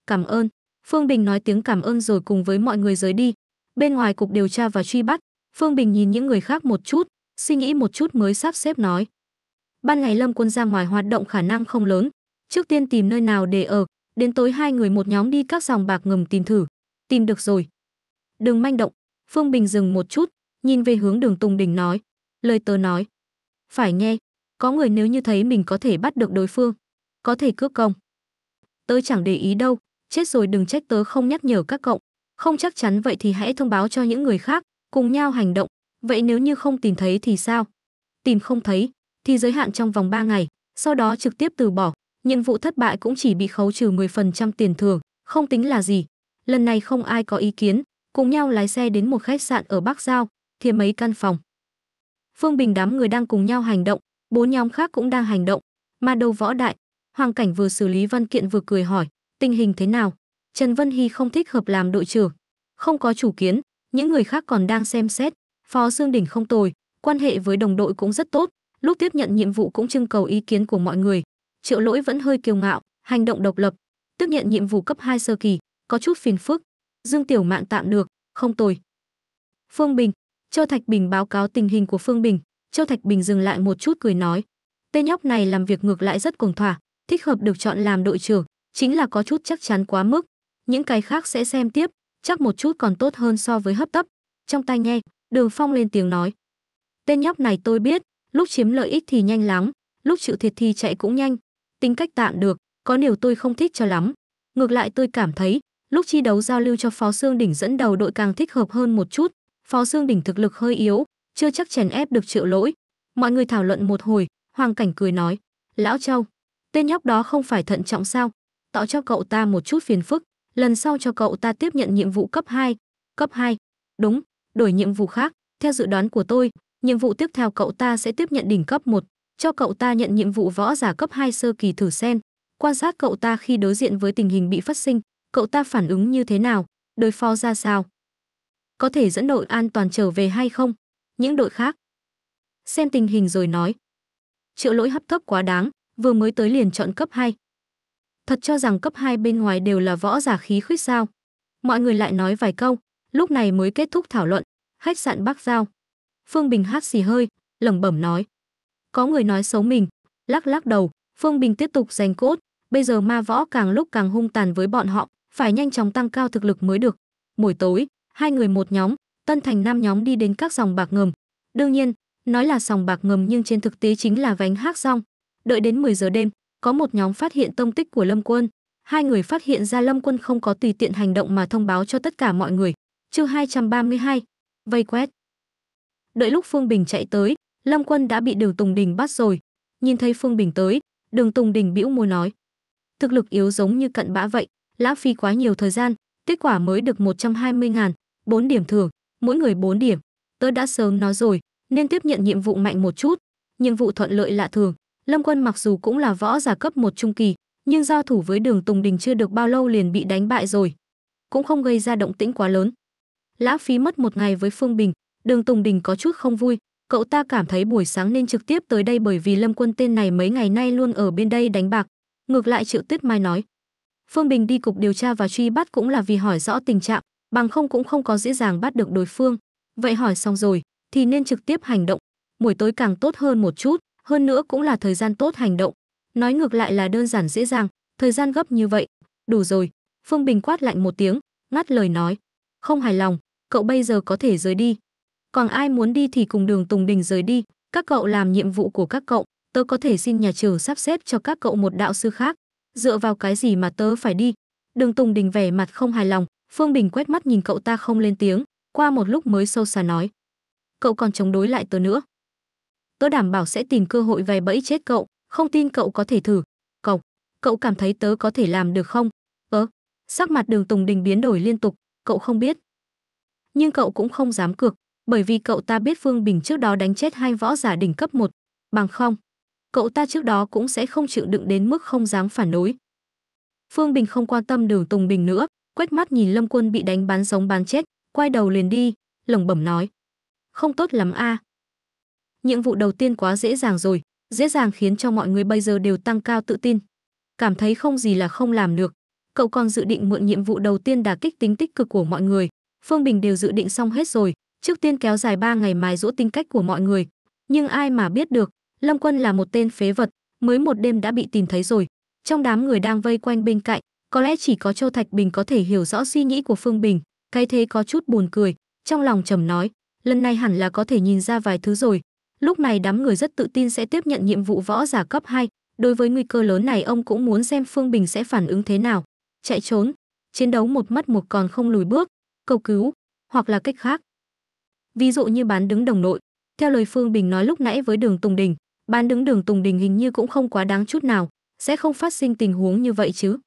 Cảm ơn. Phương Bình nói tiếng cảm ơn rồi cùng với mọi người rời đi. Bên ngoài cục điều tra và truy bắt, Phương Bình nhìn những người khác một chút, suy nghĩ một chút mới sắp xếp nói. Ban ngày Lâm Quân ra ngoài hoạt động khả năng không lớn, trước tiên tìm nơi nào để ở, đến tối hai người một nhóm đi các dòng bạc ngầm tìm thử, tìm được rồi. Đừng manh động, Phương Bình dừng một chút, nhìn về hướng đường Tùng Đình nói, lời tớ nói. Phải nghe, có người nếu như thấy mình có thể bắt được đối phương, có thể cướp công. Tớ chẳng để ý đâu, chết rồi đừng trách tớ không nhắc nhở các cậu. Không chắc chắn vậy thì hãy thông báo cho những người khác, cùng nhau hành động. Vậy nếu như không tìm thấy thì sao? Tìm không thấy, thì giới hạn trong vòng 3 ngày, sau đó trực tiếp từ bỏ. Nhiệm vụ thất bại cũng chỉ bị khấu trừ 10% tiền thưởng, không tính là gì. Lần này không ai có ý kiến, cùng nhau lái xe đến một khách sạn ở Bắc Giao, thiêm mấy căn phòng. Phương Bình đám người đang cùng nhau hành động, bốn nhóm khác cũng đang hành động, mà đầu võ đại, Hoàng Cảnh vừa xử lý văn kiện vừa cười hỏi, tình hình thế nào? Trần Vân Hy không thích hợp làm đội trưởng, không có chủ kiến, những người khác còn đang xem xét. Phó Dương Đình không tồi, quan hệ với đồng đội cũng rất tốt, lúc tiếp nhận nhiệm vụ cũng trưng cầu ý kiến của mọi người. Triệu Lỗi vẫn hơi kiêu ngạo, hành động độc lập, tiếp nhận nhiệm vụ cấp 2 sơ kỳ, có chút phiền phức. Dương Tiểu Mạn tạm được, không tồi. Phương Bình, Châu Thạch Bình báo cáo tình hình của Phương Bình, Châu Thạch Bình dừng lại một chút cười nói, tên nhóc này làm việc ngược lại rất cuồng thỏa, thích hợp được chọn làm đội trưởng, chính là có chút chắc chắn quá mức. Những cái khác sẽ xem tiếp, chắc một chút còn tốt hơn so với hấp tấp. Trong tai nghe, Đường Phong lên tiếng nói. Tên nhóc này tôi biết, lúc chiếm lợi ích thì nhanh lắm, lúc chịu thiệt thì chạy cũng nhanh. Tính cách tạm được, có điều tôi không thích cho lắm. Ngược lại tôi cảm thấy, lúc chi đấu giao lưu cho Phó Sương Đỉnh dẫn đầu đội càng thích hợp hơn một chút. Phó Sương Đỉnh thực lực hơi yếu, chưa chắc chèn ép được triệu lỗi. Mọi người thảo luận một hồi, Hoàng Cảnh cười nói, Lão Châu, Tên nhóc đó không phải thận trọng sao? Tạo cho cậu ta một chút phiền phức, lần sau cho cậu ta tiếp nhận nhiệm vụ cấp 2. Cấp 2. Đúng, đổi nhiệm vụ khác. Theo dự đoán của tôi, nhiệm vụ tiếp theo cậu ta sẽ tiếp nhận đỉnh cấp 1, cho cậu ta nhận nhiệm vụ võ giả cấp 2 sơ kỳ thử xem. Quan sát cậu ta khi đối diện với tình hình bị phát sinh, cậu ta phản ứng như thế nào, đối phó ra sao. Có thể dẫn đội an toàn trở về hay không? Những đội khác. Xem tình hình rồi nói. Triệu lỗi hấp thấp quá đáng, vừa mới tới liền chọn cấp 2. Thật cho rằng cấp 2 bên ngoài đều là võ giả khí khuyết sao. Mọi người lại nói vài câu, lúc này mới kết thúc thảo luận, khách sạn Bắc Giao. Phương Bình hát xì hơi, lẩm bẩm nói. Có người nói xấu mình, lắc lắc đầu, Phương Bình tiếp tục giành cốt, bây giờ ma võ càng lúc càng hung tàn với bọn họ, phải nhanh chóng tăng cao thực lực mới được. Buổi tối, hai người một nhóm, Tân Thành Nam nhóm đi đến các dòng bạc ngầm. Đương nhiên, nói là sòng bạc ngầm nhưng trên thực tế chính là vánh hát rong, Đợi đến 10 giờ đêm, có một nhóm phát hiện tông tích của Lâm Quân. Hai người phát hiện ra Lâm Quân không có tùy tiện hành động mà thông báo cho tất cả mọi người. Chương 232, vây quét. Đợi lúc Phương Bình chạy tới, Lâm Quân đã bị Đường Tùng Đình bắt rồi. Nhìn thấy Phương Bình tới, Đường Tùng Đình bĩu môi nói: "Thực lực yếu giống như cận bã vậy, lãng phí quá nhiều thời gian, kết quả mới được 120 ngàn, 4 điểm thưởng, mỗi người 4 điểm. Tớ đã sớm nói rồi, nên tiếp nhận nhiệm vụ mạnh một chút, nhiệm vụ thuận lợi lạ thường, Lâm Quân mặc dù cũng là võ giả cấp một trung kỳ, nhưng giao thủ với Đường Tùng Đình chưa được bao lâu liền bị đánh bại rồi, cũng không gây ra động tĩnh quá lớn. lã phí mất một ngày với Phương Bình, Đường Tùng Đình có chút không vui, cậu ta cảm thấy buổi sáng nên trực tiếp tới đây bởi vì Lâm Quân tên này mấy ngày nay luôn ở bên đây đánh bạc. Ngược lại Triệu Tuyết Mai nói, Phương Bình đi cục điều tra và truy bắt cũng là vì hỏi rõ tình trạng, bằng không cũng không có dễ dàng bắt được đối phương. Vậy hỏi xong rồi, thì nên trực tiếp hành động, buổi tối càng tốt hơn một chút hơn nữa cũng là thời gian tốt hành động. Nói ngược lại là đơn giản dễ dàng, thời gian gấp như vậy, đủ rồi. Phương Bình quát lạnh một tiếng, ngắt lời nói. Không hài lòng, cậu bây giờ có thể rời đi. Còn ai muốn đi thì cùng đường Tùng Đình rời đi, các cậu làm nhiệm vụ của các cậu, tớ có thể xin nhà trường sắp xếp cho các cậu một đạo sư khác. Dựa vào cái gì mà tớ phải đi? Đường Tùng Đình vẻ mặt không hài lòng, Phương Bình quét mắt nhìn cậu ta không lên tiếng, qua một lúc mới sâu xa nói. Cậu còn chống đối lại tớ nữa, tớ đảm bảo sẽ tìm cơ hội vài bẫy chết cậu, không tin cậu có thể thử. Cậu, cậu cảm thấy tớ có thể làm được không? Tớ, sắc mặt đường Tùng Đình biến đổi liên tục, cậu không biết. Nhưng cậu cũng không dám cược, bởi vì cậu ta biết Phương Bình trước đó đánh chết hai võ giả đỉnh cấp một bằng không. Cậu ta trước đó cũng sẽ không chịu đựng đến mức không dám phản đối. Phương Bình không quan tâm đường Tùng Bình nữa, quét mắt nhìn Lâm Quân bị đánh bán sống bán chết, quay đầu liền đi, lẩm bẩm nói. Không tốt lắm a, à, nhiệm vụ đầu tiên quá dễ dàng rồi, dễ dàng khiến cho mọi người bây giờ đều tăng cao tự tin. Cảm thấy không gì là không làm được. Cậu còn dự định mượn nhiệm vụ đầu tiên đả kích tính tích cực của mọi người. Phương Bình đều dự định xong hết rồi, trước tiên kéo dài 3 ngày mài rũ tính cách của mọi người. Nhưng ai mà biết được, Lâm Quân là một tên phế vật, mới một đêm đã bị tìm thấy rồi. Trong đám người đang vây quanh bên cạnh, có lẽ chỉ có Châu Thạch Bình có thể hiểu rõ suy nghĩ của Phương Bình, cái thế có chút buồn cười, trong lòng trầm nói, lần này hẳn là có thể nhìn ra vài thứ rồi, Lúc này đám người rất tự tin sẽ tiếp nhận nhiệm vụ võ giả cấp 2, đối với nguy cơ lớn này ông cũng muốn xem Phương Bình sẽ phản ứng thế nào, chạy trốn, chiến đấu một mất một còn không lùi bước, cầu cứu, hoặc là cách khác. Ví dụ như bán đứng đồng đội theo lời Phương Bình nói lúc nãy với Đường Tùng Đình, bán đứng Đường Tùng Đình hình như cũng không quá đáng chút nào, sẽ không phát sinh tình huống như vậy chứ.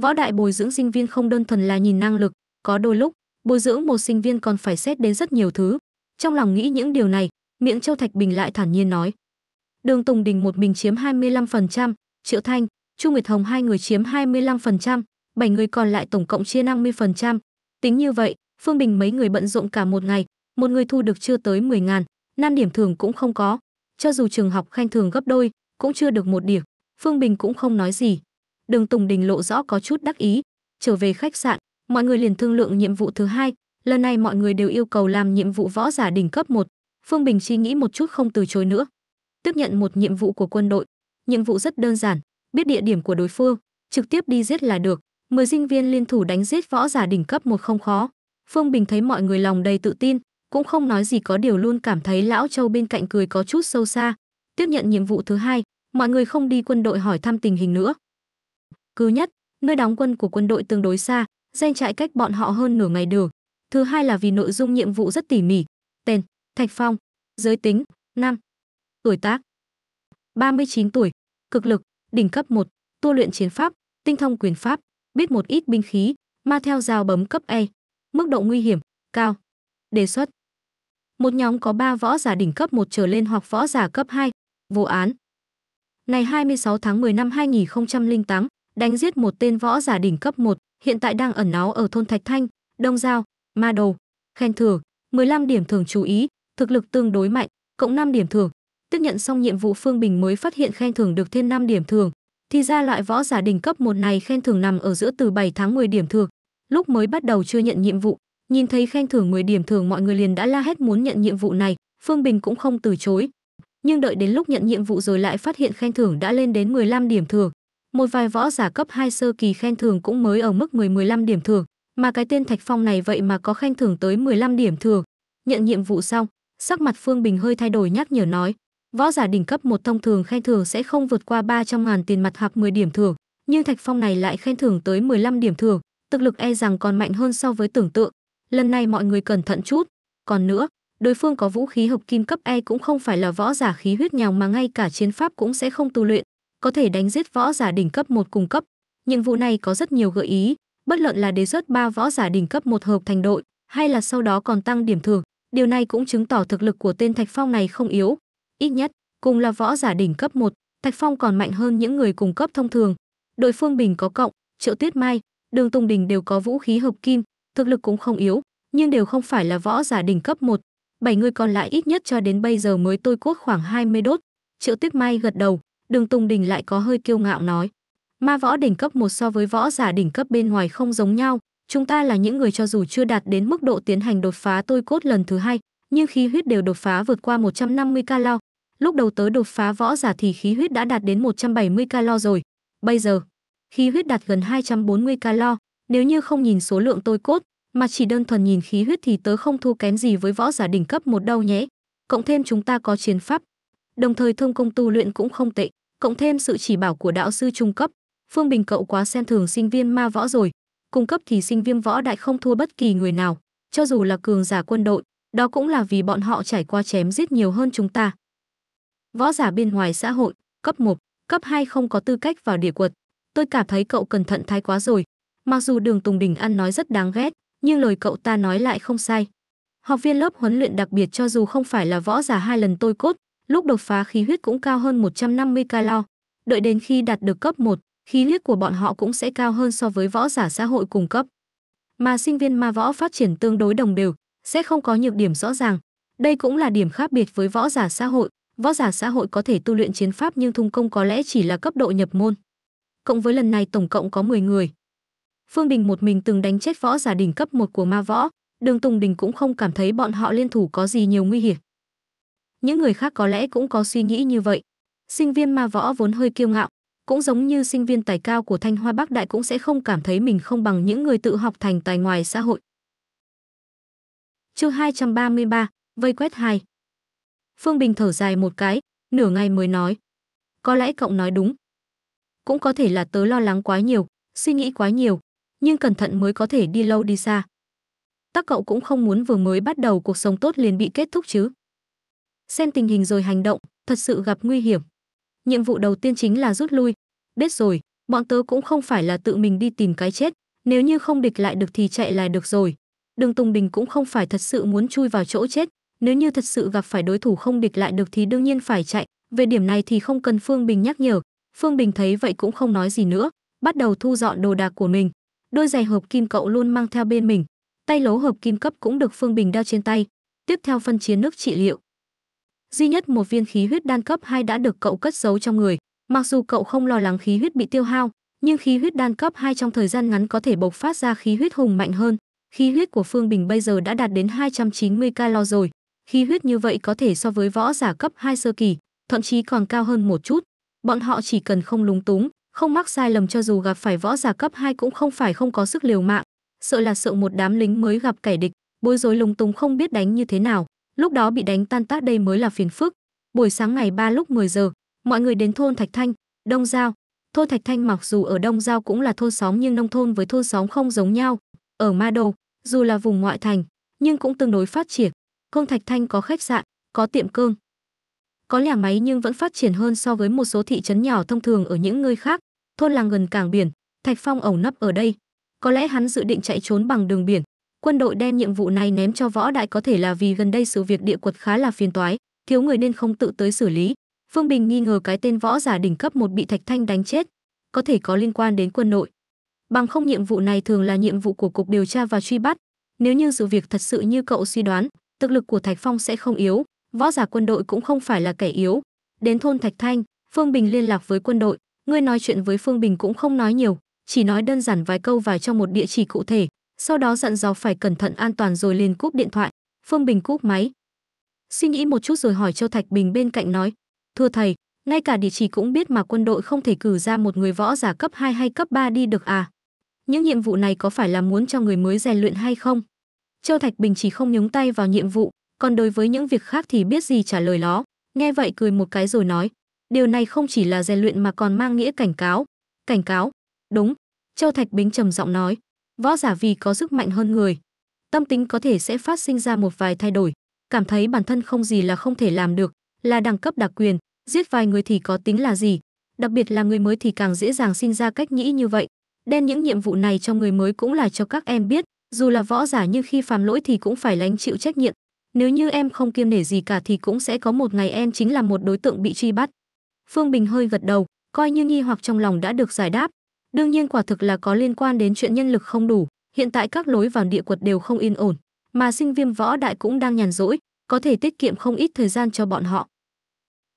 Võ đại bồi dưỡng sinh viên không đơn thuần là nhìn năng lực, có đôi lúc, bồi dưỡng một sinh viên còn phải xét đến rất nhiều thứ. Trong lòng nghĩ những điều này, miệng Châu Thạch Bình lại thản nhiên nói. Đường Tùng Đình một mình chiếm 25%, Triệu Thanh, Chu Nguyệt Hồng hai người chiếm 25%, bảy người còn lại tổng cộng chia 50%. Tính như vậy, Phương Bình mấy người bận rộn cả một ngày, một người thu được chưa tới 10 ngàn, năm điểm thường cũng không có. Cho dù trường học khen thường gấp đôi, cũng chưa được một điểm. Phương Bình cũng không nói gì. Đường Tùng Đình lộ rõ có chút đắc ý. Trở về khách sạn, mọi người liền thương lượng nhiệm vụ thứ hai. Lần này mọi người đều yêu cầu làm nhiệm vụ võ giả đỉnh cấp 1, Phương Bình suy nghĩ một chút không từ chối nữa. Tiếp nhận một nhiệm vụ của quân đội. Nhiệm vụ rất đơn giản, biết địa điểm của đối phương, trực tiếp đi giết là được. Mười sinh viên liên thủ đánh giết võ giả đỉnh cấp một không khó. Phương Bình thấy mọi người lòng đầy tự tin, cũng không nói gì có điều luôn cảm thấy lão Châu bên cạnh cười có chút sâu xa. Tiếp nhận nhiệm vụ thứ hai, mọi người không đi quân đội hỏi thăm tình hình nữa. Cứ nhất, nơi đóng quân của quân đội tương đối xa, danh trại cách bọn họ hơn nửa ngày đường. Thứ hai là vì nội dung nhiệm vụ rất tỉ mỉ. Tên Thạch Phong, giới tính, nam, tuổi tác, 39 tuổi, cực lực, đỉnh cấp 1, tu luyện chiến pháp, tinh thông quyền pháp, biết một ít binh khí, ma theo dao bấm cấp E, mức độ nguy hiểm, cao. Đề xuất. Một nhóm có 3 võ giả đỉnh cấp 1 trở lên hoặc võ giả cấp 2, Vụ án. Ngày 26 tháng 10 năm 2008, đánh giết một tên võ giả đỉnh cấp 1, hiện tại đang ẩn náu ở thôn Thạch Thanh, Đông Giao, Ma Đầu. Khen thưởng, 15 điểm thường chú ý, thực lực tương đối mạnh, cộng 5 điểm thưởng. Tiếp nhận xong nhiệm vụ Phương Bình mới phát hiện khen thưởng được thêm 5 điểm thưởng. Thì ra loại võ giả đỉnh cấp một này khen thưởng nằm ở giữa từ 7 tháng 10 điểm thưởng. Lúc mới bắt đầu chưa nhận nhiệm vụ, nhìn thấy khen thưởng 10 điểm thưởng mọi người liền đã la hét muốn nhận nhiệm vụ này, Phương Bình cũng không từ chối. Nhưng đợi đến lúc nhận nhiệm vụ rồi lại phát hiện khen thưởng đã lên đến 15 điểm thưởng. Một vài võ giả cấp 2 sơ kỳ khen thưởng cũng mới ở mức 10-15 điểm thưởng, mà cái tên Thạch Phong này vậy mà có khen thưởng tới 15 điểm thưởng. Nhận nhiệm vụ xong, Sắc mặt Phương Bình hơi thay đổi nhắc nhở nói, võ giả đỉnh cấp một thông thường khen thưởng sẽ không vượt qua 300 ngàn tiền mặt hoặc 10 điểm thưởng, nhưng Thạch Phong này lại khen thưởng tới 15 điểm thưởng, thực lực e rằng còn mạnh hơn so với tưởng tượng. Lần này mọi người cẩn thận chút. Còn nữa, đối phương có vũ khí hợp kim cấp E cũng không phải là võ giả khí huyết nhào mà ngay cả chiến pháp cũng sẽ không tu luyện, có thể đánh giết võ giả đỉnh cấp một cùng cấp. Nhiệm vụ này có rất nhiều gợi ý, bất luận là đề xuất ba võ giả đỉnh cấp một hợp thành đội, hay là sau đó còn tăng điểm thưởng, Điều này cũng chứng tỏ thực lực của tên Thạch Phong này không yếu, ít nhất cùng là võ giả đỉnh cấp 1, Thạch Phong còn mạnh hơn những người cùng cấp thông thường. Đội Phương Bình có cộng, Triệu Tuyết Mai, Đường Tùng Đình đều có vũ khí hợp kim, thực lực cũng không yếu, nhưng đều không phải là võ giả đỉnh cấp 1. Bảy người còn lại ít nhất cho đến bây giờ mới tôi cốt khoảng 20 đốt. Triệu Tuyết Mai gật đầu, Đường Tùng Đình lại có hơi kiêu ngạo nói: "Ma võ đỉnh cấp 1 so với võ giả đỉnh cấp bên ngoài không giống nhau, Chúng ta là những người cho dù chưa đạt đến mức độ tiến hành đột phá tôi cốt lần thứ hai, nhưng khí huyết đều đột phá vượt qua 150 calo. Lúc đầu tới đột phá võ giả thì khí huyết đã đạt đến 170 calo rồi. Bây giờ, khí huyết đạt gần 240 calo, nếu như không nhìn số lượng tôi cốt, mà chỉ đơn thuần nhìn khí huyết thì tớ không thua kém gì với võ giả đỉnh cấp một đâu nhé. Cộng thêm chúng ta có chiến pháp, đồng thời thông công tu luyện cũng không tệ, cộng thêm sự chỉ bảo của đạo sư trung cấp. Phương Bình cậu quá xem thường sinh viên ma võ rồi, cung cấp thì sinh viêm võ đại không thua bất kỳ người nào, cho dù là cường giả quân đội, đó cũng là vì bọn họ trải qua chém giết nhiều hơn chúng ta. Võ giả bên ngoài xã hội, cấp 1, cấp 2 không có tư cách vào địa quật. Tôi cảm thấy cậu cẩn thận thái quá rồi. Mặc dù đường Tùng Đình ăn nói rất đáng ghét, nhưng lời cậu ta nói lại không sai. Học viên lớp huấn luyện đặc biệt cho dù không phải là võ giả hai lần tôi cốt, lúc đột phá khí huyết cũng cao hơn 150 calo. Đợi đến khi đạt được cấp 1, khí huyết của bọn họ cũng sẽ cao hơn so với võ giả xã hội cung cấp. Mà sinh viên ma võ phát triển tương đối đồng đều, sẽ không có nhược điểm rõ ràng. Đây cũng là điểm khác biệt với võ giả xã hội, võ giả xã hội có thể tu luyện chiến pháp nhưng thung công có lẽ chỉ là cấp độ nhập môn. Cộng với lần này tổng cộng có 10 người. Phương Đình một mình từng đánh chết võ giả đỉnh cấp 1 của ma võ, Đường Tùng Đình cũng không cảm thấy bọn họ liên thủ có gì nhiều nguy hiểm. Những người khác có lẽ cũng có suy nghĩ như vậy. Sinh viên ma võ vốn hơi kiêu ngạo, cũng giống như sinh viên tài cao của Thanh Hoa Bắc Đại cũng sẽ không cảm thấy mình không bằng những người tự học thành tài ngoài xã hội. Chương 233, vây quét 2. Phương Bình thở dài một cái, nửa ngày mới nói, có lẽ cậu nói đúng. Cũng có thể là tớ lo lắng quá nhiều, suy nghĩ quá nhiều, nhưng cẩn thận mới có thể đi lâu đi xa. Tắc cậu cũng không muốn vừa mới bắt đầu cuộc sống tốt liền bị kết thúc chứ. Xem tình hình rồi hành động, thật sự gặp nguy hiểm. Nhiệm vụ đầu tiên chính là rút lui, Biết rồi, bọn tớ cũng không phải là tự mình đi tìm cái chết, nếu như không địch lại được thì chạy là được rồi. Đường Tùng Bình cũng không phải thật sự muốn chui vào chỗ chết, nếu như thật sự gặp phải đối thủ không địch lại được thì đương nhiên phải chạy, về điểm này thì không cần Phương Bình nhắc nhở. Phương Bình thấy vậy cũng không nói gì nữa, bắt đầu thu dọn đồ đạc của mình. Đôi giày hợp kim cậu luôn mang theo bên mình, tay lố hợp kim cấp cũng được Phương Bình đeo trên tay. Tiếp theo phân chiến nước trị liệu. Duy nhất một viên khí huyết đan cấp 2 đã được cậu cất giấu trong người, Mặc dù cậu không lo lắng khí huyết bị tiêu hao, nhưng khí huyết đan cấp 2 trong thời gian ngắn có thể bộc phát ra khí huyết hùng mạnh hơn. Khí huyết của Phương Bình bây giờ đã đạt đến 290 calo rồi. Khí huyết như vậy có thể so với võ giả cấp 2 sơ kỳ, thậm chí còn cao hơn một chút. Bọn họ chỉ cần không lúng túng, không mắc sai lầm cho dù gặp phải võ giả cấp 2 cũng không phải không có sức liều mạng, sợ là sợ một đám lính mới gặp kẻ địch, bối rối lúng túng không biết đánh như thế nào, lúc đó bị đánh tan tác đây mới là phiền phức. Buổi sáng ngày 3 lúc 10 giờ, mọi người đến thôn Thạch Thanh, Đông Giao. Thôn Thạch Thanh mặc dù ở Đông Giao cũng là thôn xóm nhưng nông thôn với thôn xóm không giống nhau. Ở Ma Đồ dù là vùng ngoại thành, nhưng cũng tương đối phát triển. Thôn Thạch Thanh có khách sạn, có tiệm cơm, có nhà máy nhưng vẫn phát triển hơn so với một số thị trấn nhỏ thông thường ở những nơi khác. Thôn làng gần cảng biển, Thạch Phong ẩu nấp ở đây. Có lẽ hắn dự định chạy trốn bằng đường biển. Quân đội đem nhiệm vụ này ném cho võ đại có thể là vì gần đây sự việc địa quật khá là phiền toái, thiếu người nên không tự tới xử lý. Phương Bình nghi ngờ cái tên võ giả đỉnh cấp một bị Thạch Thanh đánh chết, có thể có liên quan đến quân nội. Bằng không nhiệm vụ này thường là nhiệm vụ của cục điều tra và truy bắt. Nếu như sự việc thật sự như cậu suy đoán, thực lực của Thạch Phong sẽ không yếu, võ giả quân đội cũng không phải là kẻ yếu. Đến thôn Thạch Thanh, Phương Bình liên lạc với quân đội, Người nói chuyện với Phương Bình cũng không nói nhiều, chỉ nói đơn giản vài câu và cho một địa chỉ cụ thể, sau đó dặn dò phải cẩn thận an toàn rồi liền cúp điện thoại. Phương Bình cúp máy. Suy nghĩ một chút rồi hỏi Châu Thạch Bình bên cạnh nói, Thưa thầy, ngay cả địa chỉ cũng biết mà quân đội không thể cử ra một người võ giả cấp 2 hay cấp 3 đi được à? Những nhiệm vụ này có phải là muốn cho người mới rèn luyện hay không? Châu Thạch Bình chỉ không nhúng tay vào nhiệm vụ, còn đối với những việc khác thì biết gì trả lời đó. Nghe vậy cười một cái rồi nói, điều này không chỉ là rèn luyện mà còn mang nghĩa cảnh cáo. Cảnh cáo? Đúng, Châu Thạch Bình trầm giọng nói, võ giả vì có sức mạnh hơn người, tâm tính có thể sẽ phát sinh ra một vài thay đổi, cảm thấy bản thân không gì là không thể làm được, là đẳng cấp đặc quyền, giết vài người thì có tính là gì, đặc biệt là người mới thì càng dễ dàng sinh ra cách nghĩ như vậy. Đen những nhiệm vụ này cho người mới cũng là cho các em biết, dù là võ giả nhưng khi phạm lỗi thì cũng phải lãnh chịu trách nhiệm. Nếu như em không kiêm nể gì cả thì cũng sẽ có một ngày em chính là một đối tượng bị truy bắt. Phương Bình hơi gật đầu, coi như nghi hoặc trong lòng đã được giải đáp. Đương nhiên quả thực là có liên quan đến chuyện nhân lực không đủ, hiện tại các lối vào địa quật đều không yên ổn, mà sinh viêm võ đại cũng đang nhàn rỗi, có thể tiết kiệm không ít thời gian cho bọn họ.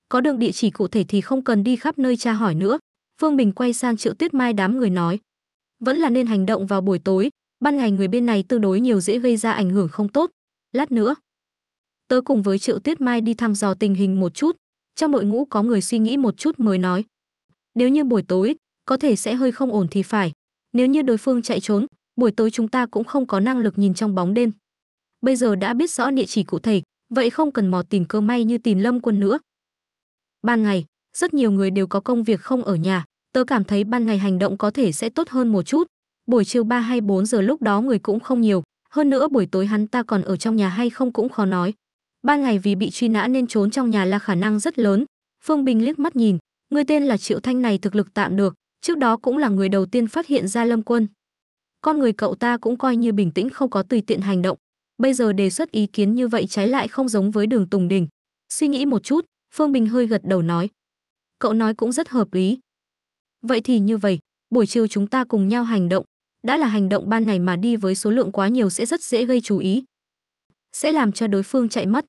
Có đường địa chỉ cụ thể thì không cần đi khắp nơi tra hỏi nữa. Phương Bình quay sang Triệu Tuyết Mai đám người nói. Vẫn là nên hành động vào buổi tối, ban ngày người bên này tương đối nhiều dễ gây ra ảnh hưởng không tốt. Lát nữa, tớ cùng với Triệu Tuyết Mai đi thăm dò tình hình một chút. Trong đội ngũ có người suy nghĩ một chút mới nói. Nếu như buổi tối, có thể sẽ hơi không ổn thì phải. Nếu như đối phương chạy trốn, buổi tối chúng ta cũng không có năng lực nhìn trong bóng đêm. Bây giờ đã biết rõ địa chỉ cụ thể, vậy không cần mò tìm cơ may như tìm lâm quân nữa. Ban ngày, rất nhiều người đều có công việc không ở nhà, tớ cảm thấy ban ngày hành động có thể sẽ tốt hơn một chút. Buổi chiều 3 hay 4 giờ lúc đó người cũng không nhiều, hơn nữa buổi tối hắn ta còn ở trong nhà hay không cũng khó nói. Ban ngày vì bị truy nã nên trốn trong nhà là khả năng rất lớn. Phương Bình liếc mắt nhìn, người tên là Triệu Thanh này thực lực tạm được, trước đó cũng là người đầu tiên phát hiện ra Lâm Quân. Con người cậu ta cũng coi như bình tĩnh không có tùy tiện hành động, Bây giờ đề xuất ý kiến như vậy trái lại không giống với đường Tùng Đình. Suy nghĩ một chút, Phương Bình hơi gật đầu nói. Cậu nói cũng rất hợp lý. Vậy thì như vậy, buổi chiều chúng ta cùng nhau hành động. Đã là hành động ban ngày mà đi với số lượng quá nhiều sẽ rất dễ gây chú ý. Sẽ làm cho đối phương chạy mất.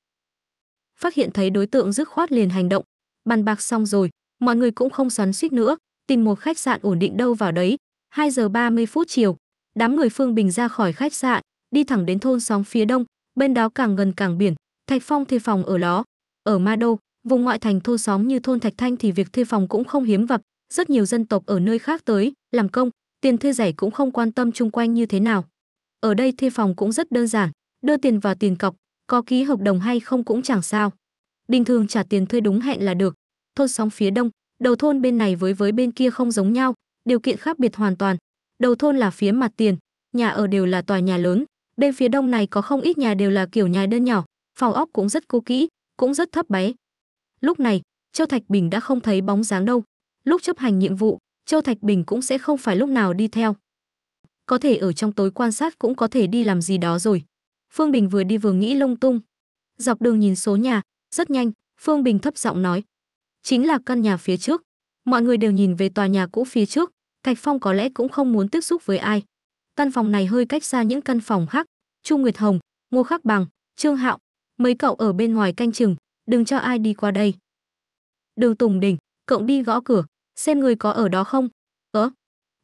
Phát hiện thấy đối tượng dứt khoát liền hành động. Bàn bạc xong rồi, mọi người cũng không xoắn suýt nữa, tìm một khách sạn ổn định đâu vào đấy. 2 giờ 30 phút chiều, đám người Phương Bình ra khỏi khách sạn, đi thẳng đến thôn xóm phía đông, bên đó càng gần càng biển, Thạch Phong thuê phòng ở đó. Ở Ma Đô, vùng ngoại thành thôn xóm như thôn Thạch Thanh thì việc thuê phòng cũng không hiếm gặp, rất nhiều dân tộc ở nơi khác tới, làm công, tiền thuê rẻ cũng không quan tâm chung quanh như thế nào. Ở đây thuê phòng cũng rất đơn giản, đưa tiền vào tiền cọc, có ký hợp đồng hay không cũng chẳng sao. Bình thường trả tiền thuê đúng hẹn là được. Thôn xóm phía đông, đầu thôn bên này với với bên kia không giống nhau, điều kiện khác biệt hoàn toàn. Đầu thôn là phía mặt tiền, nhà ở đều là tòa nhà lớn, Bên phía đông này có không ít nhà đều là kiểu nhà đơn nhỏ, phòng ốc cũng rất cô kỹ, cũng rất thấp bé. Lúc này, Châu Thạch Bình đã không thấy bóng dáng đâu. Lúc chấp hành nhiệm vụ, Châu Thạch Bình cũng sẽ không phải lúc nào đi theo. Có thể ở trong tối quan sát cũng có thể đi làm gì đó rồi. Phương Bình vừa đi vừa nghĩ lung tung. Dọc đường nhìn số nhà, rất nhanh, Phương Bình thấp giọng nói. Chính là căn nhà phía trước. Mọi người đều nhìn về tòa nhà cũ phía trước, Thạch Phong có lẽ cũng không muốn tiếp xúc với ai. Căn phòng này hơi cách xa những căn phòng khác. Chu Nguyệt Hồng, Ngô Khắc Bằng, Trương Hạo, mấy cậu ở bên ngoài canh chừng, đừng cho ai đi qua đây. Đường Tùng Đình, cậu đi gõ cửa, xem người có ở đó không. Ớ.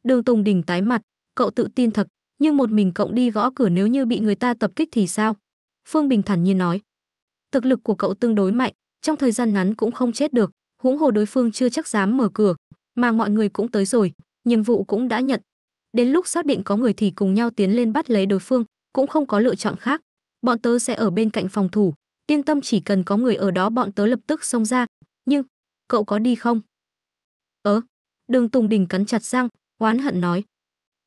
Đường Tùng Đình tái mặt, cậu tự tin thật, nhưng một mình cậu đi gõ cửa nếu như bị người ta tập kích thì sao? Phương Bình thản nhiên nói. Thực lực của cậu tương đối mạnh, trong thời gian ngắn cũng không chết được, huống hồ đối phương chưa chắc dám mở cửa, mà mọi người cũng tới rồi, nhiệm vụ cũng đã nhận, đến lúc xác định có người thì cùng nhau tiến lên bắt lấy đối phương cũng không có lựa chọn khác bọn tớ sẽ ở bên cạnh phòng thủ tiên tâm chỉ cần có người ở đó bọn tớ lập tức xông ra nhưng cậu có đi không ớ đường tùng đình cắn chặt răng oán hận nói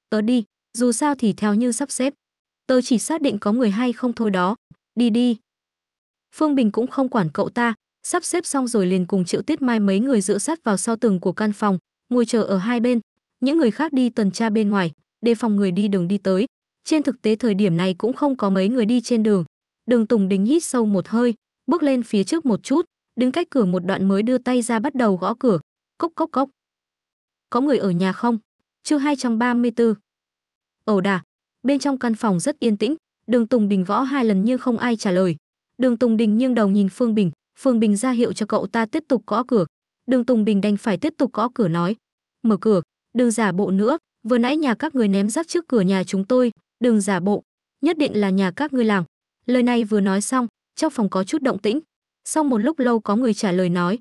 tớ đi dù sao thì theo như sắp xếp tớ chỉ xác định có người hay không thôi đó đi đi phương bình cũng không quản cậu ta sắp xếp xong rồi liền cùng triệu tiết mai mấy người dựa sát vào sau tường của căn phòng ngồi chờ ở hai bên những người khác đi tuần tra bên ngoài, đề phòng người đi đường đi tới. Trên thực tế thời điểm này cũng không có mấy người đi trên đường. Đường Tùng Đính hít sâu một hơi, bước lên phía trước một chút, đứng cách cửa một đoạn mới đưa tay ra bắt đầu gõ cửa. Cốc cốc cốc. Có người ở nhà không? Chương 234. Ồ đà. Bên trong căn phòng rất yên tĩnh, Đường Tùng Đình gõ hai lần nhưng không ai trả lời. Đường Tùng Đình nghiêng đầu nhìn Phương Bình, Phương Bình ra hiệu cho cậu ta tiếp tục gõ cửa. Đường Tùng Bình đành phải tiếp tục gõ cửa nói: "Mở cửa." đừng giả bộ nữa vừa nãy nhà các người ném rác trước cửa nhà chúng tôi đừng giả bộ nhất định là nhà các ngươi làm lời này vừa nói xong trong phòng có chút động tĩnh sau một lúc lâu có người trả lời nói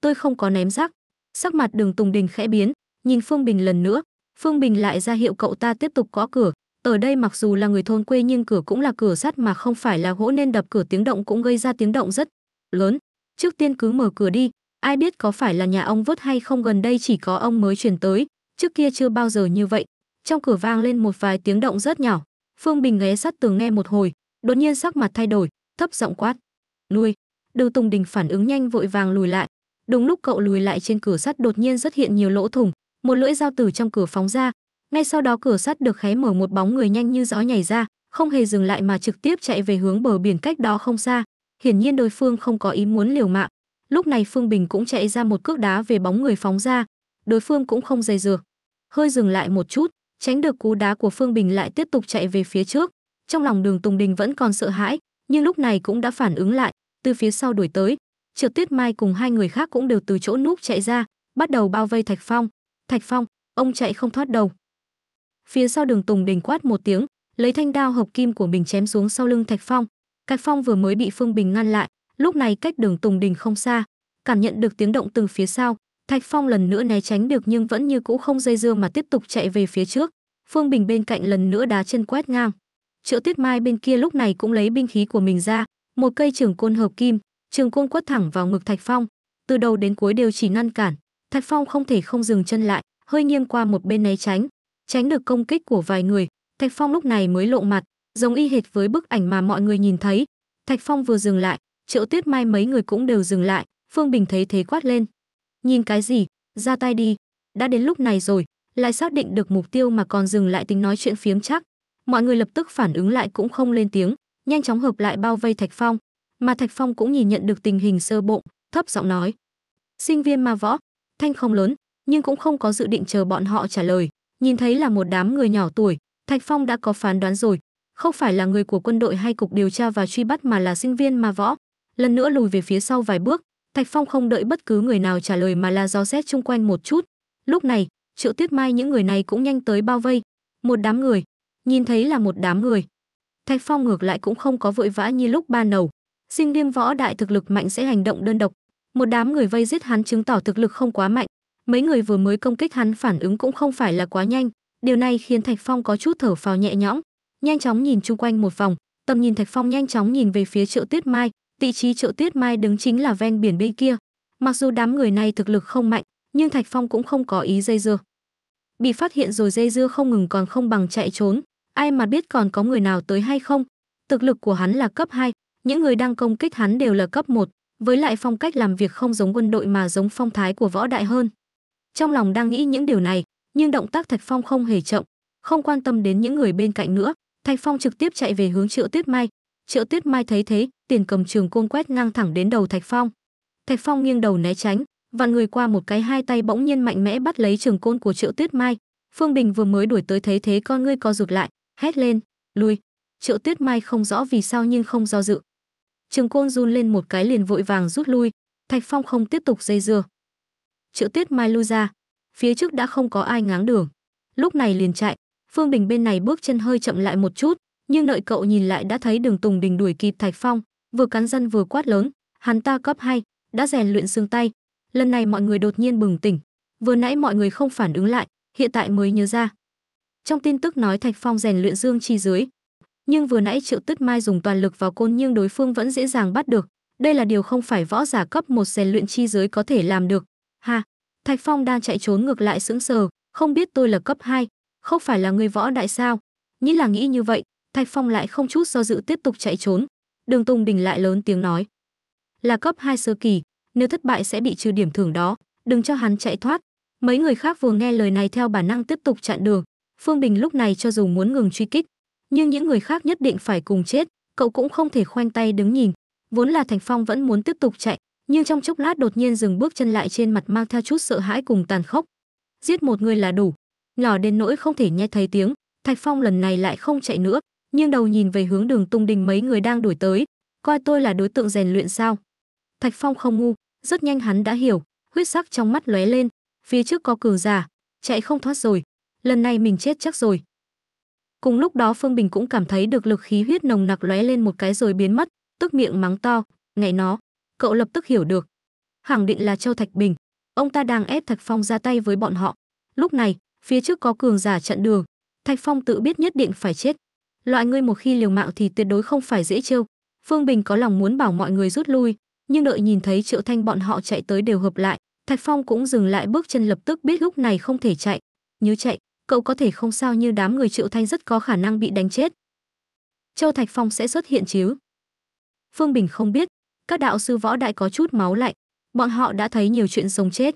tôi không có ném rác sắc mặt đường tùng đình khẽ biến nhìn phương bình lần nữa phương bình lại ra hiệu cậu ta tiếp tục gõ cửa ở đây mặc dù là người thôn quê nhưng cửa cũng là cửa sắt mà không phải là gỗ nên đập cửa tiếng động cũng gây ra tiếng động rất lớn trước tiên cứ mở cửa đi ai biết có phải là nhà ông vớt hay không gần đây chỉ có ông mới chuyển tới trước kia chưa bao giờ như vậy trong cửa vang lên một vài tiếng động rất nhỏ phương bình ghé sát tường nghe một hồi đột nhiên sắc mặt thay đổi thấp giọng quát lui Đường Tùng Đình phản ứng nhanh vội vàng lùi lại. Đúng lúc cậu lùi lại trên cửa sắt đột nhiên xuất hiện nhiều lỗ thủng, một lưỡi dao từ trong cửa phóng ra. Ngay sau đó cửa sắt được khé mở một bóng người nhanh như gió nhảy ra, không hề dừng lại mà trực tiếp chạy về hướng bờ biển cách đó không xa. Hiển nhiên đối phương không có ý muốn liều mạng. Lúc này Phương Bình cũng chạy ra một cước đá về bóng người phóng ra, đối phương cũng không dây dưa. Hơi dừng lại một chút, tránh được cú đá của Phương Bình lại tiếp tục chạy về phía trước. Trong lòng Đường Tùng Đình vẫn còn sợ hãi, nhưng lúc này cũng đã phản ứng lại, từ phía sau đuổi tới. Triệu Tuyết Mai cùng hai người khác cũng đều từ chỗ núp chạy ra, bắt đầu bao vây Thạch Phong. Thạch Phong, ông chạy không thoát đầu. Phía sau Đường Tùng Đình quát một tiếng, lấy thanh đao hợp kim của mình chém xuống sau lưng Thạch Phong. Thạch Phong vừa mới bị Phương Bình ngăn lại, lúc này cách Đường Tùng Đình không xa, cảm nhận được tiếng động từ phía sau, Thạch Phong lần nữa né tránh được nhưng vẫn như cũ không dây dưa mà tiếp tục chạy về phía trước. Phương Bình bên cạnh lần nữa đá chân quét ngang. Triệu Tuyết Mai bên kia lúc này cũng lấy binh khí của mình ra, một cây trường côn hợp kim, trường côn quất thẳng vào ngực Thạch Phong, từ đầu đến cuối đều chỉ ngăn cản. Thạch Phong không thể không dừng chân lại, hơi nghiêng qua một bên né tránh, tránh được công kích của vài người. Thạch Phong lúc này mới lộ mặt, giống y hệt với bức ảnh mà mọi người nhìn thấy. Thạch Phong vừa dừng lại, Triệu Tuyết Mai mấy người cũng đều dừng lại, Phương Bình thấy thế quát lên, Nhìn cái gì? Ra tay đi. Đã đến lúc này rồi, lại xác định được mục tiêu mà còn dừng lại tính nói chuyện phiếm chắc. Mọi người lập tức phản ứng lại cũng không lên tiếng, nhanh chóng hợp lại bao vây Thạch Phong. Mà Thạch Phong cũng nhìn nhận được tình hình sơ bộ, thấp giọng nói. Sinh viên ma võ, thanh không lớn, nhưng cũng không có dự định chờ bọn họ trả lời. Nhìn thấy là một đám người nhỏ tuổi, Thạch Phong đã có phán đoán rồi, không phải là người của quân đội hay cục điều tra và truy bắt mà là sinh viên ma võ. Lần nữa lùi về phía sau vài bước, Thạch Phong không đợi bất cứ người nào trả lời mà là gió xét chung quanh một chút. Lúc này, Triệu Tuyết Mai những người này cũng nhanh tới bao vây. Một đám người, nhìn thấy là một đám người. Thạch Phong ngược lại cũng không có vội vã như lúc ban đầu. Sinh liêm võ đại thực lực mạnh sẽ hành động đơn độc. Một đám người vây giết hắn chứng tỏ thực lực không quá mạnh. Mấy người vừa mới công kích hắn phản ứng cũng không phải là quá nhanh. Điều này khiến Thạch Phong có chút thở phào nhẹ nhõm. Nhanh chóng nhìn chung quanh một vòng, tầm nhìn Thạch Phong nhanh chóng nhìn về phía Triệu Tuyết Mai, Vị trí Triệu Tuyết Mai đứng chính là ven biển bên kia. Mặc dù đám người này thực lực không mạnh, nhưng Thạch Phong cũng không có ý dây dưa. Bị phát hiện rồi dây dưa không ngừng còn không bằng chạy trốn, ai mà biết còn có người nào tới hay không. Thực lực của hắn là cấp 2, những người đang công kích hắn đều là cấp 1, với lại phong cách làm việc không giống quân đội mà giống phong thái của võ đại hơn. Trong lòng đang nghĩ những điều này, nhưng động tác Thạch Phong không hề chậm, không quan tâm đến những người bên cạnh nữa, Thạch Phong trực tiếp chạy về hướng Triệu Tuyết Mai, Triệu Tuyết Mai thấy thế, tiền cầm trường côn quét ngang thẳng đến đầu Thạch Phong. Thạch Phong nghiêng đầu né tránh, vặn người qua một cái hai tay bỗng nhiên mạnh mẽ bắt lấy trường côn của Triệu Tuyết Mai. Phương Bình vừa mới đuổi tới thấy thế con ngươi co rụt lại, hét lên, lui. Triệu Tuyết Mai không rõ vì sao nhưng không do dự. Trường côn run lên một cái liền vội vàng rút lui, Thạch Phong không tiếp tục dây dưa. Triệu Tuyết Mai lui ra, phía trước đã không có ai ngáng đường. Lúc này liền chạy, Phương Bình bên này bước chân hơi chậm lại một chút, nhưng đợi cậu nhìn lại đã thấy đường tùng đình đuổi kịp thạch phong vừa cắn dân vừa quát lớn hắn ta cấp hai đã rèn luyện xương tay lần này mọi người đột nhiên bừng tỉnh vừa nãy mọi người không phản ứng lại hiện tại mới nhớ ra trong tin tức nói thạch phong rèn luyện dương chi dưới nhưng vừa nãy triệu tức mai dùng toàn lực vào côn nhưng đối phương vẫn dễ dàng bắt được đây là điều không phải võ giả cấp một rèn luyện chi giới có thể làm được ha thạch phong đang chạy trốn ngược lại sững sờ không biết tôi là cấp 2, không phải là người võ đại sao nghĩ là nghĩ như vậy Thạch Phong lại không chút do dự tiếp tục chạy trốn. Đường Tùng Đình lại lớn tiếng nói: "Là cấp 2 sơ kỳ, nếu thất bại sẽ bị trừ điểm thưởng đó, đừng cho hắn chạy thoát." Mấy người khác vừa nghe lời này theo bản năng tiếp tục chặn đường. Phương Bình lúc này cho dù muốn ngừng truy kích, nhưng những người khác nhất định phải cùng chết, cậu cũng không thể khoanh tay đứng nhìn. Vốn là Thành Phong vẫn muốn tiếp tục chạy, nhưng trong chốc lát đột nhiên dừng bước chân lại trên mặt mang theo chút sợ hãi cùng tàn khốc. Giết một người là đủ, nhỏ đến nỗi không thể nghe thấy tiếng, Thạch Phong lần này lại không chạy nữa, nghiêng đầu nhìn về hướng đường tung đình mấy người đang đuổi tới coi tôi là đối tượng rèn luyện sao thạch phong không ngu rất nhanh hắn đã hiểu huyết sắc trong mắt lóe lên phía trước có cường giả chạy không thoát rồi lần này mình chết chắc rồi cùng lúc đó phương bình cũng cảm thấy được lực khí huyết nồng nặc lóe lên một cái rồi biến mất tức miệng mắng to ngày nó cậu lập tức hiểu được khẳng định là châu thạch bình ông ta đang ép thạch phong ra tay với bọn họ lúc này phía trước có cường giả chặn đường thạch phong tự biết nhất định phải chết loại ngươi một khi liều mạng thì tuyệt đối không phải dễ trêu. Phương Bình có lòng muốn bảo mọi người rút lui, nhưng đợi nhìn thấy Triệu Thanh bọn họ chạy tới đều hợp lại, Thạch Phong cũng dừng lại bước chân lập tức biết lúc này không thể chạy. Nhớ chạy, cậu có thể không sao như đám người Triệu Thanh rất có khả năng bị đánh chết. Châu Thạch Phong sẽ xuất hiện chứ? Phương Bình không biết, các đạo sư võ đại có chút máu lạnh, bọn họ đã thấy nhiều chuyện sống chết.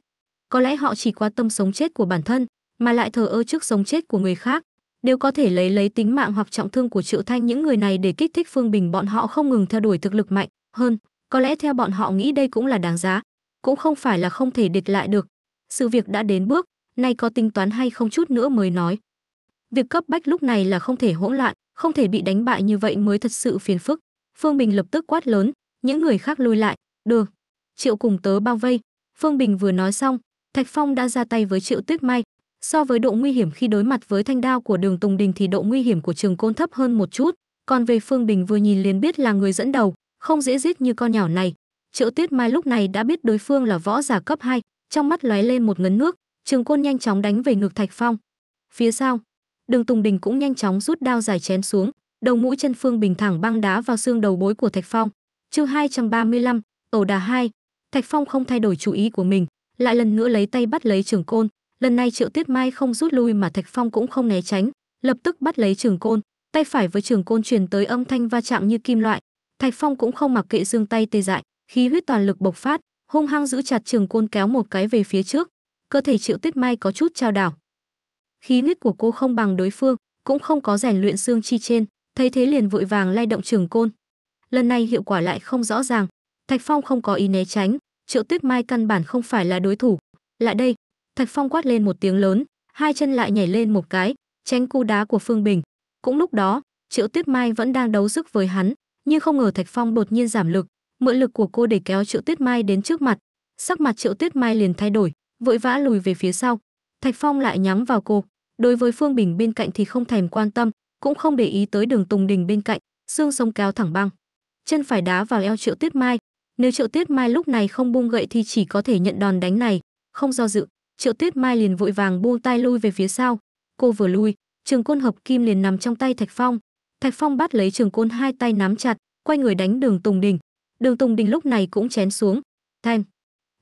Có lẽ họ chỉ quan tâm sống chết của bản thân, mà lại thờ ơ trước sống chết của người khác đều có thể lấy lấy tính mạng hoặc trọng thương của Triệu Thanh những người này để kích thích Phương Bình bọn họ không ngừng theo đuổi thực lực mạnh hơn, có lẽ theo bọn họ nghĩ đây cũng là đáng giá, cũng không phải là không thể địch lại được. Sự việc đã đến bước, nay có tính toán hay không chút nữa mới nói. Việc cấp bách lúc này là không thể hỗn loạn, không thể bị đánh bại như vậy mới thật sự phiền phức. Phương Bình lập tức quát lớn, những người khác lùi lại, được. Triệu cùng tớ bao vây. Phương Bình vừa nói xong, Thạch Phong đã ra tay với Triệu Tuyết Mai, So với độ nguy hiểm khi đối mặt với thanh đao của Đường Tùng Đình thì độ nguy hiểm của Trường Côn thấp hơn một chút, còn về Phương Bình vừa nhìn liền biết là người dẫn đầu, không dễ giết như con nhỏ này. Triệu Tuyết Mai lúc này đã biết đối phương là võ giả cấp 2, trong mắt lóe lên một ngấn nước, Trường Côn nhanh chóng đánh về ngực Thạch Phong. Phía sau, Đường Tùng Đình cũng nhanh chóng rút đao dài chém xuống, đầu mũi chân Phương Bình thẳng băng đá vào xương đầu bối của Thạch Phong. mươi 235, ổ đà 2. Thạch Phong không thay đổi chủ ý của mình, lại lần nữa lấy tay bắt lấy Trường Côn, lần này triệu tuyết mai không rút lui mà thạch phong cũng không né tránh lập tức bắt lấy trường côn tay phải với trường côn truyền tới âm thanh va chạm như kim loại thạch phong cũng không mặc kệ dương tay tê dại khí huyết toàn lực bộc phát hung hăng giữ chặt trường côn kéo một cái về phía trước cơ thể triệu tuyết mai có chút trao đảo khí huyết của cô không bằng đối phương cũng không có rèn luyện xương chi trên thấy thế liền vội vàng lay động trường côn lần này hiệu quả lại không rõ ràng thạch phong không có ý né tránh triệu tuyết mai căn bản không phải là đối thủ lại đây Thạch Phong quát lên một tiếng lớn, hai chân lại nhảy lên một cái, tránh cú đá của Phương Bình. Cũng lúc đó, Triệu Tuyết Mai vẫn đang đấu sức với hắn, nhưng không ngờ Thạch Phong đột nhiên giảm lực, mượn lực của cô để kéo Triệu Tuyết Mai đến trước mặt. Sắc mặt Triệu Tuyết Mai liền thay đổi, vội vã lùi về phía sau. Thạch Phong lại nhắm vào cô, đối với Phương Bình bên cạnh thì không thèm quan tâm, cũng không để ý tới Đường Tùng Đình bên cạnh, xương sống cao thẳng băng. Chân phải đá vào eo Triệu Tuyết Mai, nếu Triệu Tuyết Mai lúc này không buông gậy thì chỉ có thể nhận đòn đánh này, không do dự. Triệu Tuyết Mai liền vội vàng buông tay lui về phía sau. Cô vừa lui, trường côn hợp kim liền nằm trong tay Thạch Phong. Thạch Phong bắt lấy trường côn hai tay nắm chặt, quay người đánh Đường Tùng Đình. Đường Tùng Đình lúc này cũng chén xuống. Thanh.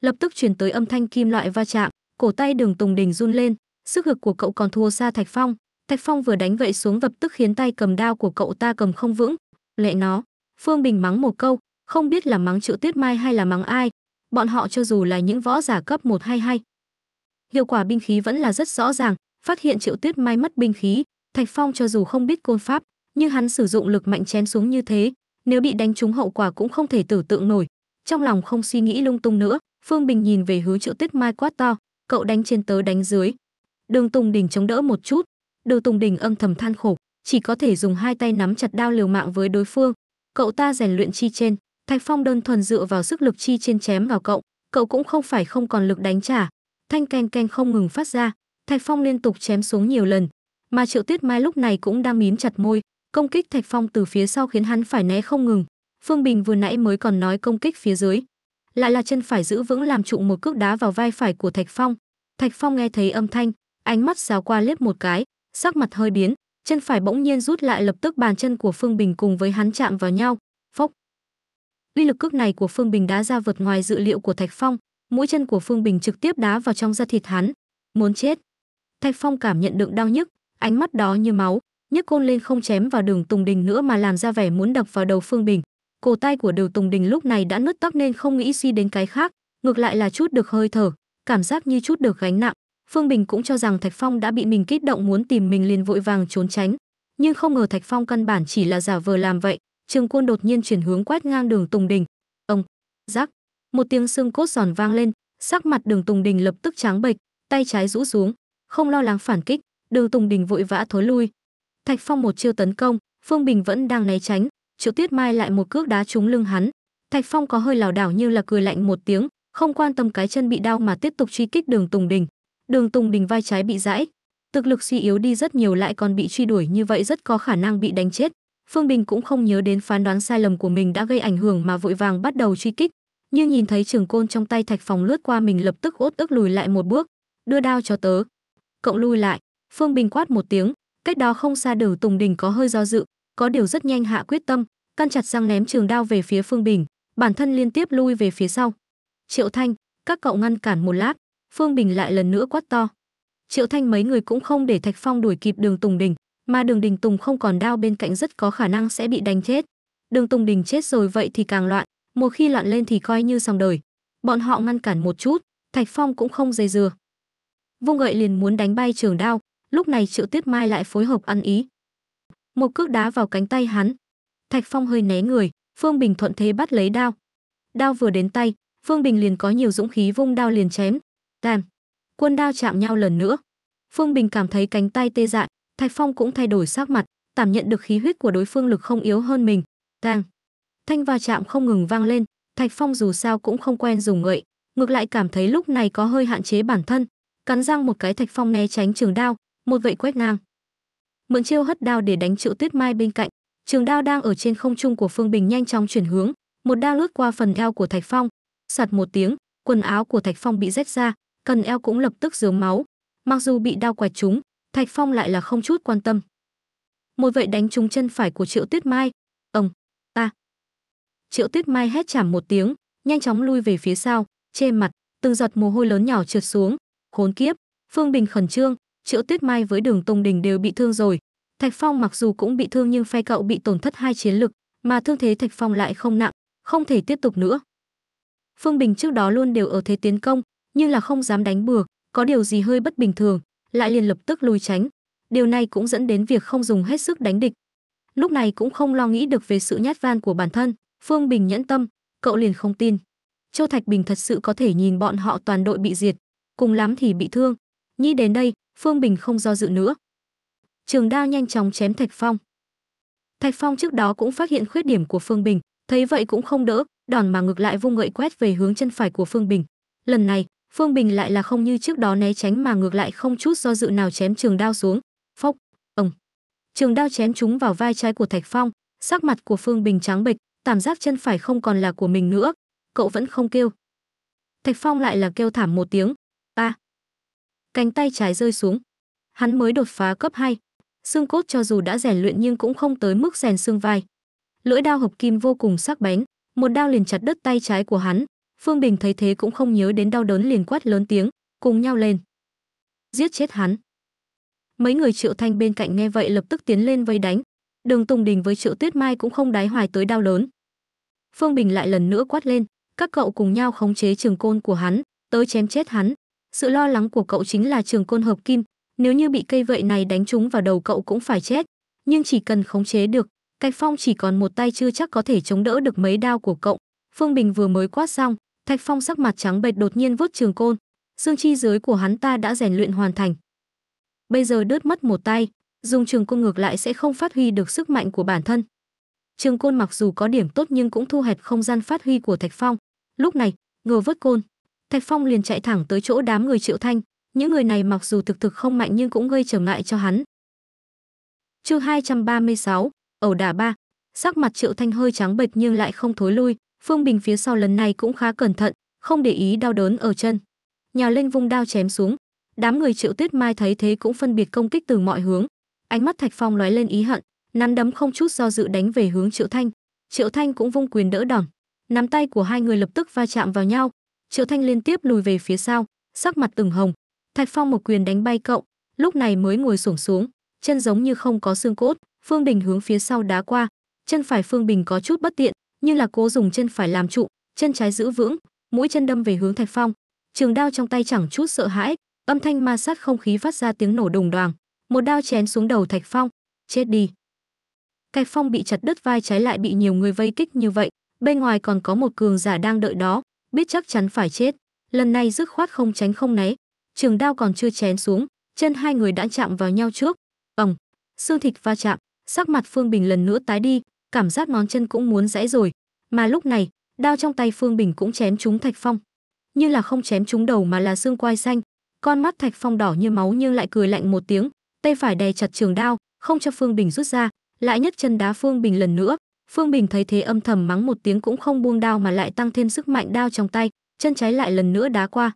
Lập tức truyền tới âm thanh kim loại va chạm, cổ tay Đường Tùng Đình run lên, sức lực của cậu còn thua xa Thạch Phong. Thạch Phong vừa đánh vậy xuống lập tức khiến tay cầm đao của cậu ta cầm không vững. Lệ nó, Phương Bình mắng một câu, không biết là mắng Triệu Tuyết Mai hay là mắng ai. Bọn họ cho dù là những võ giả cấp một hay 2, hiệu quả binh khí vẫn là rất rõ ràng phát hiện triệu tuyết mai mất binh khí thạch phong cho dù không biết côn pháp nhưng hắn sử dụng lực mạnh chén xuống như thế nếu bị đánh trúng hậu quả cũng không thể tưởng tượng nổi trong lòng không suy nghĩ lung tung nữa phương bình nhìn về hướng triệu tuyết mai quát to cậu đánh trên tớ đánh dưới đường tùng đình chống đỡ một chút đường tùng đình âm thầm than khổ chỉ có thể dùng hai tay nắm chặt đao liều mạng với đối phương cậu ta rèn luyện chi trên thạch phong đơn thuần dựa vào sức lực chi trên chém vào cậu cậu cũng không phải không còn lực đánh trả thanh keng keng không ngừng phát ra, Thạch Phong liên tục chém xuống nhiều lần, mà Triệu Tuyết Mai lúc này cũng đang mím chặt môi, công kích Thạch Phong từ phía sau khiến hắn phải né không ngừng. Phương Bình vừa nãy mới còn nói công kích phía dưới, lại là chân phải giữ vững làm trụ một cước đá vào vai phải của Thạch Phong. Thạch Phong nghe thấy âm thanh, ánh mắt xáo qua liếc một cái, sắc mặt hơi biến, chân phải bỗng nhiên rút lại lập tức bàn chân của Phương Bình cùng với hắn chạm vào nhau, phốc. Uy lực cước này của Phương Bình đã ra vượt ngoài dự liệu của Thạch Phong, mũi chân của phương bình trực tiếp đá vào trong da thịt hắn muốn chết thạch phong cảm nhận được đau nhức ánh mắt đó như máu nhấc côn lên không chém vào đường tùng đình nữa mà làm ra vẻ muốn đập vào đầu phương bình cổ tay của đường tùng đình lúc này đã nứt tóc nên không nghĩ suy đến cái khác ngược lại là chút được hơi thở cảm giác như chút được gánh nặng phương bình cũng cho rằng thạch phong đã bị mình kích động muốn tìm mình liền vội vàng trốn tránh nhưng không ngờ thạch phong căn bản chỉ là giả vờ làm vậy trường Quân đột nhiên chuyển hướng quét ngang đường tùng đình ông giác một tiếng xương cốt giòn vang lên sắc mặt đường tùng đình lập tức trắng bệch tay trái rũ xuống không lo lắng phản kích đường tùng đình vội vã thối lui thạch phong một chiêu tấn công phương bình vẫn đang né tránh triệu tuyết mai lại một cước đá trúng lưng hắn thạch phong có hơi lảo đảo như là cười lạnh một tiếng không quan tâm cái chân bị đau mà tiếp tục truy kích đường tùng đình đường tùng đình vai trái bị giãi thực lực suy yếu đi rất nhiều lại còn bị truy đuổi như vậy rất có khả năng bị đánh chết phương bình cũng không nhớ đến phán đoán sai lầm của mình đã gây ảnh hưởng mà vội vàng bắt đầu truy kích như nhìn thấy trường côn trong tay thạch phòng lướt qua mình lập tức ốt ức lùi lại một bước đưa đao cho tớ cộng lui lại phương bình quát một tiếng cách đó không xa đử tùng đình có hơi do dự có điều rất nhanh hạ quyết tâm căn chặt răng ném trường đao về phía phương bình bản thân liên tiếp lui về phía sau triệu thanh các cậu ngăn cản một lát phương bình lại lần nữa quát to triệu thanh mấy người cũng không để thạch phong đuổi kịp đường tùng đình mà đường đình tùng không còn đao bên cạnh rất có khả năng sẽ bị đánh chết đường tùng đình chết rồi vậy thì càng loạn một khi loạn lên thì coi như xong đời. Bọn họ ngăn cản một chút, Thạch Phong cũng không dây dừa. Vung gậy liền muốn đánh bay trường đao, lúc này Triệu Tuyết Mai lại phối hợp ăn ý. Một cước đá vào cánh tay hắn. Thạch Phong hơi né người, Phương Bình thuận thế bắt lấy đao. Đao vừa đến tay, Phương Bình liền có nhiều dũng khí vung đao liền chém. Đàm. Quân đao chạm nhau lần nữa. Phương Bình cảm thấy cánh tay tê dại, Thạch Phong cũng thay đổi sắc mặt, cảm nhận được khí huyết của đối phương lực không yếu hơn mình. Đang thanh va chạm không ngừng vang lên thạch phong dù sao cũng không quen dùng ngợi ngược lại cảm thấy lúc này có hơi hạn chế bản thân cắn răng một cái thạch phong né tránh trường đao một vậy quét ngang mượn chiêu hất đao để đánh triệu tuyết mai bên cạnh trường đao đang ở trên không trung của phương bình nhanh chóng chuyển hướng một đao lướt qua phần eo của thạch phong sạt một tiếng quần áo của thạch phong bị rách ra cần eo cũng lập tức dướng máu mặc dù bị đao quẹt chúng, thạch phong lại là không chút quan tâm một vậy đánh trúng chân phải của triệu tuyết mai Triệu Tuyết Mai hét chảm một tiếng, nhanh chóng lui về phía sau, che mặt, từng giọt mồ hôi lớn nhỏ trượt xuống. Khốn kiếp, Phương Bình khẩn trương, Triệu Tuyết Mai với Đường Tùng Đình đều bị thương rồi. Thạch Phong mặc dù cũng bị thương nhưng phe cậu bị tổn thất hai chiến lực, mà thương thế Thạch Phong lại không nặng, không thể tiếp tục nữa. Phương Bình trước đó luôn đều ở thế tiến công, nhưng là không dám đánh bừa, có điều gì hơi bất bình thường, lại liền lập tức lùi tránh. Điều này cũng dẫn đến việc không dùng hết sức đánh địch. Lúc này cũng không lo nghĩ được về sự nhát van của bản thân. Phương Bình nhẫn tâm, cậu liền không tin. Châu Thạch Bình thật sự có thể nhìn bọn họ toàn đội bị diệt, cùng lắm thì bị thương. Nghĩ đến đây, Phương Bình không do dự nữa. Trường đao nhanh chóng chém Thạch Phong. Thạch Phong trước đó cũng phát hiện khuyết điểm của Phương Bình, thấy vậy cũng không đỡ, đòn mà ngược lại vung ngợi quét về hướng chân phải của Phương Bình. Lần này, Phương Bình lại là không như trước đó né tránh mà ngược lại không chút do dự nào chém trường đao xuống. Phốc, ầm. Trường đao chém trúng vào vai trái của Thạch Phong, sắc mặt của Phương Bình trắng bệch, tạm giác chân phải không còn là của mình nữa, cậu vẫn không kêu. Thạch Phong lại là kêu thảm một tiếng, "A!" À. Cánh tay trái rơi xuống. Hắn mới đột phá cấp 2, xương cốt cho dù đã rèn luyện nhưng cũng không tới mức rèn xương vai. Lưỡi đao hộp kim vô cùng sắc bén, một đao liền chặt đứt tay trái của hắn. Phương Bình thấy thế cũng không nhớ đến đau đớn liền quát lớn tiếng, cùng nhau lên. Giết chết hắn. Mấy người Triệu Thanh bên cạnh nghe vậy lập tức tiến lên vây đánh, Đường Tùng Đình với Triệu Tuyết Mai cũng không đáy hoài tới đau lớn. Phương Bình lại lần nữa quát lên, các cậu cùng nhau khống chế trường côn của hắn, tới chém chết hắn. Sự lo lắng của cậu chính là trường côn hợp kim, nếu như bị cây vậy này đánh trúng vào đầu cậu cũng phải chết, nhưng chỉ cần khống chế được, cách Phong chỉ còn một tay chưa chắc có thể chống đỡ được mấy đao của cậu. Phương Bình vừa mới quát xong, Thạch Phong sắc mặt trắng bệch đột nhiên vứt trường côn, dương chi dưới của hắn ta đã rèn luyện hoàn thành. Bây giờ đứt mất một tay, dùng trường côn ngược lại sẽ không phát huy được sức mạnh của bản thân. Trường côn mặc dù có điểm tốt nhưng cũng thu hẹp không gian phát huy của Thạch Phong. Lúc này, ngờ vớt côn, Thạch Phong liền chạy thẳng tới chỗ đám người Triệu Thanh, những người này mặc dù thực thực không mạnh nhưng cũng gây trở ngại cho hắn. Chương 236, ẩu đả ba, sắc mặt Triệu Thanh hơi trắng bệch nhưng lại không thối lui, Phương Bình phía sau lần này cũng khá cẩn thận, không để ý đau đớn ở chân. Nhào lên vung đao chém xuống, đám người Triệu Tuyết Mai thấy thế cũng phân biệt công kích từ mọi hướng, ánh mắt thạch phong lóe lên ý hận nắm đấm không chút do dự đánh về hướng triệu thanh triệu thanh cũng vung quyền đỡ đòn nắm tay của hai người lập tức va chạm vào nhau triệu thanh liên tiếp lùi về phía sau sắc mặt từng hồng thạch phong một quyền đánh bay cậu lúc này mới ngồi xuống xuống chân giống như không có xương cốt phương bình hướng phía sau đá qua chân phải phương bình có chút bất tiện nhưng là cố dùng chân phải làm trụ chân trái giữ vững mũi chân đâm về hướng thạch phong trường đao trong tay chẳng chút sợ hãi âm thanh ma sát không khí phát ra tiếng nổ đùng đoàng một đao chém xuống đầu thạch phong chết đi thạch phong bị chặt đứt vai trái lại bị nhiều người vây kích như vậy bên ngoài còn có một cường giả đang đợi đó biết chắc chắn phải chết lần này dứt khoát không tránh không né trường đao còn chưa chém xuống chân hai người đã chạm vào nhau trước ầm xương thịt va chạm sắc mặt phương bình lần nữa tái đi cảm giác ngón chân cũng muốn rẽ rồi mà lúc này đao trong tay phương bình cũng chém trúng thạch phong như là không chém trúng đầu mà là xương quai xanh con mắt thạch phong đỏ như máu nhưng lại cười lạnh một tiếng tay phải đè chặt trường đao không cho phương bình rút ra lại nhấc chân đá phương bình lần nữa phương bình thấy thế âm thầm mắng một tiếng cũng không buông đao mà lại tăng thêm sức mạnh đao trong tay chân trái lại lần nữa đá qua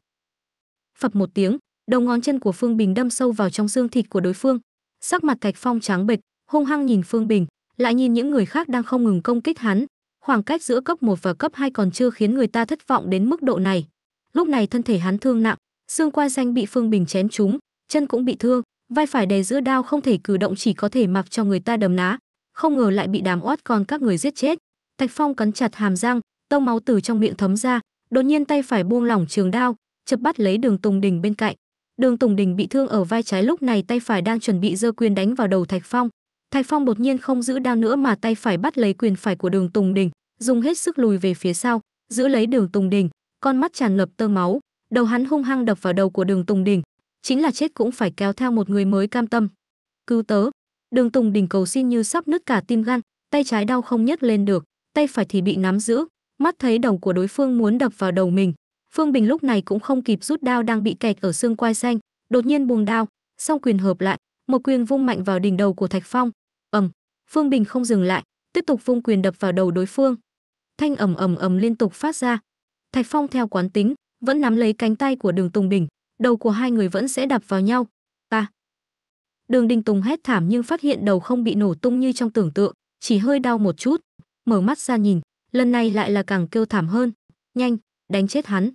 phập một tiếng đầu ngón chân của phương bình đâm sâu vào trong xương thịt của đối phương sắc mặt thạch phong trắng bệch hung hăng nhìn phương bình lại nhìn những người khác đang không ngừng công kích hắn khoảng cách giữa cấp 1 và cấp 2 còn chưa khiến người ta thất vọng đến mức độ này lúc này thân thể hắn thương nặng xương quai xanh bị phương bình chém trúng chân cũng bị thương vai phải đầy giữa đao không thể cử động chỉ có thể mặc cho người ta đầm ná không ngờ lại bị đàm oát còn các người giết chết thạch phong cắn chặt hàm răng tông máu từ trong miệng thấm ra đột nhiên tay phải buông lỏng trường đao chập bắt lấy đường tùng đình bên cạnh đường tùng đình bị thương ở vai trái lúc này tay phải đang chuẩn bị giơ quyền đánh vào đầu thạch phong thạch phong đột nhiên không giữ đao nữa mà tay phải bắt lấy quyền phải của đường tùng đình dùng hết sức lùi về phía sau giữ lấy đường tùng đình con mắt tràn lập tơ máu đầu hắn hung hăng đập vào đầu của đường tùng đình chính là chết cũng phải kéo theo một người mới cam tâm. Cứu tớ, đường Tùng đỉnh cầu xin như sắp nứt cả tim gan, tay trái đau không nhấc lên được, tay phải thì bị nắm giữ, mắt thấy đầu của đối phương muốn đập vào đầu mình. Phương Bình lúc này cũng không kịp rút đao đang bị kẹt ở xương quai xanh, đột nhiên buông đao, song quyền hợp lại, một quyền vung mạnh vào đỉnh đầu của Thạch Phong. Ầm, Phương Bình không dừng lại, tiếp tục vung quyền đập vào đầu đối phương. Thanh ầm ầm ầm liên tục phát ra. Thạch Phong theo quán tính, vẫn nắm lấy cánh tay của Đường Tùng Bình, đầu của hai người vẫn sẽ đập vào nhau. Ta. Đường Đình Tùng hét thảm nhưng phát hiện đầu không bị nổ tung như trong tưởng tượng, chỉ hơi đau một chút, mở mắt ra nhìn, lần này lại là càng kêu thảm hơn. Nhanh, đánh chết hắn.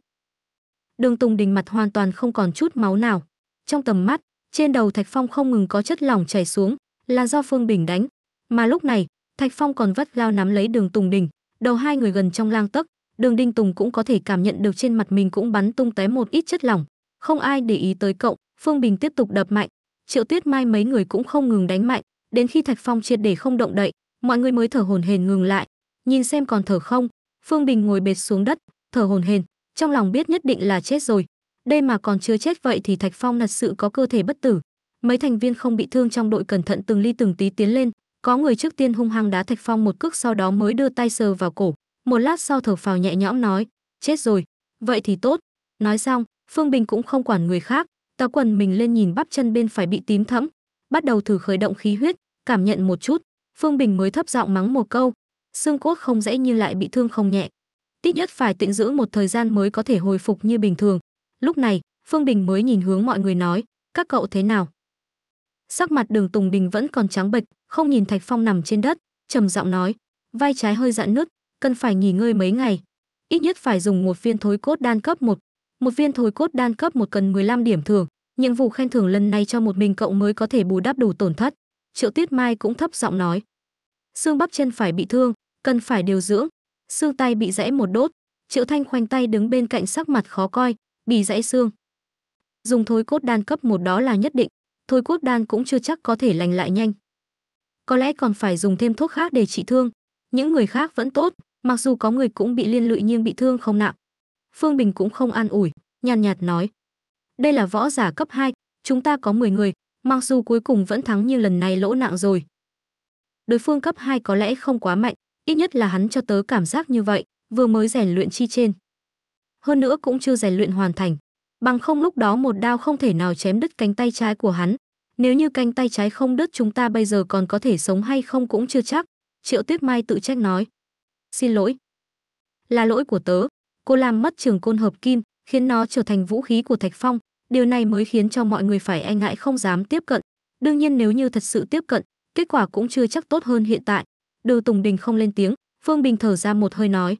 Đường Tùng Đình mặt hoàn toàn không còn chút máu nào. Trong tầm mắt, trên đầu Thạch Phong không ngừng có chất lỏng chảy xuống, là do Phương Bình đánh. Mà lúc này, Thạch Phong còn vắt lao nắm lấy Đường Tùng Đình, đầu hai người gần trong lang tấc, Đường Đinh Tùng cũng có thể cảm nhận được trên mặt mình cũng bắn tung tóe một ít chất lỏng, không ai để ý tới cậu, Phương Bình tiếp tục đập mạnh, Triệu Tuyết Mai mấy người cũng không ngừng đánh mạnh, đến khi Thạch Phong triệt để không động đậy, mọi người mới thở hổn hển ngừng lại, nhìn xem còn thở không. Phương Bình ngồi bệt xuống đất, thở hổn hển, trong lòng biết nhất định là chết rồi. Đây mà còn chưa chết vậy thì Thạch Phong thật sự có cơ thể bất tử. Mấy thành viên không bị thương trong đội cẩn thận từng ly từng tí tiến lên, có người trước tiên hung hăng đá Thạch Phong một cước sau đó mới đưa tay sờ vào cổ, một lát sau thở phào nhẹ nhõm nói, chết rồi, vậy thì tốt. Nói xong, Phương Bình cũng không quản người khác, tá quần mình lên nhìn bắp chân bên phải bị tím thẫm, bắt đầu thử khởi động khí huyết, cảm nhận một chút, Phương Bình mới thấp giọng mắng một câu, xương cốt không dễ như lại bị thương không nhẹ. Ít nhất phải tịnh giữ một thời gian mới có thể hồi phục như bình thường. Lúc này, Phương Bình mới nhìn hướng mọi người nói, các cậu thế nào? Sắc mặt Đường Tùng Bình vẫn còn trắng bệch, không nhìn Thạch Phong nằm trên đất, trầm giọng nói, vai trái hơi dạn nứt, cần phải nghỉ ngơi mấy ngày, ít nhất phải dùng một viên thối cốt đan cấp một một viên thối cốt đan cấp một cần 15 điểm thưởng nhiệm vụ khen thưởng lần này cho một mình cậu mới có thể bù đắp đủ tổn thất triệu Tuyết mai cũng thấp giọng nói xương bắp chân phải bị thương cần phải điều dưỡng xương tay bị rẽ một đốt triệu thanh khoanh tay đứng bên cạnh sắc mặt khó coi bị rẽ xương dùng thối cốt đan cấp một đó là nhất định thối cốt đan cũng chưa chắc có thể lành lại nhanh có lẽ còn phải dùng thêm thuốc khác để trị thương những người khác vẫn tốt mặc dù có người cũng bị liên lụy nhưng bị thương không nặng Phương Bình cũng không an ủi, nhàn nhạt, nói. Đây là võ giả cấp 2, chúng ta có 10 người, mặc dù cuối cùng vẫn thắng như lần này lỗ nặng rồi. Đối phương cấp 2 có lẽ không quá mạnh, ít nhất là hắn cho tớ cảm giác như vậy, vừa mới rèn luyện chi trên. Hơn nữa cũng chưa rèn luyện hoàn thành. Bằng không lúc đó một đao không thể nào chém đứt cánh tay trái của hắn. Nếu như cánh tay trái không đứt chúng ta bây giờ còn có thể sống hay không cũng chưa chắc. Triệu Tuyết Mai tự trách nói. Xin lỗi. Là lỗi của tớ, cô làm mất trường côn hợp kim khiến nó trở thành vũ khí của thạch phong điều này mới khiến cho mọi người phải e ngại không dám tiếp cận đương nhiên nếu như thật sự tiếp cận kết quả cũng chưa chắc tốt hơn hiện tại Đường Tùng Đình không lên tiếng, Phương Bình thở ra một hơi nói.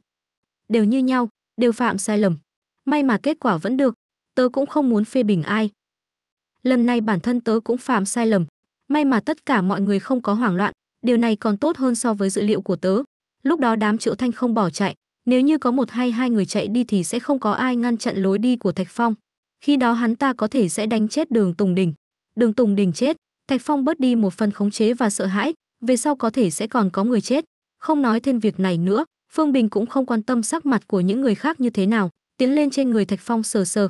Đều như nhau, đều phạm sai lầm. May mà kết quả vẫn được, tớ cũng không muốn phê bình ai. Lần này bản thân tớ cũng phạm sai lầm. May mà tất cả mọi người không có hoảng loạn, điều này còn tốt hơn so với dự liệu của tớ. Lúc đó đám triệu thanh không bỏ chạy, nếu như có một hay hai người chạy đi thì sẽ không có ai ngăn chặn lối đi của Thạch Phong. Khi đó hắn ta có thể sẽ đánh chết Đường Tùng Đình. Đường Tùng Đình chết, Thạch Phong bớt đi một phần khống chế và sợ hãi, về sau có thể sẽ còn có người chết. Không nói thêm việc này nữa, Phương Bình cũng không quan tâm sắc mặt của những người khác như thế nào, tiến lên trên người Thạch Phong sờ sờ.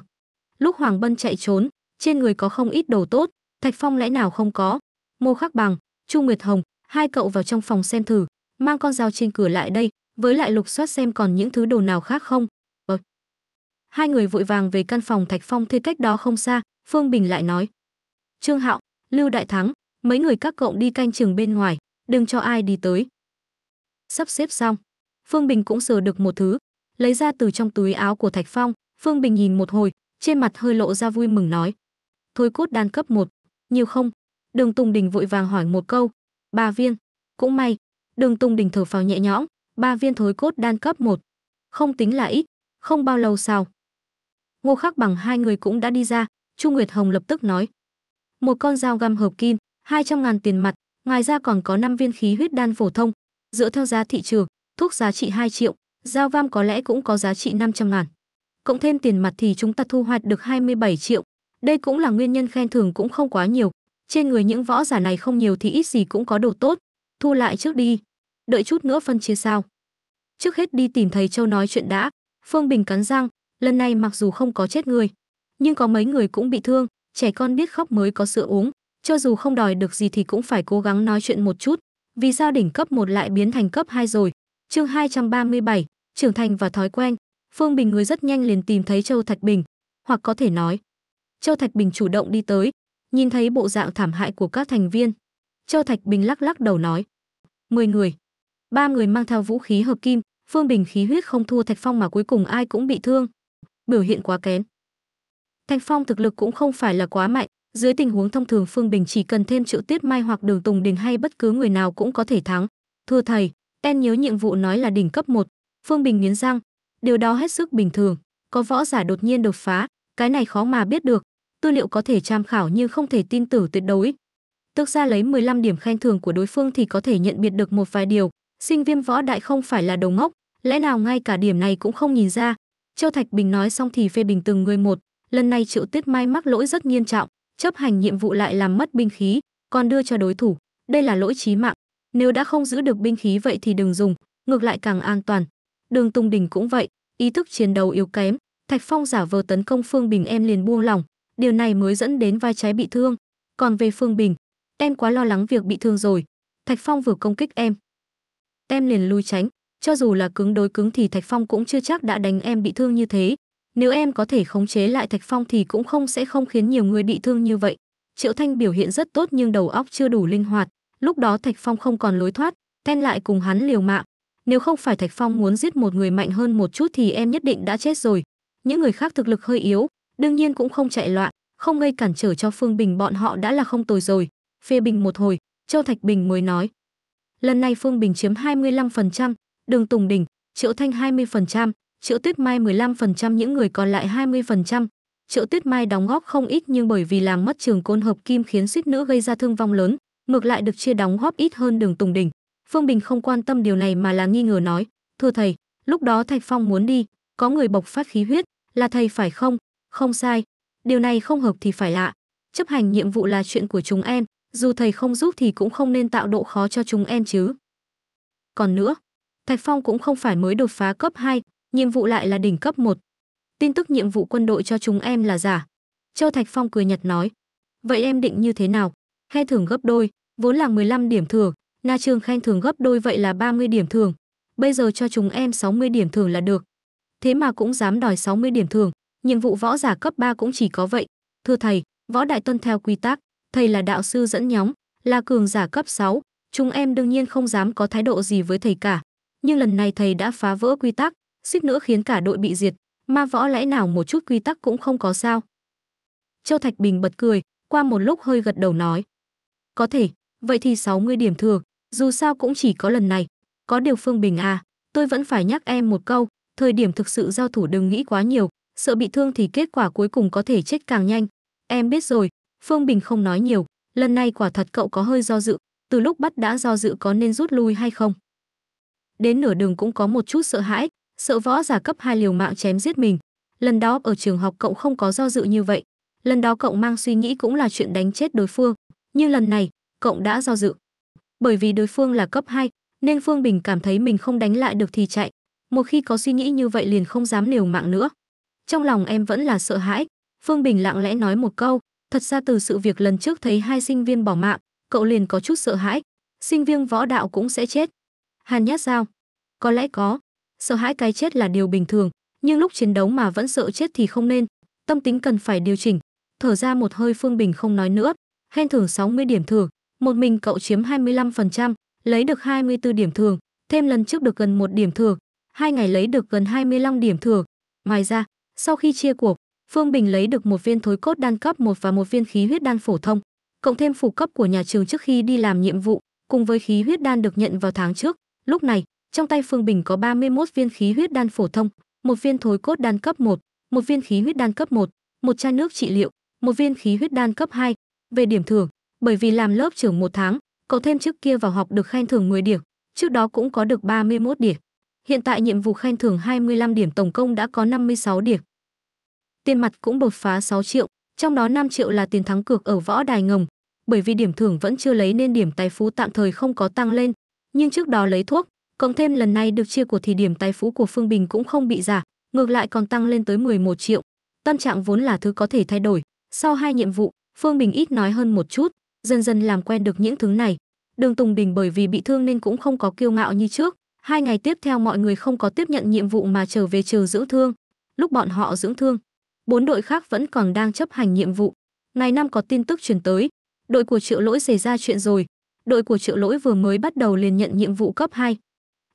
Lúc Hoàng Bân chạy trốn, trên người có không ít đồ tốt, Thạch Phong lẽ nào không có. Mô Khắc Bằng, Chu Nguyệt Hồng, hai cậu vào trong phòng xem thử, mang con dao trên cửa lại đây, với lại lục soát xem còn những thứ đồ nào khác không. Ờ. Hai người vội vàng về căn phòng Thạch Phong thuê cách đó không xa, Phương Bình lại nói. Trương Hạo, Lưu Đại Thắng, mấy người các cậu đi canh chừng bên ngoài, đừng cho ai đi tới. Sắp xếp xong, Phương Bình cũng sờ được một thứ, lấy ra từ trong túi áo của Thạch Phong, Phương Bình nhìn một hồi, trên mặt hơi lộ ra vui mừng nói. Thôi cốt đan cấp một, nhiều không? Đường Tùng Đình vội vàng hỏi một câu. Ba viên, cũng may. Đường Tùng Đình thở phào nhẹ nhõm, ba viên thối cốt đan cấp 1. Không tính là ít, không bao lâu sau. Ngô Khắc bằng hai người cũng đã đi ra, Chu Nguyệt Hồng lập tức nói. Một con dao găm hợp kim, 200 ngàn tiền mặt, ngoài ra còn có 5 viên khí huyết đan phổ thông. Dựa theo giá thị trường, thuốc giá trị 2 triệu, dao găm có lẽ cũng có giá trị 500 ngàn. Cộng thêm tiền mặt thì chúng ta thu hoạch được 27 triệu. Đây cũng là nguyên nhân khen thưởng cũng không quá nhiều. Trên người những võ giả này không nhiều thì ít gì cũng có đồ tốt. Thu lại trước đi đợi chút nữa phân chia sao trước hết đi tìm thầy châu nói chuyện đã phương bình cắn răng lần này mặc dù không có chết người nhưng có mấy người cũng bị thương trẻ con biết khóc mới có sữa uống cho dù không đòi được gì thì cũng phải cố gắng nói chuyện một chút vì sao đỉnh cấp 1 lại biến thành cấp 2 rồi chương 237, trưởng thành và thói quen phương bình người rất nhanh liền tìm thấy châu thạch bình hoặc có thể nói châu thạch bình chủ động đi tới nhìn thấy bộ dạng thảm hại của các thành viên châu thạch bình lắc lắc đầu nói 10 người ba người mang theo vũ khí hợp kim phương bình khí huyết không thua thạch phong mà cuối cùng ai cũng bị thương biểu hiện quá kén. thạch phong thực lực cũng không phải là quá mạnh dưới tình huống thông thường phương bình chỉ cần thêm triệu tiết mai hoặc đường tùng đình hay bất cứ người nào cũng có thể thắng thưa thầy ten nhớ nhiệm vụ nói là đỉnh cấp 1. phương bình nghiến răng điều đó hết sức bình thường có võ giả đột nhiên đột phá cái này khó mà biết được tư liệu có thể tham khảo nhưng không thể tin tưởng tuyệt đối tức ra lấy 15 điểm khen thưởng của đối phương thì có thể nhận biết được một vài điều Sinh viêm võ đại không phải là đầu ngốc, lẽ nào ngay cả điểm này cũng không nhìn ra. Châu Thạch Bình nói xong thì phê bình từng người một, lần này Triệu Tuyết Mai mắc lỗi rất nghiêm trọng, chấp hành nhiệm vụ lại làm mất binh khí, còn đưa cho đối thủ, đây là lỗi chí mạng. Nếu đã không giữ được binh khí vậy thì đừng dùng, ngược lại càng an toàn. Đường Tung Đình cũng vậy, ý thức chiến đấu yếu kém, Thạch Phong giả vờ tấn công Phương Bình em liền buông lỏng, điều này mới dẫn đến vai trái bị thương. Còn về Phương Bình, em quá lo lắng việc bị thương rồi. Thạch Phong vừa công kích em, Em liền lui tránh, cho dù là cứng đối cứng thì Thạch Phong cũng chưa chắc đã đánh em bị thương như thế. Nếu em có thể khống chế lại Thạch Phong thì cũng không sẽ không khiến nhiều người bị thương như vậy. Triệu Thanh biểu hiện rất tốt nhưng đầu óc chưa đủ linh hoạt, lúc đó Thạch Phong không còn lối thoát, Ten lại cùng hắn liều mạng. Nếu không phải Thạch Phong muốn giết một người mạnh hơn một chút thì em nhất định đã chết rồi. Những người khác thực lực hơi yếu, đương nhiên cũng không chạy loạn, không gây cản trở cho Phương Bình bọn họ đã là không tồi rồi. Phê bình một hồi, Châu Thạch Bình mới nói, Lần này Phương Bình chiếm 25%, Đường Tùng Đình, Triệu Thanh 20%, Triệu Tuyết Mai 15%, những người còn lại 20%. Triệu Tuyết Mai đóng góp không ít nhưng bởi vì làng mất trường côn hợp kim khiến suýt nữa gây ra thương vong lớn, ngược lại được chia đóng góp ít hơn Đường Tùng Đình. Phương Bình không quan tâm điều này mà là nghi ngờ nói, thưa thầy, lúc đó Thạch Phong muốn đi, có người bộc phát khí huyết, là thầy phải không? Không sai, điều này không hợp thì phải lạ. Chấp hành nhiệm vụ là chuyện của chúng em, dù thầy không giúp thì cũng không nên tạo độ khó cho chúng em chứ. Còn nữa, Thạch Phong cũng không phải mới đột phá cấp 2, nhiệm vụ lại là đỉnh cấp 1. Tin tức nhiệm vụ quân đội cho chúng em là giả. Châu Thạch Phong cười nhạt nói, vậy em định như thế nào? Khen thưởng gấp đôi, vốn là 15 điểm thưởng, Na trường khen thưởng gấp đôi vậy là 30 điểm thưởng. Bây giờ cho chúng em 60 điểm thưởng là được. Thế mà cũng dám đòi 60 điểm thưởng, nhiệm vụ võ giả cấp 3 cũng chỉ có vậy. Thưa thầy, võ đại tuân theo quy tắc, Thầy là đạo sư dẫn nhóm, là cường giả cấp 6, chúng em đương nhiên không dám có thái độ gì với thầy cả. Nhưng lần này thầy đã phá vỡ quy tắc, suýt nữa khiến cả đội bị diệt, ma võ lẽ nào một chút quy tắc cũng không có sao. Châu Thạch Bình bật cười, qua một lúc hơi gật đầu nói. Có thể, vậy thì 60 điểm thừa, dù sao cũng chỉ có lần này. Có điều Phương Bình à, tôi vẫn phải nhắc em một câu, thời điểm thực sự giao thủ đừng nghĩ quá nhiều, sợ bị thương thì kết quả cuối cùng có thể chết càng nhanh. Em biết rồi, Phương Bình không nói nhiều, lần này quả thật cậu có hơi do dự, từ lúc bắt đã do dự có nên rút lui hay không. Đến nửa đường cũng có một chút sợ hãi, sợ võ giả cấp hai liều mạng chém giết mình. Lần đó ở trường học cậu không có do dự như vậy. Lần đó cậu mang suy nghĩ cũng là chuyện đánh chết đối phương, nhưng lần này, cậu đã do dự. Bởi vì đối phương là cấp 2, nên Phương Bình cảm thấy mình không đánh lại được thì chạy. Một khi có suy nghĩ như vậy liền không dám liều mạng nữa. Trong lòng em vẫn là sợ hãi, Phương Bình lặng lẽ nói một câu, Thật ra từ sự việc lần trước thấy hai sinh viên bỏ mạng, cậu liền có chút sợ hãi, sinh viên võ đạo cũng sẽ chết. Hàn Nhát dao. có lẽ có, sợ hãi cái chết là điều bình thường, nhưng lúc chiến đấu mà vẫn sợ chết thì không nên, tâm tính cần phải điều chỉnh. Thở ra một hơi Phương Bình không nói nữa, khen thưởng 60 điểm thưởng, một mình cậu chiếm 25%, lấy được 24 điểm thưởng, thêm lần trước được gần một điểm thưởng, hai ngày lấy được gần 25 điểm thưởng. Ngoài ra, sau khi chia cuộc. Phương Bình lấy được một viên thối cốt đan cấp 1 và một viên khí huyết đan phổ thông, cộng thêm phủ cấp của nhà trường trước khi đi làm nhiệm vụ, cùng với khí huyết đan được nhận vào tháng trước. Lúc này, trong tay Phương Bình có 31 viên khí huyết đan phổ thông, một viên thối cốt đan cấp 1, một viên khí huyết đan cấp 1, một chai nước trị liệu, một viên khí huyết đan cấp 2. Về điểm thưởng, bởi vì làm lớp trưởng một tháng, cậu thêm trước kia vào học được khen thưởng 10 điểm, trước đó cũng có được 31 điểm. Hiện tại nhiệm vụ khen thưởng 25 điểm tổng công đã có 56 điểm tiền mặt cũng đột phá 6 triệu, trong đó 5 triệu là tiền thắng cược ở võ đài ngầm. Bởi vì điểm thưởng vẫn chưa lấy nên điểm tài phú tạm thời không có tăng lên, nhưng trước đó lấy thuốc, cộng thêm lần này được chia của thì điểm tài phú của Phương Bình cũng không bị giả, ngược lại còn tăng lên tới 11 triệu. Tâm trạng vốn là thứ có thể thay đổi, sau hai nhiệm vụ, Phương Bình ít nói hơn một chút, dần dần làm quen được những thứ này. Đường Tùng Bình bởi vì bị thương nên cũng không có kiêu ngạo như trước, hai ngày tiếp theo mọi người không có tiếp nhận nhiệm vụ mà trở về trừ dưỡng thương. Lúc bọn họ dưỡng thương, bốn đội khác vẫn còn đang chấp hành nhiệm vụ. Ngày năm có tin tức truyền tới, đội của Triệu Lỗi xảy ra chuyện rồi. Đội của Triệu Lỗi vừa mới bắt đầu liền nhận nhiệm vụ cấp 2.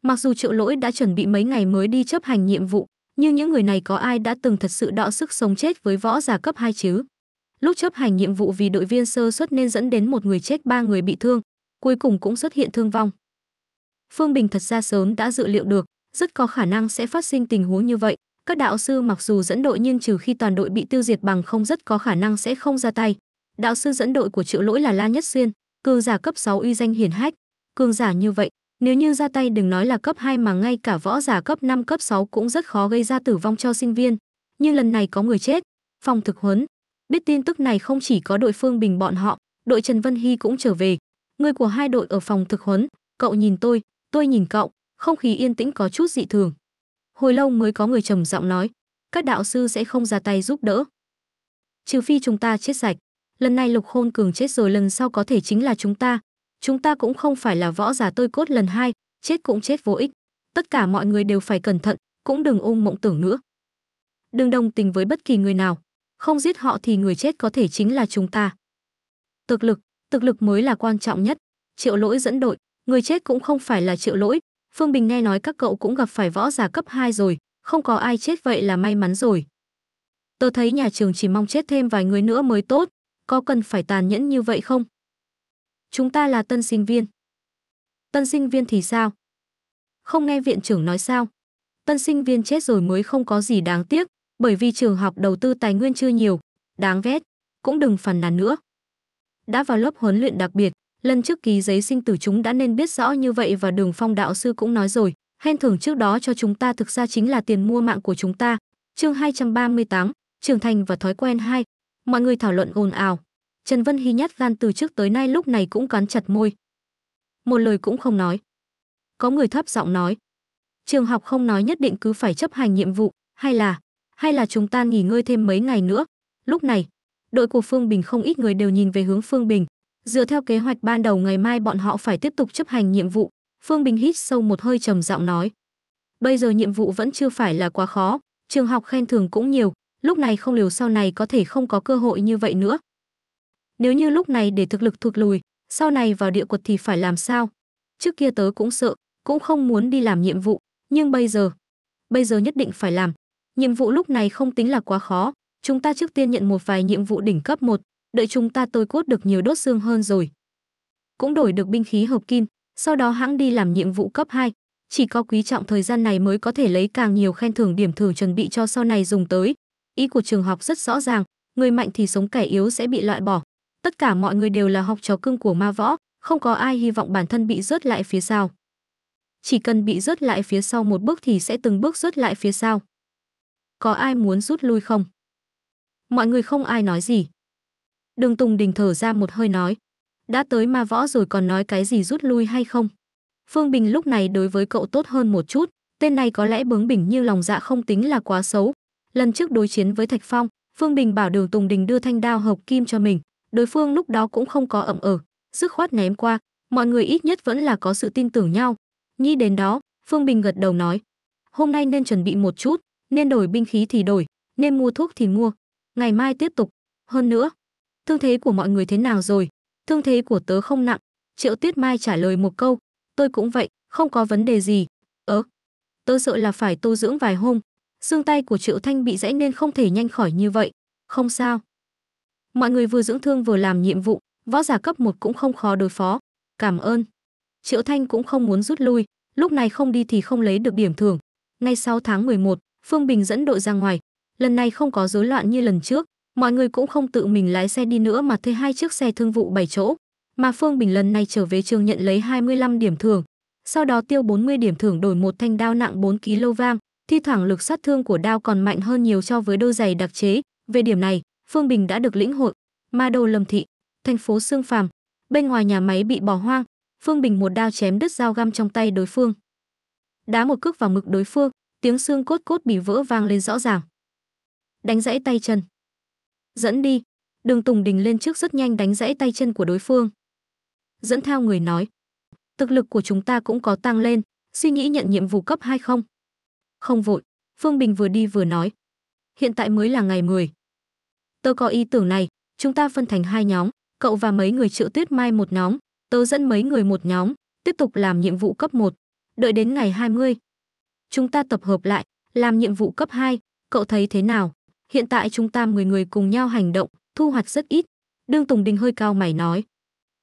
Mặc dù Triệu Lỗi đã chuẩn bị mấy ngày mới đi chấp hành nhiệm vụ, nhưng những người này có ai đã từng thật sự đọ sức sống chết với võ giả cấp 2 chứ? Lúc chấp hành nhiệm vụ vì đội viên sơ suất nên dẫn đến một người chết ba người bị thương, cuối cùng cũng xuất hiện thương vong. Phương Bình thật ra sớm đã dự liệu được, rất có khả năng sẽ phát sinh tình huống như vậy, các đạo sư mặc dù dẫn đội nhưng trừ khi toàn đội bị tiêu diệt bằng không rất có khả năng sẽ không ra tay. Đạo sư dẫn đội của Triệu Lỗi là La Nhất Xuyên, cường giả cấp 6 uy danh hiển hách, cường giả như vậy, nếu như ra tay đừng nói là cấp 2 mà ngay cả võ giả cấp 5 cấp 6 cũng rất khó gây ra tử vong cho sinh viên, nhưng lần này có người chết. Phòng thực huấn, biết tin tức này không chỉ có đội Phương Bình bọn họ, đội Trần Vân Hy cũng trở về. Người của hai đội ở phòng thực huấn, cậu nhìn tôi, tôi nhìn cậu, không khí yên tĩnh có chút dị thường hồi lâu mới có người trầm giọng nói các đạo sư sẽ không ra tay giúp đỡ trừ phi chúng ta chết sạch lần này lục khôn cường chết rồi lần sau có thể chính là chúng ta chúng ta cũng không phải là võ giả tôi cốt lần hai chết cũng chết vô ích tất cả mọi người đều phải cẩn thận cũng đừng ôm mộng tưởng nữa đừng đồng tình với bất kỳ người nào không giết họ thì người chết có thể chính là chúng ta thực lực thực lực mới là quan trọng nhất triệu lỗi dẫn đội người chết cũng không phải là triệu lỗi Phương Bình nghe nói các cậu cũng gặp phải võ giả cấp 2 rồi, không có ai chết vậy là may mắn rồi. Tớ thấy nhà trường chỉ mong chết thêm vài người nữa mới tốt, có cần phải tàn nhẫn như vậy không? Chúng ta là tân sinh viên. Tân sinh viên thì sao? Không nghe viện trưởng nói sao? Tân sinh viên chết rồi mới không có gì đáng tiếc, bởi vì trường học đầu tư tài nguyên chưa nhiều, đáng ghét, cũng đừng phàn nàn nữa. Đã vào lớp huấn luyện đặc biệt, lần trước ký giấy sinh tử chúng đã nên biết rõ như vậy và đường phong đạo sư cũng nói rồi hen thưởng trước đó cho chúng ta thực ra chính là tiền mua mạng của chúng ta chương 238, trưởng thành và thói quen hai mọi người thảo luận ồn ào trần vân hy nhát gan từ trước tới nay lúc này cũng cắn chặt môi một lời cũng không nói có người thấp giọng nói trường học không nói nhất định cứ phải chấp hành nhiệm vụ hay là hay là chúng ta nghỉ ngơi thêm mấy ngày nữa lúc này đội của phương bình không ít người đều nhìn về hướng phương bình Dựa theo kế hoạch ban đầu ngày mai bọn họ phải tiếp tục chấp hành nhiệm vụ, Phương Bình hít sâu một hơi trầm giọng nói. Bây giờ nhiệm vụ vẫn chưa phải là quá khó, trường học khen thưởng cũng nhiều, lúc này không liều sau này có thể không có cơ hội như vậy nữa. Nếu như lúc này để thực lực thụt lùi, sau này vào địa quật thì phải làm sao? Trước kia tớ cũng sợ, cũng không muốn đi làm nhiệm vụ, nhưng bây giờ, bây giờ nhất định phải làm. Nhiệm vụ lúc này không tính là quá khó, chúng ta trước tiên nhận một vài nhiệm vụ đỉnh cấp 1, đợi chúng ta tôi cốt được nhiều đốt xương hơn rồi. Cũng đổi được binh khí hợp kim, sau đó hãng đi làm nhiệm vụ cấp 2, chỉ có quý trọng thời gian này mới có thể lấy càng nhiều khen thưởng điểm thưởng chuẩn bị cho sau này dùng tới. Ý của trường học rất rõ ràng, người mạnh thì sống kẻ yếu sẽ bị loại bỏ. Tất cả mọi người đều là học trò cưng của ma võ, không có ai hy vọng bản thân bị rớt lại phía sau. Chỉ cần bị rớt lại phía sau một bước thì sẽ từng bước rớt lại phía sau. Có ai muốn rút lui không? Mọi người không ai nói gì, Đường Tùng Đình thở ra một hơi nói, đã tới ma võ rồi còn nói cái gì rút lui hay không? Phương Bình lúc này đối với cậu tốt hơn một chút, tên này có lẽ bướng bỉnh như lòng dạ không tính là quá xấu. Lần trước đối chiến với Thạch Phong, Phương Bình bảo Đường Tùng Đình đưa thanh đao hợp kim cho mình, đối phương lúc đó cũng không có ẩm ở, ờ, dứt khoát ném qua, mọi người ít nhất vẫn là có sự tin tưởng nhau. Nhi đến đó, Phương Bình gật đầu nói, hôm nay nên chuẩn bị một chút, nên đổi binh khí thì đổi, nên mua thuốc thì mua, ngày mai tiếp tục. Hơn nữa, thương thế của mọi người thế nào rồi thương thế của tớ không nặng triệu tuyết mai trả lời một câu tôi cũng vậy không có vấn đề gì ớ tớ sợ là phải tu dưỡng vài hôm xương tay của triệu thanh bị gãy nên không thể nhanh khỏi như vậy không sao mọi người vừa dưỡng thương vừa làm nhiệm vụ võ giả cấp một cũng không khó đối phó cảm ơn triệu thanh cũng không muốn rút lui lúc này không đi thì không lấy được điểm thưởng ngay sau tháng 11, phương bình dẫn đội ra ngoài lần này không có rối loạn như lần trước mọi người cũng không tự mình lái xe đi nữa mà thuê hai chiếc xe thương vụ 7 chỗ. Mà Phương Bình lần này trở về trường nhận lấy 25 điểm thưởng, sau đó tiêu 40 điểm thưởng đổi một thanh đao nặng 4 kg vang, thi thoảng lực sát thương của đao còn mạnh hơn nhiều so với đôi giày đặc chế. Về điểm này, Phương Bình đã được lĩnh hội. Ma đầu Lâm Thị, thành phố Sương Phàm, bên ngoài nhà máy bị bỏ hoang, Phương Bình một đao chém đứt dao găm trong tay đối phương. Đá một cước vào ngực đối phương, tiếng xương cốt cốt bị vỡ vang lên rõ ràng. Đánh dãy tay chân dẫn đi đường tùng đình lên trước rất nhanh đánh rẽ tay chân của đối phương dẫn theo người nói thực lực của chúng ta cũng có tăng lên suy nghĩ nhận nhiệm vụ cấp hay không không vội phương bình vừa đi vừa nói hiện tại mới là ngày 10. tớ có ý tưởng này chúng ta phân thành hai nhóm cậu và mấy người triệu tuyết mai một nhóm tớ dẫn mấy người một nhóm tiếp tục làm nhiệm vụ cấp 1, đợi đến ngày 20. Chúng ta tập hợp lại, làm nhiệm vụ cấp 2, cậu thấy thế nào? hiện tại chúng ta mười người cùng nhau hành động, thu hoạch rất ít. Đương Tùng Đình hơi cao mày nói.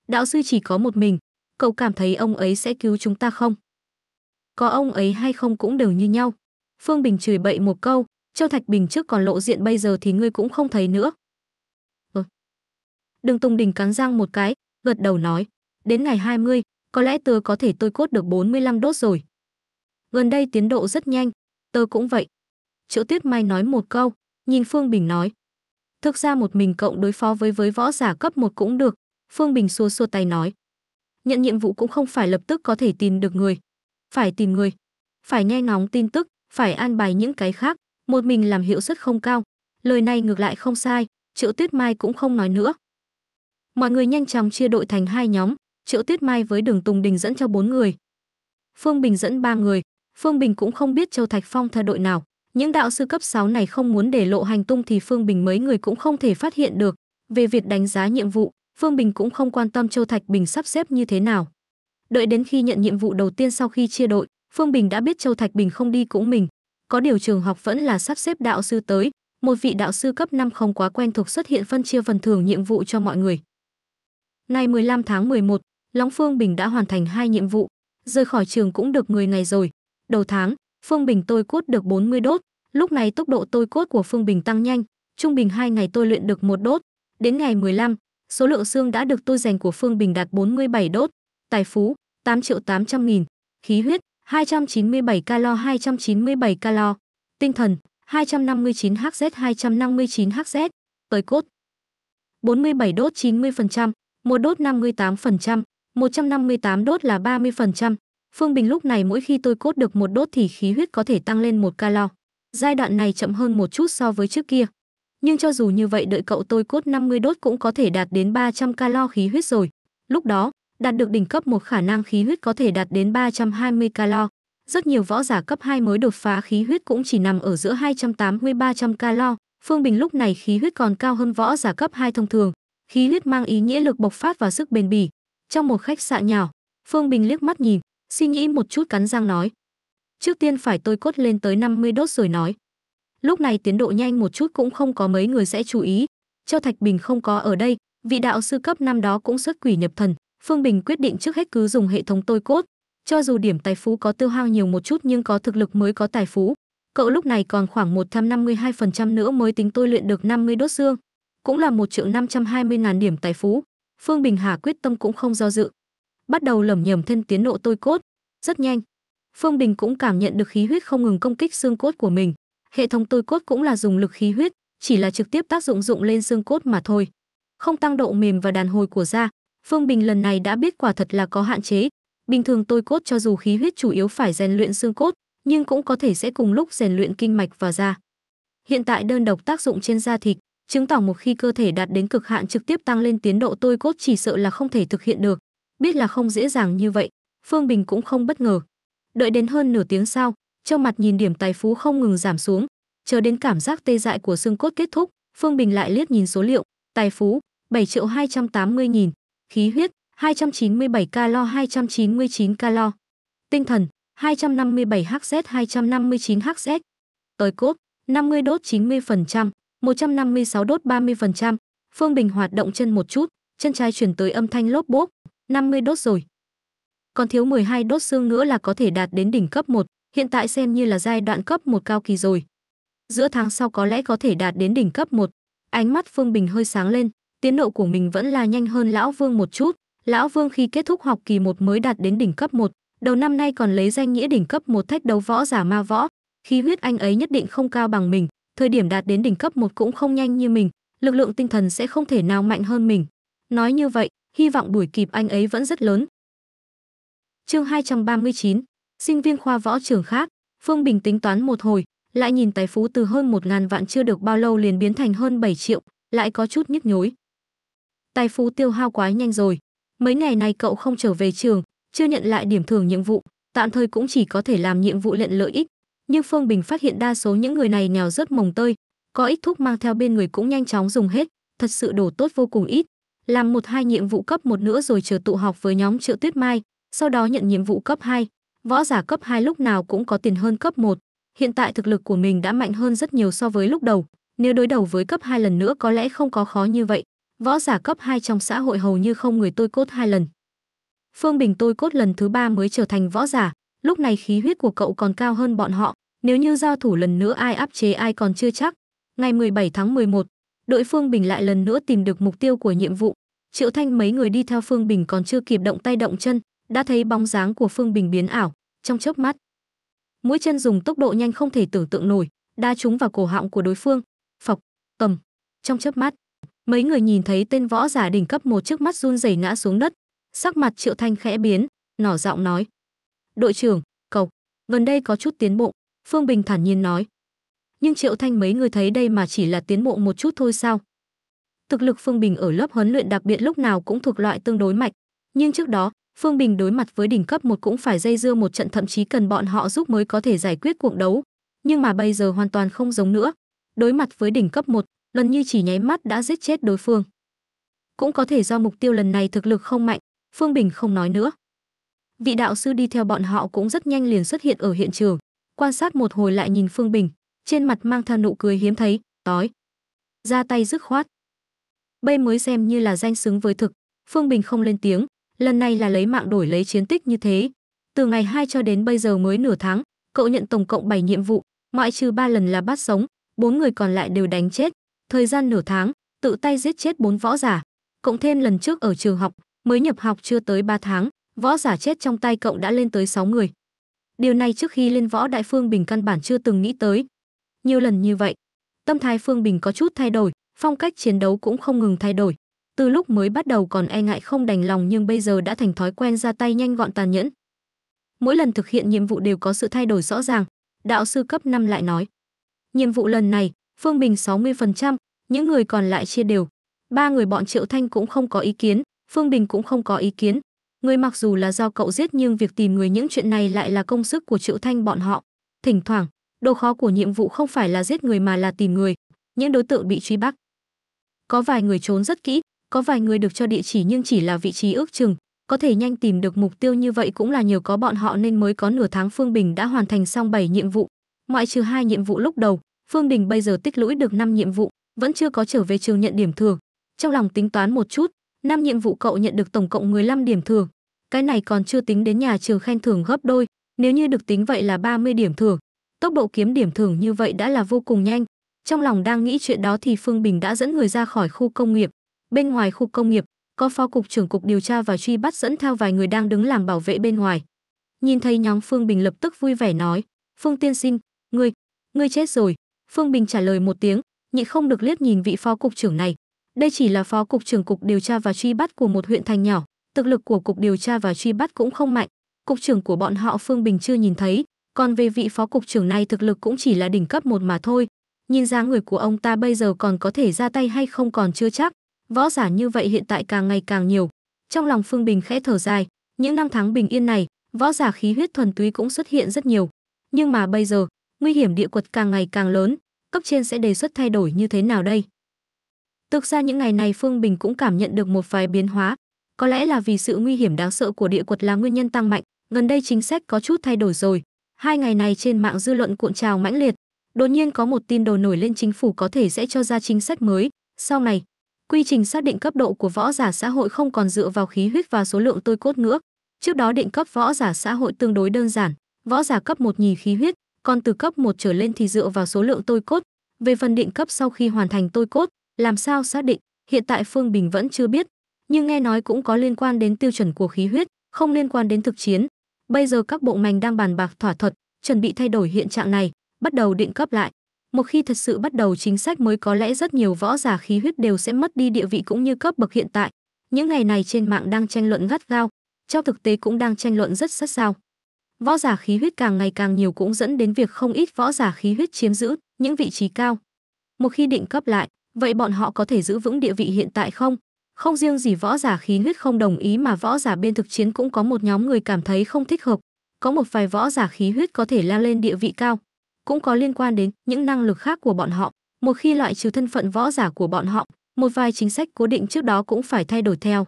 Đạo sư chỉ có một mình, cậu cảm thấy ông ấy sẽ cứu chúng ta không? Có ông ấy hay không cũng đều như nhau. Phương Bình chửi bậy một câu, Châu Thạch Bình trước còn lộ diện bây giờ thì ngươi cũng không thấy nữa. Ừ. Ờ. Đường Tùng Đình cắn răng một cái, gật đầu nói, đến ngày 20, có lẽ tớ có thể tôi cốt được 45 đốt rồi. Gần đây tiến độ rất nhanh, tớ cũng vậy. Chỗ Tuyết Mai nói một câu, Nhìn Phương Bình nói, thực ra một mình cộng đối phó với với võ giả cấp một cũng được, Phương Bình xua xua tay nói. Nhận nhiệm vụ cũng không phải lập tức có thể tìm được người. Phải tìm người, phải nghe ngóng tin tức, phải an bài những cái khác, một mình làm hiệu suất không cao. Lời này ngược lại không sai, Triệu Tuyết Mai cũng không nói nữa. Mọi người nhanh chóng chia đội thành hai nhóm, Triệu Tuyết Mai với Đường Tùng Đình dẫn cho bốn người. Phương Bình dẫn ba người, Phương Bình cũng không biết Châu Thạch Phong thay đội nào. Những đạo sư cấp 6 này không muốn để lộ hành tung thì Phương Bình mấy người cũng không thể phát hiện được. Về việc đánh giá nhiệm vụ, Phương Bình cũng không quan tâm Châu Thạch Bình sắp xếp như thế nào. Đợi đến khi nhận nhiệm vụ đầu tiên sau khi chia đội, Phương Bình đã biết Châu Thạch Bình không đi cũng mình. Có điều trường học vẫn là sắp xếp đạo sư tới, một vị đạo sư cấp 5 không quá quen thuộc xuất hiện phân chia phần thưởng nhiệm vụ cho mọi người. Nay 15 tháng 11, Lóng Phương Bình đã hoàn thành hai nhiệm vụ, rời khỏi trường cũng được 10 ngày rồi. Đầu tháng, Phương Bình tôi cốt được 40 đốt, lúc này tốc độ tôi cốt của Phương Bình tăng nhanh, trung bình 2 ngày tôi luyện được một đốt. Đến ngày 15, số lượng xương đã được tôi dành của Phương Bình đạt 47 đốt, tài phú 8 triệu 800 nghìn, khí huyết 297 calo 297 calo, tinh thần 259 Hz 259 Hz, tôi cốt 47 đốt 90%, một đốt 58%, 158 đốt là 30%, Phương Bình lúc này mỗi khi tôi cốt được một đốt thì khí huyết có thể tăng lên một calo. Giai đoạn này chậm hơn một chút so với trước kia. Nhưng cho dù như vậy đợi cậu tôi cốt 50 đốt cũng có thể đạt đến 300 calo khí huyết rồi. Lúc đó, đạt được đỉnh cấp một khả năng khí huyết có thể đạt đến 320 calo. Rất nhiều võ giả cấp 2 mới đột phá khí huyết cũng chỉ nằm ở giữa 280-300 calo. Phương Bình lúc này khí huyết còn cao hơn võ giả cấp 2 thông thường. Khí huyết mang ý nghĩa lực bộc phát và sức bền bỉ. Trong một khách sạn nhỏ, Phương Bình liếc mắt nhìn, Suy nghĩ một chút cắn răng nói. Trước tiên phải tôi cốt lên tới 50 đốt rồi nói. Lúc này tiến độ nhanh một chút cũng không có mấy người sẽ chú ý. Cho Thạch Bình không có ở đây, vị đạo sư cấp năm đó cũng xuất quỷ nhập thần. Phương Bình quyết định trước hết cứ dùng hệ thống tôi cốt. Cho dù điểm tài phú có tiêu hao nhiều một chút nhưng có thực lực mới có tài phú. Cậu lúc này còn khoảng 152% nữa mới tính tôi luyện được 50 đốt xương. Cũng là 1 triệu 520 ngàn điểm tài phú. Phương Bình Hà quyết tâm cũng không do dự, bắt đầu lẩm nhẩm thân tiến độ tôi cốt rất nhanh phương đình cũng cảm nhận được khí huyết không ngừng công kích xương cốt của mình hệ thống tôi cốt cũng là dùng lực khí huyết chỉ là trực tiếp tác dụng dụng lên xương cốt mà thôi không tăng độ mềm và đàn hồi của da phương bình lần này đã biết quả thật là có hạn chế bình thường tôi cốt cho dù khí huyết chủ yếu phải rèn luyện xương cốt nhưng cũng có thể sẽ cùng lúc rèn luyện kinh mạch và da hiện tại đơn độc tác dụng trên da thịt chứng tỏ một khi cơ thể đạt đến cực hạn trực tiếp tăng lên tiến độ tôi cốt chỉ sợ là không thể thực hiện được biết là không dễ dàng như vậy phương bình cũng không bất ngờ đợi đến hơn nửa tiếng sau trong mặt nhìn điểm tài phú không ngừng giảm xuống chờ đến cảm giác tê dại của xương cốt kết thúc phương bình lại liếc nhìn số liệu tài phú 7 triệu 280 nghìn khí huyết 297 calo 299 calo tinh thần 257 hz 259 hz tới cốt 50 đốt 90%, 156 đốt 30%. Phương Bình hoạt động chân một chút, chân trái chuyển tới âm thanh lốp bốp, 50 đốt rồi. Còn thiếu 12 đốt xương nữa là có thể đạt đến đỉnh cấp 1, hiện tại xem như là giai đoạn cấp 1 cao kỳ rồi. Giữa tháng sau có lẽ có thể đạt đến đỉnh cấp 1. Ánh mắt Phương Bình hơi sáng lên, tiến độ của mình vẫn là nhanh hơn Lão Vương một chút. Lão Vương khi kết thúc học kỳ 1 mới đạt đến đỉnh cấp 1, đầu năm nay còn lấy danh nghĩa đỉnh cấp 1 thách đấu võ giả ma võ. Khi huyết anh ấy nhất định không cao bằng mình, thời điểm đạt đến đỉnh cấp 1 cũng không nhanh như mình, lực lượng tinh thần sẽ không thể nào mạnh hơn mình. Nói như vậy, hy vọng đuổi kịp anh ấy vẫn rất lớn. Chương 239, sinh viên khoa võ trường khác, Phương Bình tính toán một hồi, lại nhìn tài phú từ hơn 1 ngàn vạn chưa được bao lâu liền biến thành hơn 7 triệu, lại có chút nhức nhối. Tài phú tiêu hao quá nhanh rồi, mấy ngày này cậu không trở về trường, chưa nhận lại điểm thưởng nhiệm vụ, tạm thời cũng chỉ có thể làm nhiệm vụ lận lợi ích. Nhưng Phương Bình phát hiện đa số những người này nghèo rất mồng tơi, có ít thuốc mang theo bên người cũng nhanh chóng dùng hết, thật sự đổ tốt vô cùng ít, làm một hai nhiệm vụ cấp một nữa rồi chờ tụ học với nhóm Triệu Tuyết Mai, sau đó nhận nhiệm vụ cấp 2. Võ giả cấp 2 lúc nào cũng có tiền hơn cấp 1, hiện tại thực lực của mình đã mạnh hơn rất nhiều so với lúc đầu, nếu đối đầu với cấp 2 lần nữa có lẽ không có khó như vậy. Võ giả cấp 2 trong xã hội hầu như không người tôi cốt hai lần. Phương Bình tôi cốt lần thứ ba mới trở thành võ giả, lúc này khí huyết của cậu còn cao hơn bọn họ, nếu như giao thủ lần nữa ai áp chế ai còn chưa chắc. Ngày 17 tháng 11, đội Phương Bình lại lần nữa tìm được mục tiêu của nhiệm vụ, Triệu Thanh mấy người đi theo Phương Bình còn chưa kịp động tay động chân, đã thấy bóng dáng của Phương Bình biến ảo, trong chớp mắt. Mũi chân dùng tốc độ nhanh không thể tưởng tượng nổi, đa trúng vào cổ họng của đối phương, phọc, tầm, trong chớp mắt. Mấy người nhìn thấy tên võ giả đỉnh cấp một trước mắt run rẩy ngã xuống đất, sắc mặt Triệu Thanh khẽ biến, nhỏ giọng nói: "Đội trưởng, cậu, gần đây có chút tiến bộ." Phương Bình thản nhiên nói. Nhưng Triệu Thanh mấy người thấy đây mà chỉ là tiến bộ một chút thôi sao? thực lực Phương Bình ở lớp huấn luyện đặc biệt lúc nào cũng thuộc loại tương đối mạnh. Nhưng trước đó, Phương Bình đối mặt với đỉnh cấp một cũng phải dây dưa một trận thậm chí cần bọn họ giúp mới có thể giải quyết cuộc đấu. Nhưng mà bây giờ hoàn toàn không giống nữa. Đối mặt với đỉnh cấp một, lần như chỉ nháy mắt đã giết chết đối phương. Cũng có thể do mục tiêu lần này thực lực không mạnh, Phương Bình không nói nữa. Vị đạo sư đi theo bọn họ cũng rất nhanh liền xuất hiện ở hiện trường, quan sát một hồi lại nhìn Phương Bình, trên mặt mang theo nụ cười hiếm thấy, nói: "Ra tay dứt khoát, Bây mới xem như là danh xứng với thực. Phương Bình không lên tiếng, lần này là lấy mạng đổi lấy chiến tích như thế. Từ ngày hai cho đến bây giờ mới nửa tháng, cậu nhận tổng cộng 7 nhiệm vụ, ngoại trừ ba lần là bắt sống, bốn người còn lại đều đánh chết. Thời gian nửa tháng, tự tay giết chết bốn võ giả. Cộng thêm lần trước ở trường học, mới nhập học chưa tới 3 tháng, võ giả chết trong tay cậu đã lên tới 6 người. Điều này trước khi lên võ đại Phương Bình căn bản chưa từng nghĩ tới. Nhiều lần như vậy, tâm thái Phương Bình có chút thay đổi, phong cách chiến đấu cũng không ngừng thay đổi. Từ lúc mới bắt đầu còn e ngại không đành lòng nhưng bây giờ đã thành thói quen ra tay nhanh gọn tàn nhẫn. Mỗi lần thực hiện nhiệm vụ đều có sự thay đổi rõ ràng, đạo sư cấp 5 lại nói. Nhiệm vụ lần này, Phương Bình 60%, những người còn lại chia đều. Ba người bọn Triệu Thanh cũng không có ý kiến, Phương Bình cũng không có ý kiến. Người mặc dù là do cậu giết nhưng việc tìm người những chuyện này lại là công sức của Triệu Thanh bọn họ. Thỉnh thoảng, độ khó của nhiệm vụ không phải là giết người mà là tìm người, những đối tượng bị truy bắt có vài người trốn rất kỹ có vài người được cho địa chỉ nhưng chỉ là vị trí ước chừng có thể nhanh tìm được mục tiêu như vậy cũng là nhờ có bọn họ nên mới có nửa tháng phương bình đã hoàn thành xong 7 nhiệm vụ ngoại trừ hai nhiệm vụ lúc đầu phương Bình bây giờ tích lũy được 5 nhiệm vụ vẫn chưa có trở về trường nhận điểm thưởng. trong lòng tính toán một chút năm nhiệm vụ cậu nhận được tổng cộng 15 điểm thưởng, cái này còn chưa tính đến nhà trường khen thưởng gấp đôi nếu như được tính vậy là 30 điểm thưởng. Tốc độ kiếm điểm thưởng như vậy đã là vô cùng nhanh, trong lòng đang nghĩ chuyện đó thì Phương Bình đã dẫn người ra khỏi khu công nghiệp. Bên ngoài khu công nghiệp, có phó cục trưởng cục điều tra và truy bắt dẫn theo vài người đang đứng làm bảo vệ bên ngoài. Nhìn thấy nhóm Phương Bình lập tức vui vẻ nói, Phương tiên sinh, ngươi, ngươi chết rồi. Phương Bình trả lời một tiếng, nhị không được liếc nhìn vị phó cục trưởng này. Đây chỉ là phó cục trưởng cục điều tra và truy bắt của một huyện thành nhỏ, thực lực của cục điều tra và truy bắt cũng không mạnh. Cục trưởng của bọn họ Phương Bình chưa nhìn thấy, còn về vị phó cục trưởng này thực lực cũng chỉ là đỉnh cấp một mà thôi, nhìn dáng người của ông ta bây giờ còn có thể ra tay hay không còn chưa chắc, võ giả như vậy hiện tại càng ngày càng nhiều. Trong lòng Phương Bình khẽ thở dài, những năm tháng bình yên này, võ giả khí huyết thuần túy cũng xuất hiện rất nhiều. Nhưng mà bây giờ, nguy hiểm địa quật càng ngày càng lớn, cấp trên sẽ đề xuất thay đổi như thế nào đây? Thực ra những ngày này Phương Bình cũng cảm nhận được một vài biến hóa, có lẽ là vì sự nguy hiểm đáng sợ của địa quật là nguyên nhân tăng mạnh, gần đây chính sách có chút thay đổi rồi. Hai ngày này trên mạng dư luận cuộn trào mãnh liệt, Đột nhiên có một tin đồn nổi lên chính phủ có thể sẽ cho ra chính sách mới, sau này, quy trình xác định cấp độ của võ giả xã hội không còn dựa vào khí huyết và số lượng tôi cốt nữa. Trước đó định cấp võ giả xã hội tương đối đơn giản, võ giả cấp một nhì khí huyết, còn từ cấp một trở lên thì dựa vào số lượng tôi cốt. Về phần định cấp sau khi hoàn thành tôi cốt, làm sao xác định, hiện tại Phương Bình vẫn chưa biết, nhưng nghe nói cũng có liên quan đến tiêu chuẩn của khí huyết, không liên quan đến thực chiến. Bây giờ các bộ ngành đang bàn bạc thỏa thuận, chuẩn bị thay đổi hiện trạng này, bắt đầu định cấp lại. Một khi thật sự bắt đầu chính sách mới có lẽ rất nhiều võ giả khí huyết đều sẽ mất đi địa vị cũng như cấp bậc hiện tại. Những ngày này trên mạng đang tranh luận gắt gao, trong thực tế cũng đang tranh luận rất sát sao. Võ giả khí huyết càng ngày càng nhiều cũng dẫn đến việc không ít võ giả khí huyết chiếm giữ những vị trí cao. Một khi định cấp lại, vậy bọn họ có thể giữ vững địa vị hiện tại không? Không riêng gì võ giả khí huyết không đồng ý mà võ giả bên thực chiến cũng có một nhóm người cảm thấy không thích hợp. Có một vài võ giả khí huyết có thể leo lên địa vị cao, cũng có liên quan đến những năng lực khác của bọn họ một khi loại trừ thân phận võ giả của bọn họ một vài chính sách cố định trước đó cũng phải thay đổi theo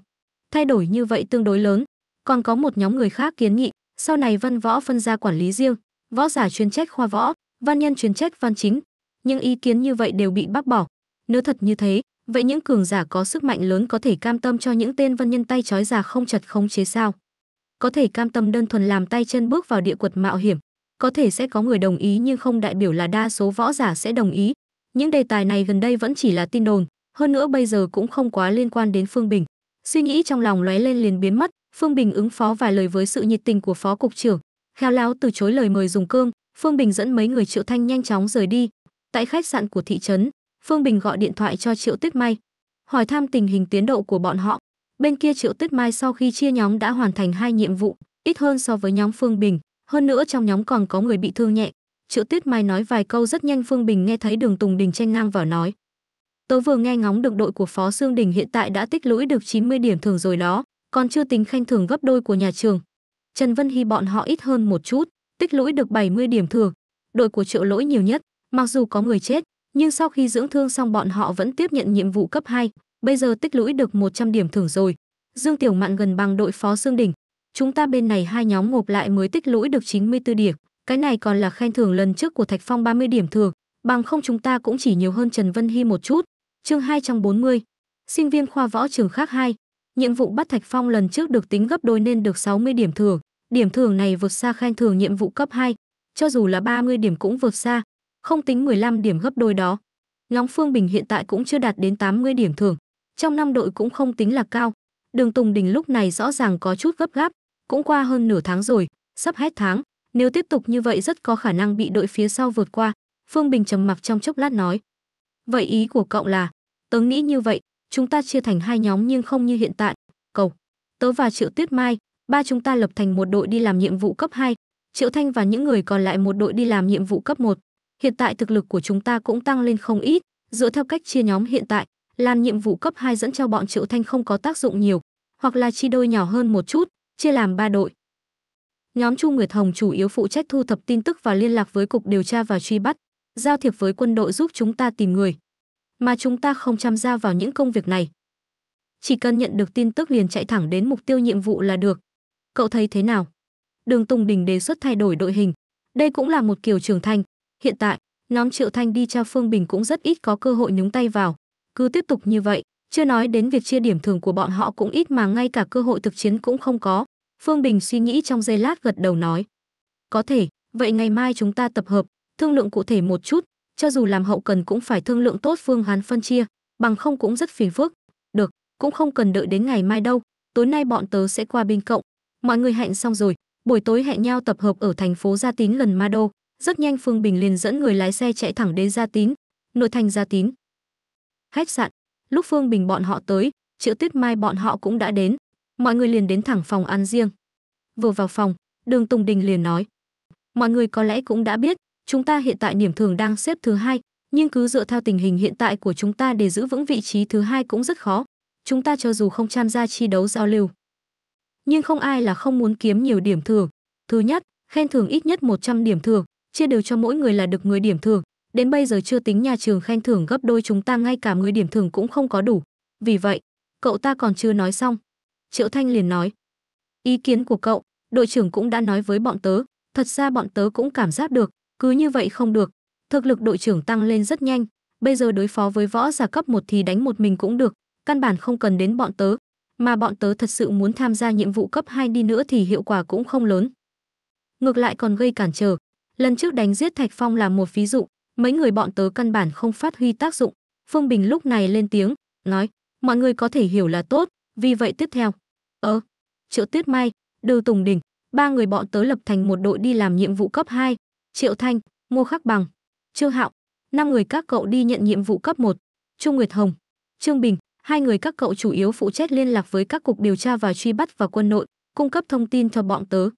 thay đổi như vậy tương đối lớn còn có một nhóm người khác kiến nghị sau này văn võ phân ra quản lý riêng võ giả chuyên trách khoa võ văn nhân chuyên trách văn chính nhưng ý kiến như vậy đều bị bác bỏ nếu thật như thế vậy những cường giả có sức mạnh lớn có thể cam tâm cho những tên văn nhân tay trói giả không chật không chế sao có thể cam tâm đơn thuần làm tay chân bước vào địa quật mạo hiểm có thể sẽ có người đồng ý nhưng không đại biểu là đa số võ giả sẽ đồng ý. Những đề tài này gần đây vẫn chỉ là tin đồn, hơn nữa bây giờ cũng không quá liên quan đến Phương Bình. Suy nghĩ trong lòng lóe lên liền biến mất, Phương Bình ứng phó vài lời với sự nhiệt tình của phó cục trưởng, khéo láo từ chối lời mời dùng cơm, Phương Bình dẫn mấy người Triệu Thanh nhanh chóng rời đi. Tại khách sạn của thị trấn, Phương Bình gọi điện thoại cho Triệu Tuyết Mai, hỏi thăm tình hình tiến độ của bọn họ. Bên kia Triệu Tuyết Mai sau khi chia nhóm đã hoàn thành hai nhiệm vụ, ít hơn so với nhóm Phương Bình, hơn nữa trong nhóm còn có người bị thương nhẹ. Triệu Tuyết Mai nói vài câu rất nhanh Phương Bình nghe thấy Đường Tùng Đình tranh ngang vào nói. Tớ vừa nghe ngóng được đội của Phó xương Đình hiện tại đã tích lũy được 90 điểm thường rồi đó, còn chưa tính khen thưởng gấp đôi của nhà trường. Trần Vân Hy bọn họ ít hơn một chút, tích lũy được 70 điểm thường. Đội của Triệu Lỗi nhiều nhất, mặc dù có người chết, nhưng sau khi dưỡng thương xong bọn họ vẫn tiếp nhận nhiệm vụ cấp 2, bây giờ tích lũy được 100 điểm thưởng rồi. Dương Tiểu Mạn gần bằng đội phó xương Đình, Chúng ta bên này hai nhóm ngộp lại mới tích lũy được 94 điểm. Cái này còn là khen thưởng lần trước của Thạch Phong 30 điểm thường bằng không chúng ta cũng chỉ nhiều hơn Trần Vân Hy một chút. Chương 240. Sinh viên khoa võ trường khác 2. Nhiệm vụ bắt Thạch Phong lần trước được tính gấp đôi nên được 60 điểm thưởng. Điểm thưởng này vượt xa khen thưởng nhiệm vụ cấp 2, cho dù là 30 điểm cũng vượt xa, không tính 15 điểm gấp đôi đó. Ngóng Phương Bình hiện tại cũng chưa đạt đến 80 điểm thưởng, trong năm đội cũng không tính là cao. Đường Tùng Đình lúc này rõ ràng có chút gấp gáp, cũng qua hơn nửa tháng rồi, sắp hết tháng, nếu tiếp tục như vậy rất có khả năng bị đội phía sau vượt qua. Phương Bình trầm mặc trong chốc lát nói. Vậy ý của cậu là, tớ nghĩ như vậy, chúng ta chia thành hai nhóm nhưng không như hiện tại. Cậu, tớ và Triệu Tuyết Mai, ba chúng ta lập thành một đội đi làm nhiệm vụ cấp 2, Triệu Thanh và những người còn lại một đội đi làm nhiệm vụ cấp 1. Hiện tại thực lực của chúng ta cũng tăng lên không ít, dựa theo cách chia nhóm hiện tại, làm nhiệm vụ cấp 2 dẫn cho bọn Triệu Thanh không có tác dụng nhiều, hoặc là chi đôi nhỏ hơn một chút, chia làm 3 đội. Nhóm Chu Nguyệt Hồng chủ yếu phụ trách thu thập tin tức và liên lạc với cục điều tra và truy bắt, giao thiệp với quân đội giúp chúng ta tìm người. Mà chúng ta không tham gia vào những công việc này. Chỉ cần nhận được tin tức liền chạy thẳng đến mục tiêu nhiệm vụ là được. Cậu thấy thế nào? Đường Tùng Đình đề xuất thay đổi đội hình. Đây cũng là một kiểu trưởng thành. Hiện tại, nhóm Triệu Thanh đi trao Phương Bình cũng rất ít có cơ hội nhúng tay vào. Cứ tiếp tục như vậy, chưa nói đến việc chia điểm thưởng của bọn họ cũng ít mà ngay cả cơ hội thực chiến cũng không có. Phương Bình suy nghĩ trong giây lát gật đầu nói. Có thể, vậy ngày mai chúng ta tập hợp, thương lượng cụ thể một chút, cho dù làm hậu cần cũng phải thương lượng tốt phương Hán phân chia, bằng không cũng rất phiền phức. Được, cũng không cần đợi đến ngày mai đâu, tối nay bọn tớ sẽ qua bên cộng. Mọi người hẹn xong rồi, buổi tối hẹn nhau tập hợp ở thành phố Gia Tín gần Ma Đô. Rất nhanh Phương Bình liền dẫn người lái xe chạy thẳng đến Gia Tín, nội thành Gia Tín. Khách sạn, lúc Phương Bình bọn họ tới, Triệu Tuyết Mai bọn họ cũng đã đến mọi người liền đến thẳng phòng ăn riêng. Vừa vào phòng, Đường Tùng Đình liền nói: "Mọi người có lẽ cũng đã biết, chúng ta hiện tại điểm thường đang xếp thứ hai, nhưng cứ dựa theo tình hình hiện tại của chúng ta để giữ vững vị trí thứ hai cũng rất khó. Chúng ta cho dù không tham gia chi đấu giao lưu, nhưng không ai là không muốn kiếm nhiều điểm thưởng. Thứ nhất, khen thưởng ít nhất 100 điểm thưởng, chia đều cho mỗi người là được 10 điểm thưởng. Đến bây giờ chưa tính nhà trường khen thưởng gấp đôi chúng ta ngay cả 10 điểm thưởng cũng không có đủ. Vì vậy, cậu ta còn chưa nói xong, Triệu Thanh liền nói. Ý kiến của cậu, đội trưởng cũng đã nói với bọn tớ, thật ra bọn tớ cũng cảm giác được, cứ như vậy không được. Thực lực đội trưởng tăng lên rất nhanh, bây giờ đối phó với võ giả cấp một thì đánh một mình cũng được, căn bản không cần đến bọn tớ. Mà bọn tớ thật sự muốn tham gia nhiệm vụ cấp 2 đi nữa thì hiệu quả cũng không lớn. Ngược lại còn gây cản trở. Lần trước đánh giết Thạch Phong là một ví dụ, mấy người bọn tớ căn bản không phát huy tác dụng. Phương Bình lúc này lên tiếng, nói, mọi người có thể hiểu là tốt, vì vậy tiếp theo, Ờ, Triệu Tuyết Mai, Đư Tùng Đình, ba người bọn tớ lập thành một đội đi làm nhiệm vụ cấp 2. Triệu Thanh, Ngô Khắc Bằng, Trương Hạo, năm người các cậu đi nhận nhiệm vụ cấp 1. Trung Nguyệt Hồng, Trương Bình, hai người các cậu chủ yếu phụ trách liên lạc với các cục điều tra và truy bắt và quân nội, cung cấp thông tin cho bọn tớ.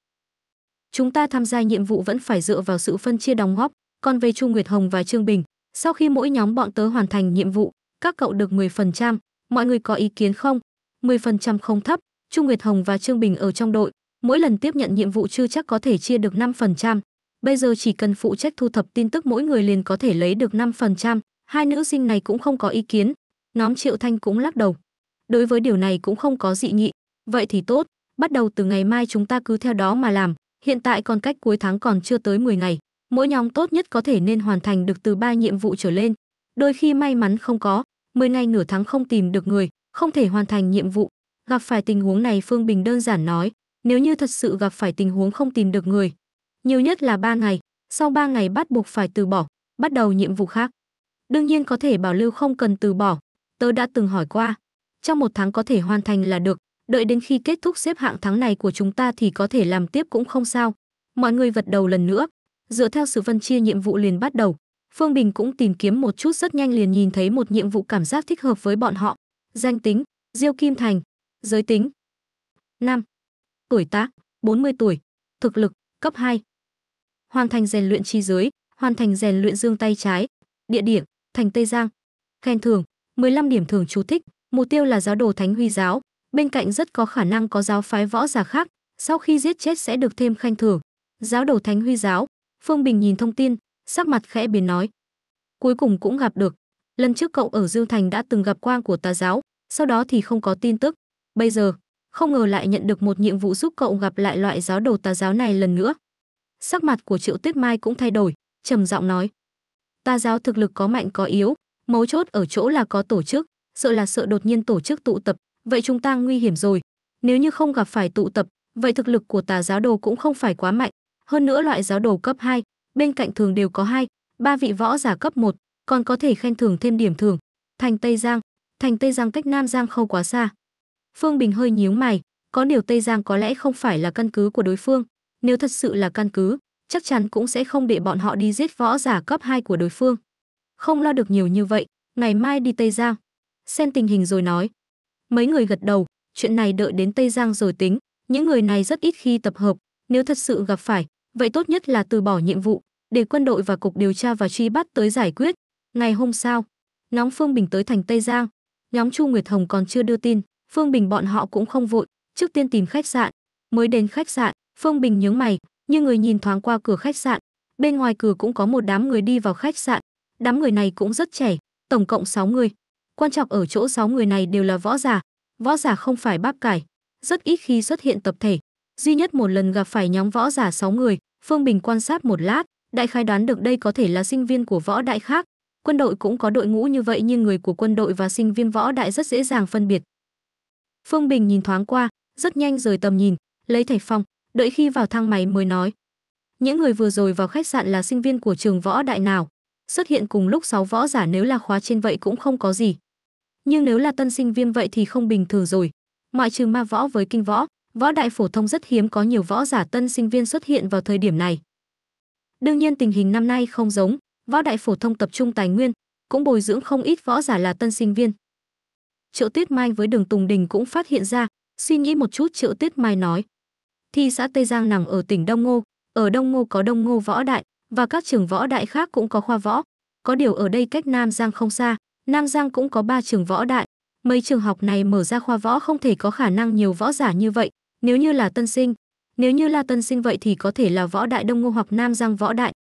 Chúng ta tham gia nhiệm vụ vẫn phải dựa vào sự phân chia đóng góp, còn về Trung Nguyệt Hồng và Trương Bình, sau khi mỗi nhóm bọn tớ hoàn thành nhiệm vụ, các cậu được 10%, mọi người có ý kiến không? 10% không thấp, Trung Nguyệt Hồng và Trương Bình ở trong đội, mỗi lần tiếp nhận nhiệm vụ chưa chắc có thể chia được 5%. Bây giờ chỉ cần phụ trách thu thập tin tức mỗi người liền có thể lấy được 5%, hai nữ sinh này cũng không có ý kiến. Nhóm Triệu Thanh cũng lắc đầu. Đối với điều này cũng không có dị nghị. Vậy thì tốt, bắt đầu từ ngày mai chúng ta cứ theo đó mà làm. Hiện tại còn cách cuối tháng còn chưa tới 10 ngày. Mỗi nhóm tốt nhất có thể nên hoàn thành được từ 3 nhiệm vụ trở lên. Đôi khi may mắn không có, 10 ngày nửa tháng không tìm được người, không thể hoàn thành nhiệm vụ, Gặp phải tình huống này Phương Bình đơn giản nói, nếu như thật sự gặp phải tình huống không tìm được người, nhiều nhất là 3 ngày, sau 3 ngày bắt buộc phải từ bỏ, bắt đầu nhiệm vụ khác. Đương nhiên có thể bảo lưu không cần từ bỏ, tớ đã từng hỏi qua. Trong một tháng có thể hoàn thành là được, đợi đến khi kết thúc xếp hạng tháng này của chúng ta thì có thể làm tiếp cũng không sao. Mọi người vật đầu lần nữa, dựa theo sự phân chia nhiệm vụ liền bắt đầu. Phương Bình cũng tìm kiếm một chút rất nhanh liền nhìn thấy một nhiệm vụ cảm giác thích hợp với bọn họ. Danh tính, Diêu Kim Thành, Giới tính. Nam. Tuổi tác 40 tuổi. Thực lực cấp 2. Hoàn thành rèn luyện chi giới, hoàn thành rèn luyện dương tay trái. Địa điểm: Thành Tây Giang. Khen thưởng: 15 điểm thưởng chú thích. Mục tiêu là giáo đồ Thánh Huy giáo, bên cạnh rất có khả năng có giáo phái võ giả khác, sau khi giết chết sẽ được thêm khen thưởng. Giáo đồ Thánh Huy giáo. Phương Bình nhìn thông tin, sắc mặt khẽ biến nói: "Cuối cùng cũng gặp được. Lần trước cậu ở Dương Thành đã từng gặp quang của tà giáo, sau đó thì không có tin tức." Bây giờ, không ngờ lại nhận được một nhiệm vụ giúp cậu gặp lại loại giáo đồ tà giáo này lần nữa. Sắc mặt của Triệu Tuyết Mai cũng thay đổi, trầm giọng nói: tà giáo thực lực có mạnh có yếu, mấu chốt ở chỗ là có tổ chức, sợ là sợ đột nhiên tổ chức tụ tập, vậy chúng ta nguy hiểm rồi. Nếu như không gặp phải tụ tập, vậy thực lực của tà giáo đồ cũng không phải quá mạnh, hơn nữa loại giáo đồ cấp 2, bên cạnh thường đều có hai, ba vị võ giả cấp 1, còn có thể khen thưởng thêm điểm thưởng. Thành Tây Giang, thành Tây Giang cách Nam Giang không quá xa, Phương Bình hơi nhíu mày, có điều Tây Giang có lẽ không phải là căn cứ của đối phương, nếu thật sự là căn cứ, chắc chắn cũng sẽ không để bọn họ đi giết võ giả cấp 2 của đối phương. Không lo được nhiều như vậy, ngày mai đi Tây Giang. Xem tình hình rồi nói. Mấy người gật đầu, chuyện này đợi đến Tây Giang rồi tính, những người này rất ít khi tập hợp, nếu thật sự gặp phải, vậy tốt nhất là từ bỏ nhiệm vụ, để quân đội và cục điều tra và truy bắt tới giải quyết. Ngày hôm sau, nhóm Phương Bình tới thành Tây Giang, nhóm Chu Nguyệt Hồng còn chưa đưa tin. Phương Bình bọn họ cũng không vội, trước tiên tìm khách sạn. Mới đến khách sạn, Phương Bình nhướng mày, như người nhìn thoáng qua cửa khách sạn. Bên ngoài cửa cũng có một đám người đi vào khách sạn. Đám người này cũng rất trẻ, tổng cộng 6 người. Quan trọng ở chỗ 6 người này đều là võ giả. Võ giả không phải báp cải, rất ít khi xuất hiện tập thể. Duy nhất một lần gặp phải nhóm võ giả 6 người, Phương Bình quan sát một lát, đại khái đoán được đây có thể là sinh viên của võ đại khác. Quân đội cũng có đội ngũ như vậy nhưng người của quân đội và sinh viên võ đại rất dễ dàng phân biệt phương bình nhìn thoáng qua rất nhanh rời tầm nhìn lấy thẻ phong đợi khi vào thang máy mới nói những người vừa rồi vào khách sạn là sinh viên của trường võ đại nào xuất hiện cùng lúc 6 võ giả nếu là khóa trên vậy cũng không có gì nhưng nếu là tân sinh viên vậy thì không bình thường rồi ngoại trừ ma võ với kinh võ võ đại phổ thông rất hiếm có nhiều võ giả tân sinh viên xuất hiện vào thời điểm này đương nhiên tình hình năm nay không giống võ đại phổ thông tập trung tài nguyên cũng bồi dưỡng không ít võ giả là tân sinh viên Triệu Tuyết Mai với Đường Tùng Đình cũng phát hiện ra, suy nghĩ một chút Triệu Tuyết Mai nói. Thi xã Tây Giang nằm ở tỉnh Đông Ngô, ở Đông Ngô có Đông Ngô Võ Đại, và các trường võ đại khác cũng có khoa võ. Có điều ở đây cách Nam Giang không xa, Nam Giang cũng có ba trường võ đại. Mấy trường học này mở ra khoa võ không thể có khả năng nhiều võ giả như vậy, nếu như là tân sinh. Nếu như là tân sinh vậy thì có thể là võ đại Đông Ngô hoặc Nam Giang võ đại,